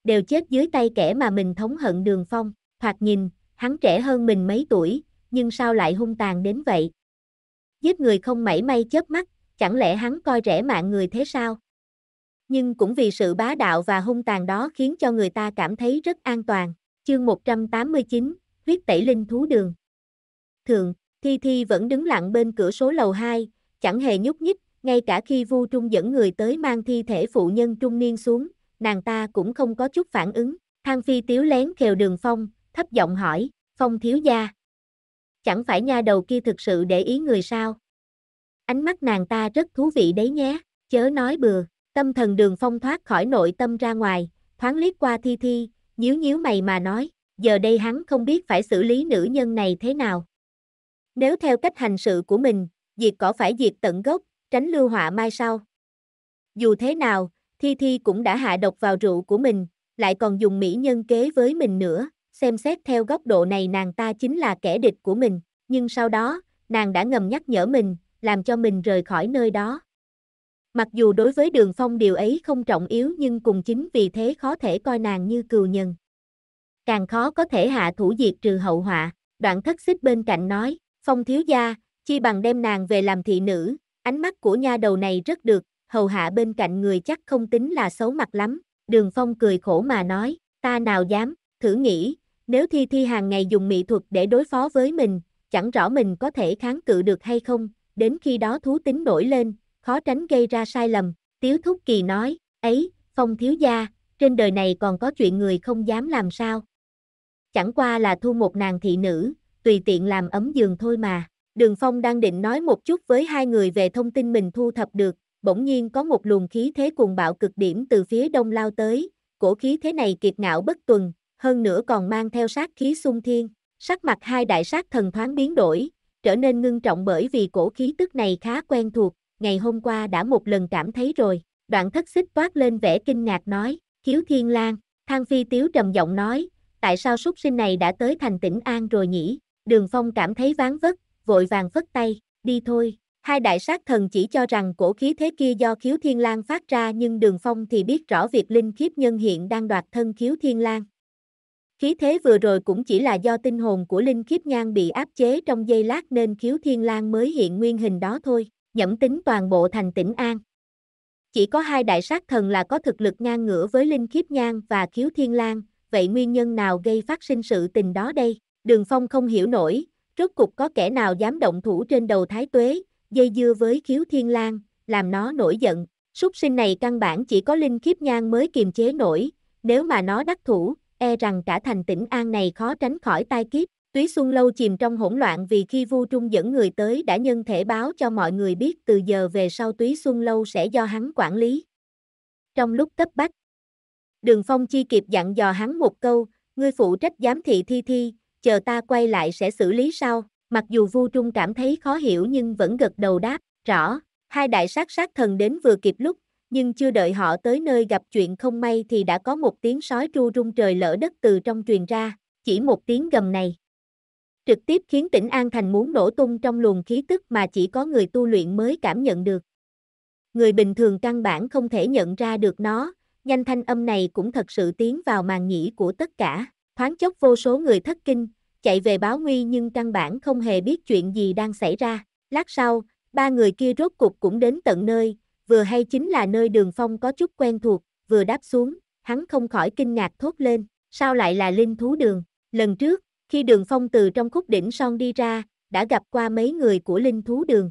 Đều chết dưới tay kẻ mà mình thống hận đường phong, thoạt nhìn, hắn trẻ hơn mình mấy tuổi, nhưng sao lại hung tàn đến vậy? Giết người không mảy may chớp mắt, chẳng lẽ hắn coi rẻ mạng người thế sao? Nhưng cũng vì sự bá đạo và hung tàn đó khiến cho người ta cảm thấy rất an toàn. Chương 189, huyết tẩy linh thú đường. Thường, Thi Thi vẫn đứng lặng bên cửa số lầu 2, chẳng hề nhúc nhích, ngay cả khi Vu Trung dẫn người tới mang thi thể phụ nhân trung niên xuống, nàng ta cũng không có chút phản ứng. Thang Phi tiếu lén khều đường Phong, thấp giọng hỏi, Phong thiếu gia, chẳng phải nha đầu kia thực sự để ý người sao? Ánh mắt nàng ta rất thú vị đấy nhé, chớ nói bừa, tâm thần đường phong thoát khỏi nội tâm ra ngoài, thoáng liếc qua thi thi, nhíu nhíu mày mà nói, giờ đây hắn không biết phải xử lý nữ nhân này thế nào. Nếu theo cách hành sự của mình, diệt có phải diệt tận gốc, tránh lưu họa mai sau. Dù thế nào, Thi Thi cũng đã hạ độc vào rượu của mình, lại còn dùng mỹ nhân kế với mình nữa, xem xét theo góc độ này nàng ta chính là kẻ địch của mình, nhưng sau đó, nàng đã ngầm nhắc nhở mình, làm cho mình rời khỏi nơi đó. Mặc dù đối với đường phong điều ấy không trọng yếu nhưng cùng chính vì thế khó thể coi nàng như cừu nhân. Càng khó có thể hạ thủ diệt trừ hậu họa, đoạn thất xích bên cạnh nói, phong thiếu gia, chi bằng đem nàng về làm thị nữ, ánh mắt của nha đầu này rất được, hầu hạ bên cạnh người chắc không tính là xấu mặt lắm, đường phong cười khổ mà nói, ta nào dám, thử nghĩ, nếu thi thi hàng ngày dùng mỹ thuật để đối phó với mình, chẳng rõ mình có thể kháng cự được hay không, đến khi đó thú tính nổi lên, khó tránh gây ra sai lầm. Tiếu Thúc Kỳ nói, ấy, Phong Thiếu Gia, trên đời này còn có chuyện người không dám làm sao. Chẳng qua là thu một nàng thị nữ, tùy tiện làm ấm giường thôi mà. Đường Phong đang định nói một chút với hai người về thông tin mình thu thập được, bỗng nhiên có một luồng khí thế cuồng bạo cực điểm từ phía đông lao tới, cổ khí thế này kiệt ngạo bất tuần, hơn nữa còn mang theo sát khí xung thiên. Sắc mặt hai đại sát thần thoáng biến đổi, trở nên ngưng trọng bởi vì cổ khí tức này khá quen thuộc, ngày hôm qua đã một lần cảm thấy rồi. Đoạn thất xích toát lên vẻ kinh ngạc nói, khiếu thiên lang, thang phi tiếu trầm giọng nói, tại sao súc sinh này đã tới thành tỉnh An rồi nhỉ? Đường phong cảm thấy ván vất, vội vàng phất tay, đi thôi. Hai đại sát thần chỉ cho rằng cổ khí thế kia do khiếu thiên lang phát ra nhưng đường phong thì biết rõ việc linh khiếp nhân hiện đang đoạt thân khiếu thiên lang. Khí thế vừa rồi cũng chỉ là do tinh hồn của Linh Khiếp Nhan bị áp chế trong giây lát nên khiếu thiên lang mới hiện nguyên hình đó thôi, nhẫm tính toàn bộ thành tỉnh an. Chỉ có hai đại sát thần là có thực lực ngang ngửa với Linh Khiếp Nhan và khiếu thiên lang, vậy nguyên nhân nào gây phát sinh sự tình đó đây? Đường Phong không hiểu nổi, rốt cục có kẻ nào dám động thủ trên đầu Thái Tuế, dây dưa với khiếu thiên lang, làm nó nổi giận. Súc sinh này căn bản chỉ có Linh Khiếp Nhan mới kiềm chế nổi, nếu mà nó đắc thủ, e rằng cả thành tỉnh An này khó tránh khỏi tai kiếp. Túy Xuân Lâu chìm trong hỗn loạn vì khi Vu Trung dẫn người tới đã nhân thể báo cho mọi người biết từ giờ về sau Túy Xuân Lâu sẽ do hắn quản lý. Trong lúc cấp bách, Đường Phong chi kịp dặn dò hắn một câu, ngươi phụ trách giám thị thi thi, chờ ta quay lại sẽ xử lý sau. Mặc dù Vu Trung cảm thấy khó hiểu nhưng vẫn gật đầu đáp, rõ, hai đại sát sát thần đến vừa kịp lúc, nhưng chưa đợi họ tới nơi gặp chuyện không may thì đã có một tiếng sói tru rung trời lỡ đất từ trong truyền ra, chỉ một tiếng gầm này. Trực tiếp khiến tỉnh An Thành muốn nổ tung trong luồng khí tức mà chỉ có người tu luyện mới cảm nhận được. Người bình thường căn bản không thể nhận ra được nó, nhanh thanh âm này cũng thật sự tiến vào màn nhĩ của tất cả, thoáng chốc vô số người thất kinh, chạy về báo nguy nhưng căn bản không hề biết chuyện gì đang xảy ra. Lát sau, ba người kia rốt cục cũng đến tận nơi, vừa hay chính là nơi đường phong có chút quen thuộc, vừa đáp xuống, hắn không khỏi kinh ngạc thốt lên, sao lại là linh thú đường, lần trước, khi đường phong từ trong khúc đỉnh son đi ra, đã gặp qua mấy người của linh thú đường.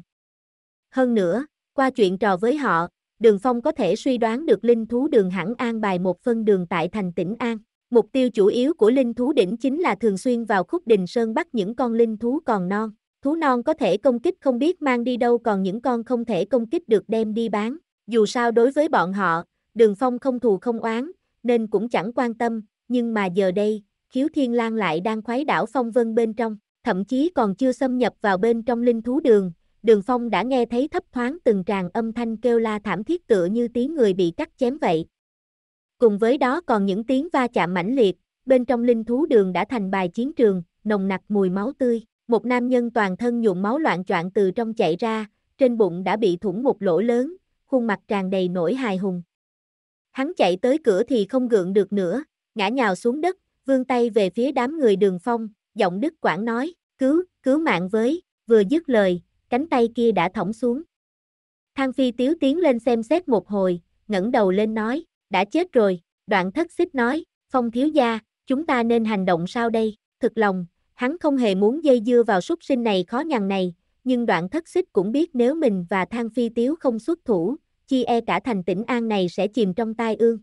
Hơn nữa, qua chuyện trò với họ, đường phong có thể suy đoán được linh thú đường hẳn an bài một phân đường tại thành tỉnh An. Mục tiêu chủ yếu của linh thú đỉnh chính là thường xuyên vào khúc đình sơn bắt những con linh thú còn non. Thú non có thể công kích không biết mang đi đâu còn những con không thể công kích được đem đi bán. Dù sao đối với bọn họ, đường phong không thù không oán, nên cũng chẳng quan tâm, nhưng mà giờ đây, khiếu thiên lang lại đang khoái đảo phong vân bên trong, thậm chí còn chưa xâm nhập vào bên trong linh thú đường. Đường phong đã nghe thấy thấp thoáng từng tràng âm thanh kêu la thảm thiết tựa như tiếng người bị cắt chém vậy. Cùng với đó còn những tiếng va chạm mãnh liệt, bên trong linh thú đường đã thành bài chiến trường, nồng nặc mùi máu tươi một nam nhân toàn thân nhuộm máu loạn choạng từ trong chạy ra, trên bụng đã bị thủng một lỗ lớn, khuôn mặt tràn đầy nỗi hài hùng. Hắn chạy tới cửa thì không gượng được nữa, ngã nhào xuống đất, vươn tay về phía đám người đường phong, giọng đức quảng nói, cứu, cứu mạng với, vừa dứt lời, cánh tay kia đã thõng xuống. Thang phi tiếu tiến lên xem xét một hồi, ngẩng đầu lên nói, đã chết rồi, đoạn thất xích nói, phong thiếu gia, chúng ta nên hành động sao đây, thực lòng, Hắn không hề muốn dây dưa vào súc sinh này khó nhằn này, nhưng đoạn thất xích cũng biết nếu mình và thang phi tiếu không xuất thủ, chi e cả thành tỉnh An này sẽ chìm trong tai ương.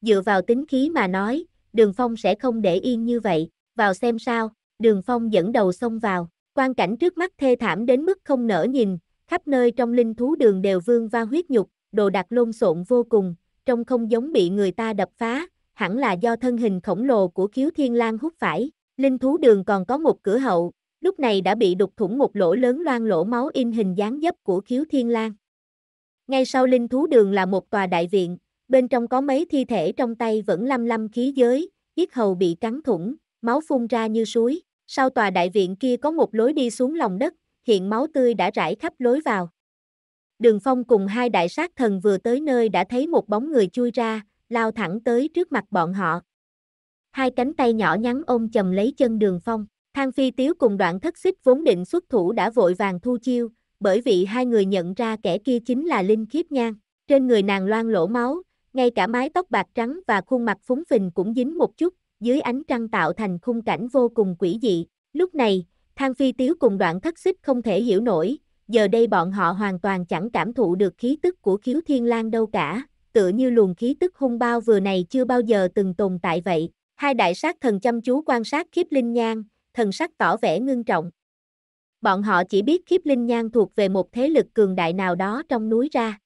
Dựa vào tính khí mà nói, đường phong sẽ không để yên như vậy, vào xem sao, đường phong dẫn đầu xông vào, quan cảnh trước mắt thê thảm đến mức không nở nhìn, khắp nơi trong linh thú đường đều vương va huyết nhục, đồ đạc lôn xộn vô cùng, trông không giống bị người ta đập phá, hẳn là do thân hình khổng lồ của khiếu thiên lang hút phải. Linh thú đường còn có một cửa hậu, lúc này đã bị đục thủng một lỗ lớn loang lỗ máu in hình dáng dấp của khiếu thiên lang. Ngay sau linh thú đường là một tòa đại viện, bên trong có mấy thi thể trong tay vẫn lăm lăm khí giới, giết hầu bị cắn thủng, máu phun ra như suối. Sau tòa đại viện kia có một lối đi xuống lòng đất, hiện máu tươi đã rải khắp lối vào. Đường Phong cùng hai đại sát thần vừa tới nơi đã thấy một bóng người chui ra, lao thẳng tới trước mặt bọn họ hai cánh tay nhỏ nhắn ôm chầm lấy chân đường phong. Thang phi tiếu cùng đoạn thất xích vốn định xuất thủ đã vội vàng thu chiêu, bởi vì hai người nhận ra kẻ kia chính là Linh Khiếp Nhan. Trên người nàng loang lỗ máu, ngay cả mái tóc bạc trắng và khuôn mặt phúng phình cũng dính một chút, dưới ánh trăng tạo thành khung cảnh vô cùng quỷ dị. Lúc này, Thang Phi Tiếu cùng đoạn thất xích không thể hiểu nổi, giờ đây bọn họ hoàn toàn chẳng cảm thụ được khí tức của khiếu thiên lang đâu cả, tựa như luồng khí tức hung bao vừa này chưa bao giờ từng tồn tại vậy. Hai đại sát thần chăm chú quan sát kiếp linh nhan thần sắc tỏ vẻ ngưng trọng. Bọn họ chỉ biết kiếp linh nhan thuộc về một thế lực cường đại nào đó trong núi ra.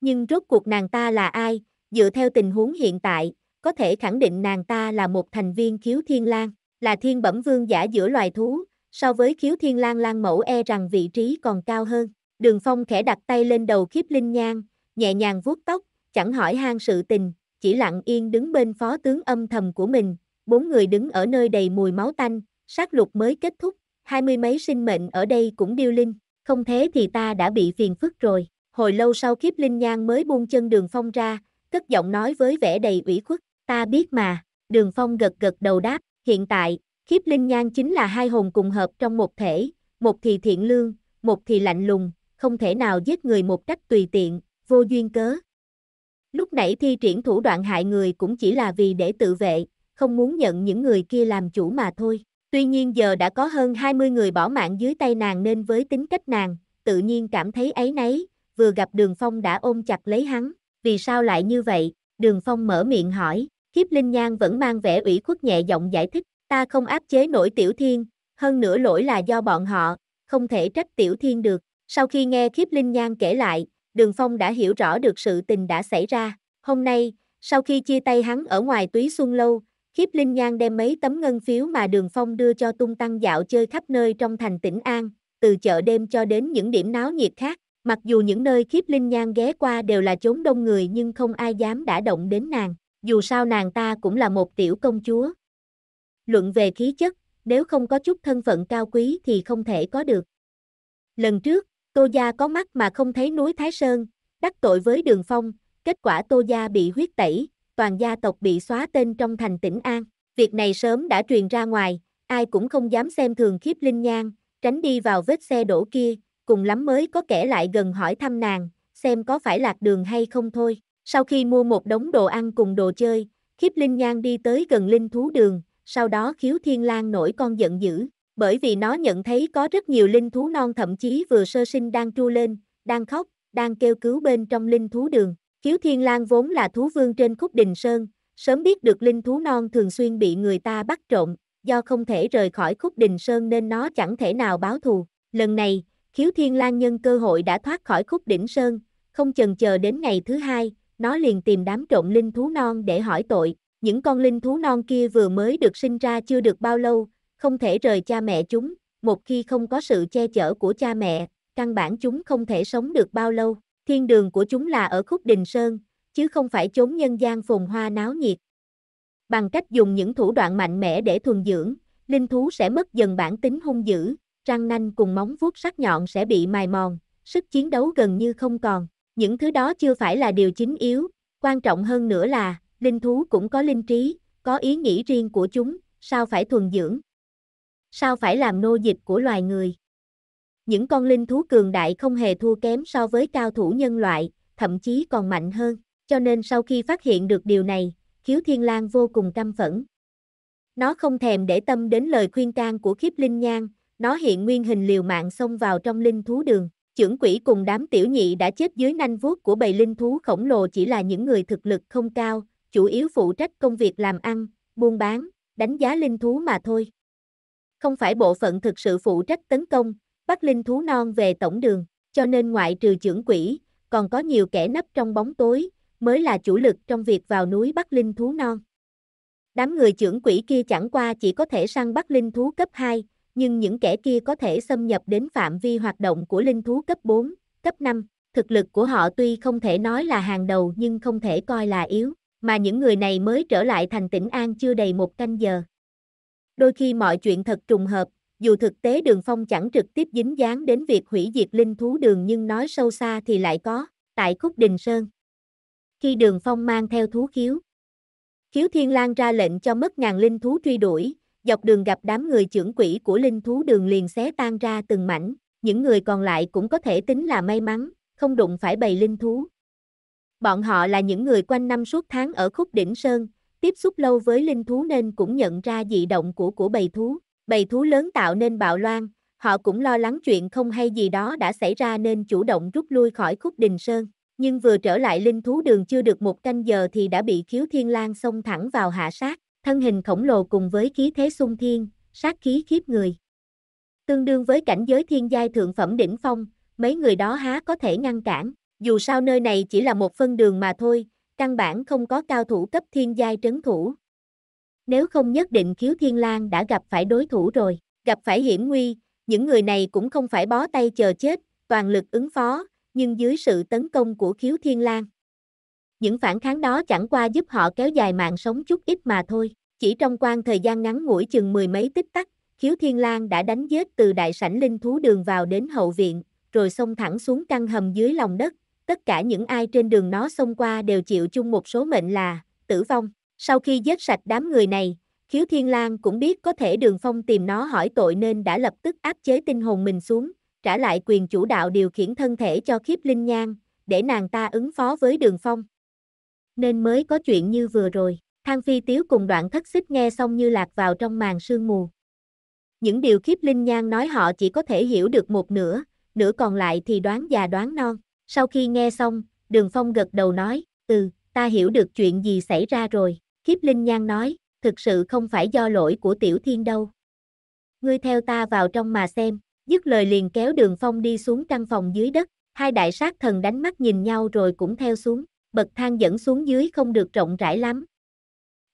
Nhưng rốt cuộc nàng ta là ai, dựa theo tình huống hiện tại, có thể khẳng định nàng ta là một thành viên khiếu thiên lang, là thiên bẩm vương giả giữa loài thú, so với khiếu thiên lang lang mẫu e rằng vị trí còn cao hơn. Đường Phong khẽ đặt tay lên đầu kiếp linh nhan nhẹ nhàng vuốt tóc, chẳng hỏi han sự tình, chỉ lặng yên đứng bên phó tướng âm thầm của mình, bốn người đứng ở nơi đầy mùi máu tanh, sát lục mới kết thúc, hai mươi mấy sinh mệnh ở đây cũng điêu linh, không thế thì ta đã bị phiền phức rồi. Hồi lâu sau khiếp linh nhang mới buông chân đường phong ra, cất giọng nói với vẻ đầy ủy khuất, ta biết mà, đường phong gật gật đầu đáp, hiện tại, khiếp linh nhang chính là hai hồn cùng hợp trong một thể, một thì thiện lương, một thì lạnh lùng, không thể nào giết người một cách tùy tiện, vô duyên cớ, Lúc nãy thi triển thủ đoạn hại người cũng chỉ là vì để tự vệ, không muốn nhận những người kia làm chủ mà thôi. Tuy nhiên giờ đã có hơn 20 người bỏ mạng dưới tay nàng nên với tính cách nàng, tự nhiên cảm thấy ấy nấy, vừa gặp Đường Phong đã ôm chặt lấy hắn. Vì sao lại như vậy? Đường Phong mở miệng hỏi, Kiếp Linh Nhan vẫn mang vẻ ủy khuất nhẹ giọng giải thích, ta không áp chế nổi Tiểu Thiên, hơn nữa lỗi là do bọn họ, không thể trách Tiểu Thiên được. Sau khi nghe Kiếp Linh Nhan kể lại, Đường Phong đã hiểu rõ được sự tình đã xảy ra. Hôm nay, sau khi chia tay hắn ở ngoài túy xuân lâu, Khiếp Linh Nhan đem mấy tấm ngân phiếu mà Đường Phong đưa cho tung tăng dạo chơi khắp nơi trong thành tỉnh An, từ chợ đêm cho đến những điểm náo nhiệt khác. Mặc dù những nơi Khiếp Linh Nhan ghé qua đều là chốn đông người nhưng không ai dám đã động đến nàng, dù sao nàng ta cũng là một tiểu công chúa. Luận về khí chất, nếu không có chút thân phận cao quý thì không thể có được. Lần trước, Tô Gia có mắt mà không thấy núi Thái Sơn, đắc tội với Đường Phong, kết quả Tô Gia bị huyết tẩy, toàn gia tộc bị xóa tên trong thành tỉnh An. Việc này sớm đã truyền ra ngoài, ai cũng không dám xem thường khiếp linh nhang, tránh đi vào vết xe đổ kia, cùng lắm mới có kẻ lại gần hỏi thăm nàng, xem có phải lạc đường hay không thôi. Sau khi mua một đống đồ ăn cùng đồ chơi, khiếp linh nhang đi tới gần linh thú đường, sau đó khiếu thiên lang nổi con giận dữ, bởi vì nó nhận thấy có rất nhiều linh thú non thậm chí vừa sơ sinh đang tru lên, đang khóc, đang kêu cứu bên trong linh thú đường. Khiếu Thiên Lang vốn là thú vương trên khúc đình sơn, sớm biết được linh thú non thường xuyên bị người ta bắt trộm, do không thể rời khỏi khúc đình sơn nên nó chẳng thể nào báo thù. Lần này, Khiếu Thiên Lang nhân cơ hội đã thoát khỏi khúc đỉnh sơn, không chần chờ đến ngày thứ hai, nó liền tìm đám trộm linh thú non để hỏi tội. Những con linh thú non kia vừa mới được sinh ra chưa được bao lâu, không thể rời cha mẹ chúng, một khi không có sự che chở của cha mẹ, căn bản chúng không thể sống được bao lâu. Thiên đường của chúng là ở khúc đình sơn, chứ không phải chốn nhân gian phồn hoa náo nhiệt. Bằng cách dùng những thủ đoạn mạnh mẽ để thuần dưỡng, linh thú sẽ mất dần bản tính hung dữ, răng nanh cùng móng vuốt sắc nhọn sẽ bị mài mòn, sức chiến đấu gần như không còn. Những thứ đó chưa phải là điều chính yếu, quan trọng hơn nữa là, linh thú cũng có linh trí, có ý nghĩ riêng của chúng, sao phải thuần dưỡng sao phải làm nô dịch của loài người. Những con linh thú cường đại không hề thua kém so với cao thủ nhân loại, thậm chí còn mạnh hơn, cho nên sau khi phát hiện được điều này, khiếu thiên lang vô cùng căm phẫn. Nó không thèm để tâm đến lời khuyên can của khiếp linh nhan, nó hiện nguyên hình liều mạng xông vào trong linh thú đường. trưởng quỷ cùng đám tiểu nhị đã chết dưới nanh vuốt của bầy linh thú khổng lồ chỉ là những người thực lực không cao, chủ yếu phụ trách công việc làm ăn, buôn bán, đánh giá linh thú mà thôi không phải bộ phận thực sự phụ trách tấn công, bắt linh thú non về tổng đường, cho nên ngoại trừ trưởng quỷ còn có nhiều kẻ nấp trong bóng tối, mới là chủ lực trong việc vào núi bắt linh thú non. Đám người trưởng quỷ kia chẳng qua chỉ có thể săn bắt linh thú cấp 2, nhưng những kẻ kia có thể xâm nhập đến phạm vi hoạt động của linh thú cấp 4, cấp 5. Thực lực của họ tuy không thể nói là hàng đầu nhưng không thể coi là yếu, mà những người này mới trở lại thành tỉnh An chưa đầy một canh giờ. Đôi khi mọi chuyện thật trùng hợp, dù thực tế đường phong chẳng trực tiếp dính dáng đến việc hủy diệt linh thú đường nhưng nói sâu xa thì lại có, tại khúc đình sơn. Khi đường phong mang theo thú khiếu, khiếu thiên Lang ra lệnh cho mất ngàn linh thú truy đuổi, dọc đường gặp đám người trưởng quỷ của linh thú đường liền xé tan ra từng mảnh, những người còn lại cũng có thể tính là may mắn, không đụng phải bầy linh thú. Bọn họ là những người quanh năm suốt tháng ở khúc đỉnh Sơn, tiếp xúc lâu với linh thú nên cũng nhận ra dị động của của bầy thú. Bầy thú lớn tạo nên bạo loạn, họ cũng lo lắng chuyện không hay gì đó đã xảy ra nên chủ động rút lui khỏi khúc đình sơn. Nhưng vừa trở lại linh thú đường chưa được một canh giờ thì đã bị khiếu thiên lang xông thẳng vào hạ sát, thân hình khổng lồ cùng với khí thế xung thiên, sát khí khiếp người. Tương đương với cảnh giới thiên giai thượng phẩm đỉnh phong, mấy người đó há có thể ngăn cản, dù sao nơi này chỉ là một phân đường mà thôi, căn bản không có cao thủ cấp thiên giai trấn thủ. Nếu không nhất định khiếu thiên lang đã gặp phải đối thủ rồi, gặp phải hiểm nguy, những người này cũng không phải bó tay chờ chết, toàn lực ứng phó, nhưng dưới sự tấn công của khiếu thiên lang. Những phản kháng đó chẳng qua giúp họ kéo dài mạng sống chút ít mà thôi, chỉ trong quan thời gian ngắn ngủi chừng mười mấy tích tắc, khiếu thiên lang đã đánh giết từ đại sảnh linh thú đường vào đến hậu viện, rồi xông thẳng xuống căn hầm dưới lòng đất, tất cả những ai trên đường nó xông qua đều chịu chung một số mệnh là tử vong. Sau khi giết sạch đám người này, Khiếu Thiên Lang cũng biết có thể Đường Phong tìm nó hỏi tội nên đã lập tức áp chế tinh hồn mình xuống, trả lại quyền chủ đạo điều khiển thân thể cho Khiếp Linh Nhan, để nàng ta ứng phó với Đường Phong. Nên mới có chuyện như vừa rồi, Thang Phi Tiếu cùng đoạn thất xích nghe xong như lạc vào trong màn sương mù. Những điều Khiếp Linh Nhan nói họ chỉ có thể hiểu được một nửa, nửa còn lại thì đoán già đoán non. Sau khi nghe xong, Đường Phong gật đầu nói, ừ, ta hiểu được chuyện gì xảy ra rồi. Kiếp Linh Nhan nói, thực sự không phải do lỗi của Tiểu Thiên đâu. Ngươi theo ta vào trong mà xem, dứt lời liền kéo Đường Phong đi xuống căn phòng dưới đất, hai đại sát thần đánh mắt nhìn nhau rồi cũng theo xuống, bậc thang dẫn xuống dưới không được rộng rãi lắm.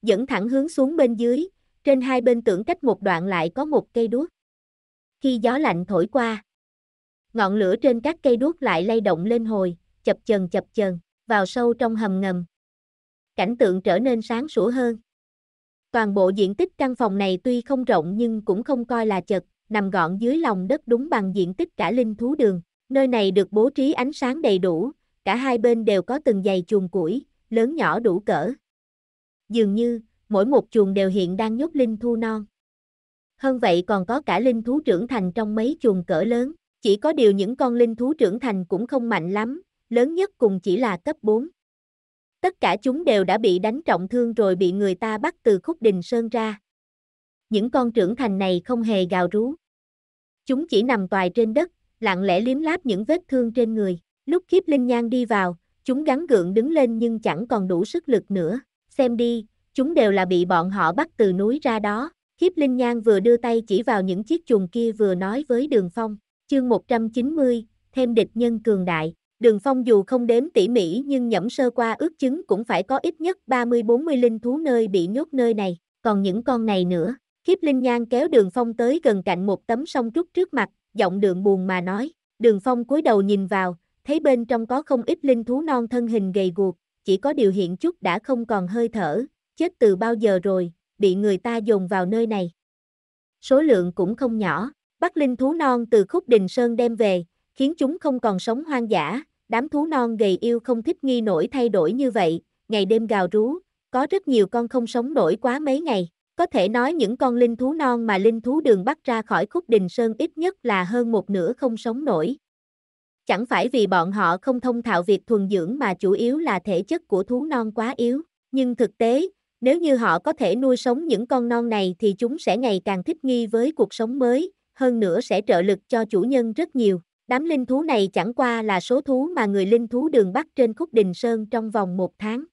Dẫn thẳng hướng xuống bên dưới, trên hai bên tưởng cách một đoạn lại có một cây đuốc. Khi gió lạnh thổi qua, Ngọn lửa trên các cây đuốc lại lay động lên hồi, chập chờn chập chờn, vào sâu trong hầm ngầm. Cảnh tượng trở nên sáng sủa hơn. Toàn bộ diện tích căn phòng này tuy không rộng nhưng cũng không coi là chật, nằm gọn dưới lòng đất đúng bằng diện tích cả linh thú đường. Nơi này được bố trí ánh sáng đầy đủ, cả hai bên đều có từng dày chuồng củi, lớn nhỏ đủ cỡ. Dường như, mỗi một chuồng đều hiện đang nhốt linh thu non. Hơn vậy còn có cả linh thú trưởng thành trong mấy chuồng cỡ lớn. Chỉ có điều những con linh thú trưởng thành cũng không mạnh lắm, lớn nhất cùng chỉ là cấp 4. Tất cả chúng đều đã bị đánh trọng thương rồi bị người ta bắt từ khúc đình sơn ra. Những con trưởng thành này không hề gào rú. Chúng chỉ nằm toài trên đất, lặng lẽ liếm láp những vết thương trên người. Lúc kiếp linh nhang đi vào, chúng gắn gượng đứng lên nhưng chẳng còn đủ sức lực nữa. Xem đi, chúng đều là bị bọn họ bắt từ núi ra đó. Kiếp linh nhang vừa đưa tay chỉ vào những chiếc chuồng kia vừa nói với đường phong chương 190, thêm địch nhân cường đại. Đường Phong dù không đếm tỉ mỉ nhưng nhẫm sơ qua ước chứng cũng phải có ít nhất 30-40 linh thú nơi bị nhốt nơi này, còn những con này nữa. Khiếp Linh Nhan kéo Đường Phong tới gần cạnh một tấm sông trúc trước mặt, giọng đường buồn mà nói. Đường Phong cúi đầu nhìn vào, thấy bên trong có không ít linh thú non thân hình gầy guộc, chỉ có điều hiện chút đã không còn hơi thở, chết từ bao giờ rồi, bị người ta dồn vào nơi này. Số lượng cũng không nhỏ, bắt linh thú non từ khúc đình sơn đem về, khiến chúng không còn sống hoang dã, đám thú non gầy yêu không thích nghi nổi thay đổi như vậy, ngày đêm gào rú, có rất nhiều con không sống nổi quá mấy ngày. Có thể nói những con linh thú non mà linh thú đường bắt ra khỏi khúc đình sơn ít nhất là hơn một nửa không sống nổi. Chẳng phải vì bọn họ không thông thạo việc thuần dưỡng mà chủ yếu là thể chất của thú non quá yếu, nhưng thực tế, nếu như họ có thể nuôi sống những con non này thì chúng sẽ ngày càng thích nghi với cuộc sống mới, hơn nữa sẽ trợ lực cho chủ nhân rất nhiều. Đám linh thú này chẳng qua là số thú mà người linh thú đường bắt trên khúc đình Sơn trong vòng một tháng.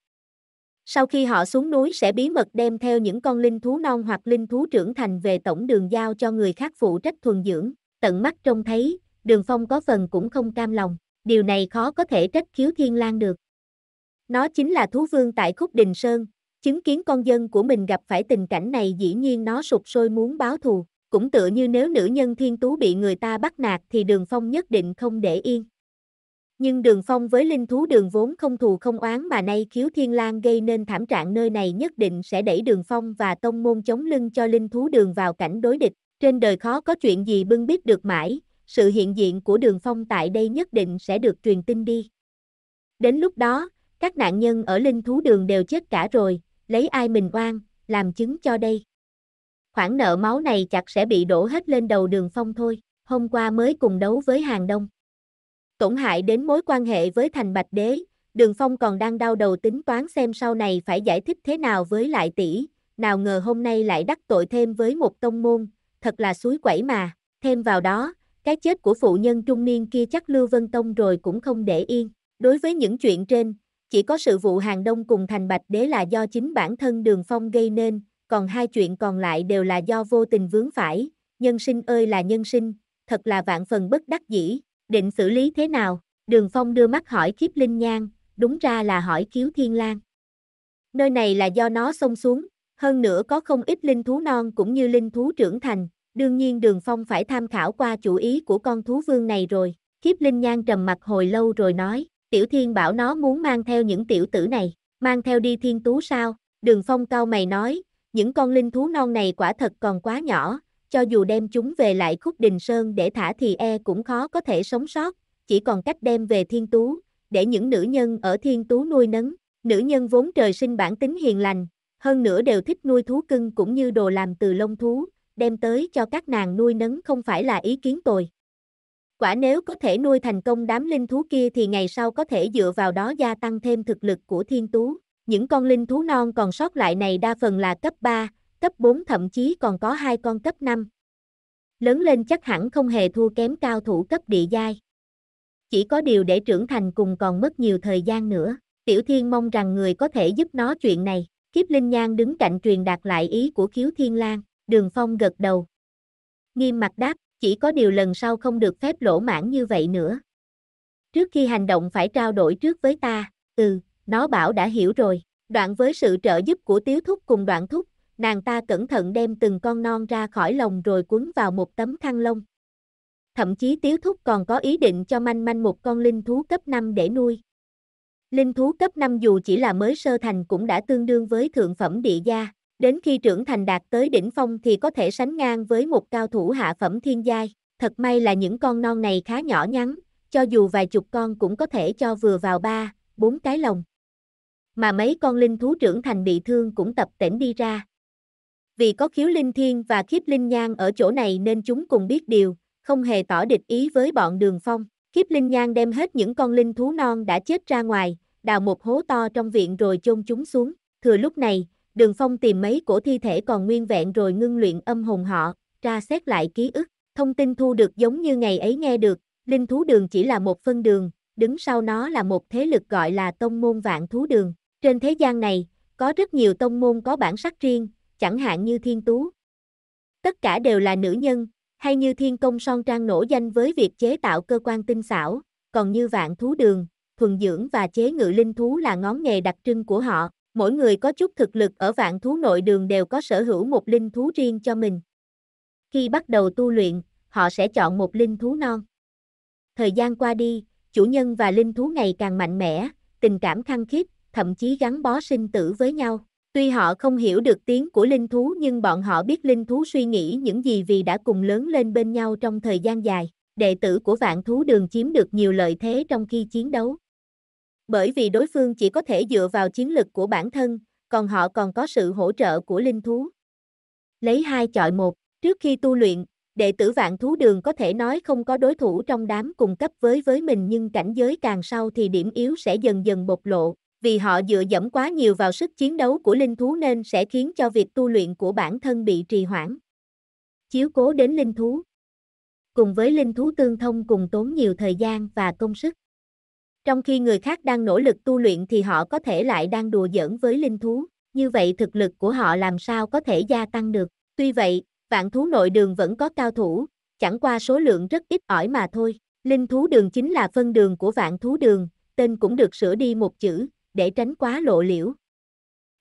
Sau khi họ xuống núi sẽ bí mật đem theo những con linh thú non hoặc linh thú trưởng thành về tổng đường giao cho người khác phụ trách thuần dưỡng, tận mắt trông thấy, đường phong có phần cũng không cam lòng, điều này khó có thể trách khiếu thiên lang được. Nó chính là thú vương tại khúc đình Sơn, chứng kiến con dân của mình gặp phải tình cảnh này dĩ nhiên nó sụp sôi muốn báo thù cũng tựa như nếu nữ nhân thiên tú bị người ta bắt nạt thì đường phong nhất định không để yên. Nhưng đường phong với linh thú đường vốn không thù không oán mà nay khiếu thiên lang gây nên thảm trạng nơi này nhất định sẽ đẩy đường phong và tông môn chống lưng cho linh thú đường vào cảnh đối địch. Trên đời khó có chuyện gì bưng biết được mãi, sự hiện diện của đường phong tại đây nhất định sẽ được truyền tin đi. Đến lúc đó, các nạn nhân ở linh thú đường đều chết cả rồi, lấy ai mình oan, làm chứng cho đây khoản nợ máu này chắc sẽ bị đổ hết lên đầu đường phong thôi, hôm qua mới cùng đấu với hàng đông. Tổn hại đến mối quan hệ với thành bạch đế, đường phong còn đang đau đầu tính toán xem sau này phải giải thích thế nào với lại tỷ, nào ngờ hôm nay lại đắc tội thêm với một tông môn, thật là suối quẩy mà, thêm vào đó, cái chết của phụ nhân trung niên kia chắc Lưu Vân Tông rồi cũng không để yên, đối với những chuyện trên, chỉ có sự vụ hàng đông cùng thành bạch đế là do chính bản thân đường phong gây nên, còn hai chuyện còn lại đều là do vô tình vướng phải, nhân sinh ơi là nhân sinh, thật là vạn phần bất đắc dĩ, định xử lý thế nào, đường phong đưa mắt hỏi kiếp linh nhang, đúng ra là hỏi kiếu thiên lang. Nơi này là do nó xông xuống, hơn nữa có không ít linh thú non cũng như linh thú trưởng thành, đương nhiên đường phong phải tham khảo qua chủ ý của con thú vương này rồi, kiếp linh nhang trầm mặt hồi lâu rồi nói, tiểu thiên bảo nó muốn mang theo những tiểu tử này, mang theo đi thiên tú sao, đường phong cao mày nói, những con linh thú non này quả thật còn quá nhỏ, cho dù đem chúng về lại khúc đình sơn để thả thì e cũng khó có thể sống sót, chỉ còn cách đem về thiên tú, để những nữ nhân ở thiên tú nuôi nấng. Nữ nhân vốn trời sinh bản tính hiền lành, hơn nữa đều thích nuôi thú cưng cũng như đồ làm từ lông thú, đem tới cho các nàng nuôi nấng không phải là ý kiến tồi. Quả nếu có thể nuôi thành công đám linh thú kia thì ngày sau có thể dựa vào đó gia tăng thêm thực lực của thiên tú. Những con linh thú non còn sót lại này đa phần là cấp 3, cấp 4 thậm chí còn có hai con cấp 5. Lớn lên chắc hẳn không hề thua kém cao thủ cấp địa giai. Chỉ có điều để trưởng thành cùng còn mất nhiều thời gian nữa, Tiểu Thiên mong rằng người có thể giúp nó chuyện này. Kiếp Linh Nhan đứng cạnh truyền đạt lại ý của Khiếu Thiên Lan, Đường Phong gật đầu. Nghiêm mặt đáp, chỉ có điều lần sau không được phép lỗ mãn như vậy nữa. Trước khi hành động phải trao đổi trước với ta, ừ nó bảo đã hiểu rồi. Đoạn với sự trợ giúp của tiếu thúc cùng đoạn thúc, nàng ta cẩn thận đem từng con non ra khỏi lồng rồi cuốn vào một tấm khăn lông. Thậm chí tiếu thúc còn có ý định cho manh manh một con linh thú cấp 5 để nuôi. Linh thú cấp 5 dù chỉ là mới sơ thành cũng đã tương đương với thượng phẩm địa gia, đến khi trưởng thành đạt tới đỉnh phong thì có thể sánh ngang với một cao thủ hạ phẩm thiên giai. Thật may là những con non này khá nhỏ nhắn, cho dù vài chục con cũng có thể cho vừa vào ba, bốn cái lồng mà mấy con linh thú trưởng thành bị thương cũng tập tễnh đi ra. Vì có khiếu linh thiên và khiếp linh nhang ở chỗ này nên chúng cùng biết điều, không hề tỏ địch ý với bọn đường phong. Khiếp linh nhang đem hết những con linh thú non đã chết ra ngoài, đào một hố to trong viện rồi chôn chúng xuống. Thừa lúc này, đường phong tìm mấy cổ thi thể còn nguyên vẹn rồi ngưng luyện âm hồn họ, tra xét lại ký ức. Thông tin thu được giống như ngày ấy nghe được, linh thú đường chỉ là một phân đường, đứng sau nó là một thế lực gọi là tông môn vạn thú đường. Trên thế gian này, có rất nhiều tông môn có bản sắc riêng, chẳng hạn như thiên tú. Tất cả đều là nữ nhân, hay như thiên công son trang nổi danh với việc chế tạo cơ quan tinh xảo, còn như vạn thú đường, thuần dưỡng và chế ngự linh thú là ngón nghề đặc trưng của họ. Mỗi người có chút thực lực ở vạn thú nội đường đều có sở hữu một linh thú riêng cho mình. Khi bắt đầu tu luyện, họ sẽ chọn một linh thú non. Thời gian qua đi, chủ nhân và linh thú ngày càng mạnh mẽ, tình cảm khăng khít, thậm chí gắn bó sinh tử với nhau. Tuy họ không hiểu được tiếng của linh thú nhưng bọn họ biết linh thú suy nghĩ những gì vì đã cùng lớn lên bên nhau trong thời gian dài. Đệ tử của vạn thú đường chiếm được nhiều lợi thế trong khi chiến đấu. Bởi vì đối phương chỉ có thể dựa vào chiến lực của bản thân, còn họ còn có sự hỗ trợ của linh thú. Lấy hai chọi một, trước khi tu luyện, đệ tử vạn thú đường có thể nói không có đối thủ trong đám cùng cấp với với mình nhưng cảnh giới càng sau thì điểm yếu sẽ dần dần bộc lộ, vì họ dựa dẫm quá nhiều vào sức chiến đấu của linh thú nên sẽ khiến cho việc tu luyện của bản thân bị trì hoãn. Chiếu cố đến linh thú Cùng với linh thú tương thông cùng tốn nhiều thời gian và công sức. Trong khi người khác đang nỗ lực tu luyện thì họ có thể lại đang đùa giỡn với linh thú, như vậy thực lực của họ làm sao có thể gia tăng được. Tuy vậy, vạn thú nội đường vẫn có cao thủ, chẳng qua số lượng rất ít ỏi mà thôi. Linh thú đường chính là phân đường của vạn thú đường, tên cũng được sửa đi một chữ, để tránh quá lộ liễu.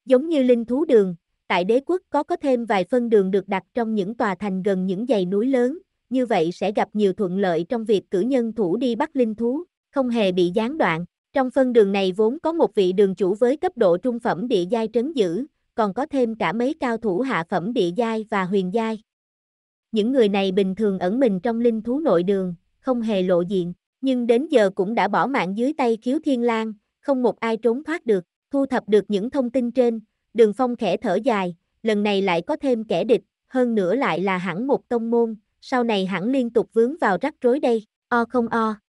Giống như linh thú đường, tại đế quốc có có thêm vài phân đường được đặt trong những tòa thành gần những dãy núi lớn, như vậy sẽ gặp nhiều thuận lợi trong việc cử nhân thủ đi bắt linh thú, không hề bị gián đoạn. Trong phân đường này vốn có một vị đường chủ với cấp độ trung phẩm địa giai trấn giữ, còn có thêm cả mấy cao thủ hạ phẩm địa giai và huyền giai. Những người này bình thường ẩn mình trong linh thú nội đường, không hề lộ diện, nhưng đến giờ cũng đã bỏ mạng dưới tay khiếu thiên lang, không một ai trốn thoát được, thu thập được những thông tin trên, đường phong khẽ thở dài, lần này lại có thêm kẻ địch, hơn nữa lại là hẳn một tông môn, sau này hẳn liên tục vướng vào rắc rối đây, o không o.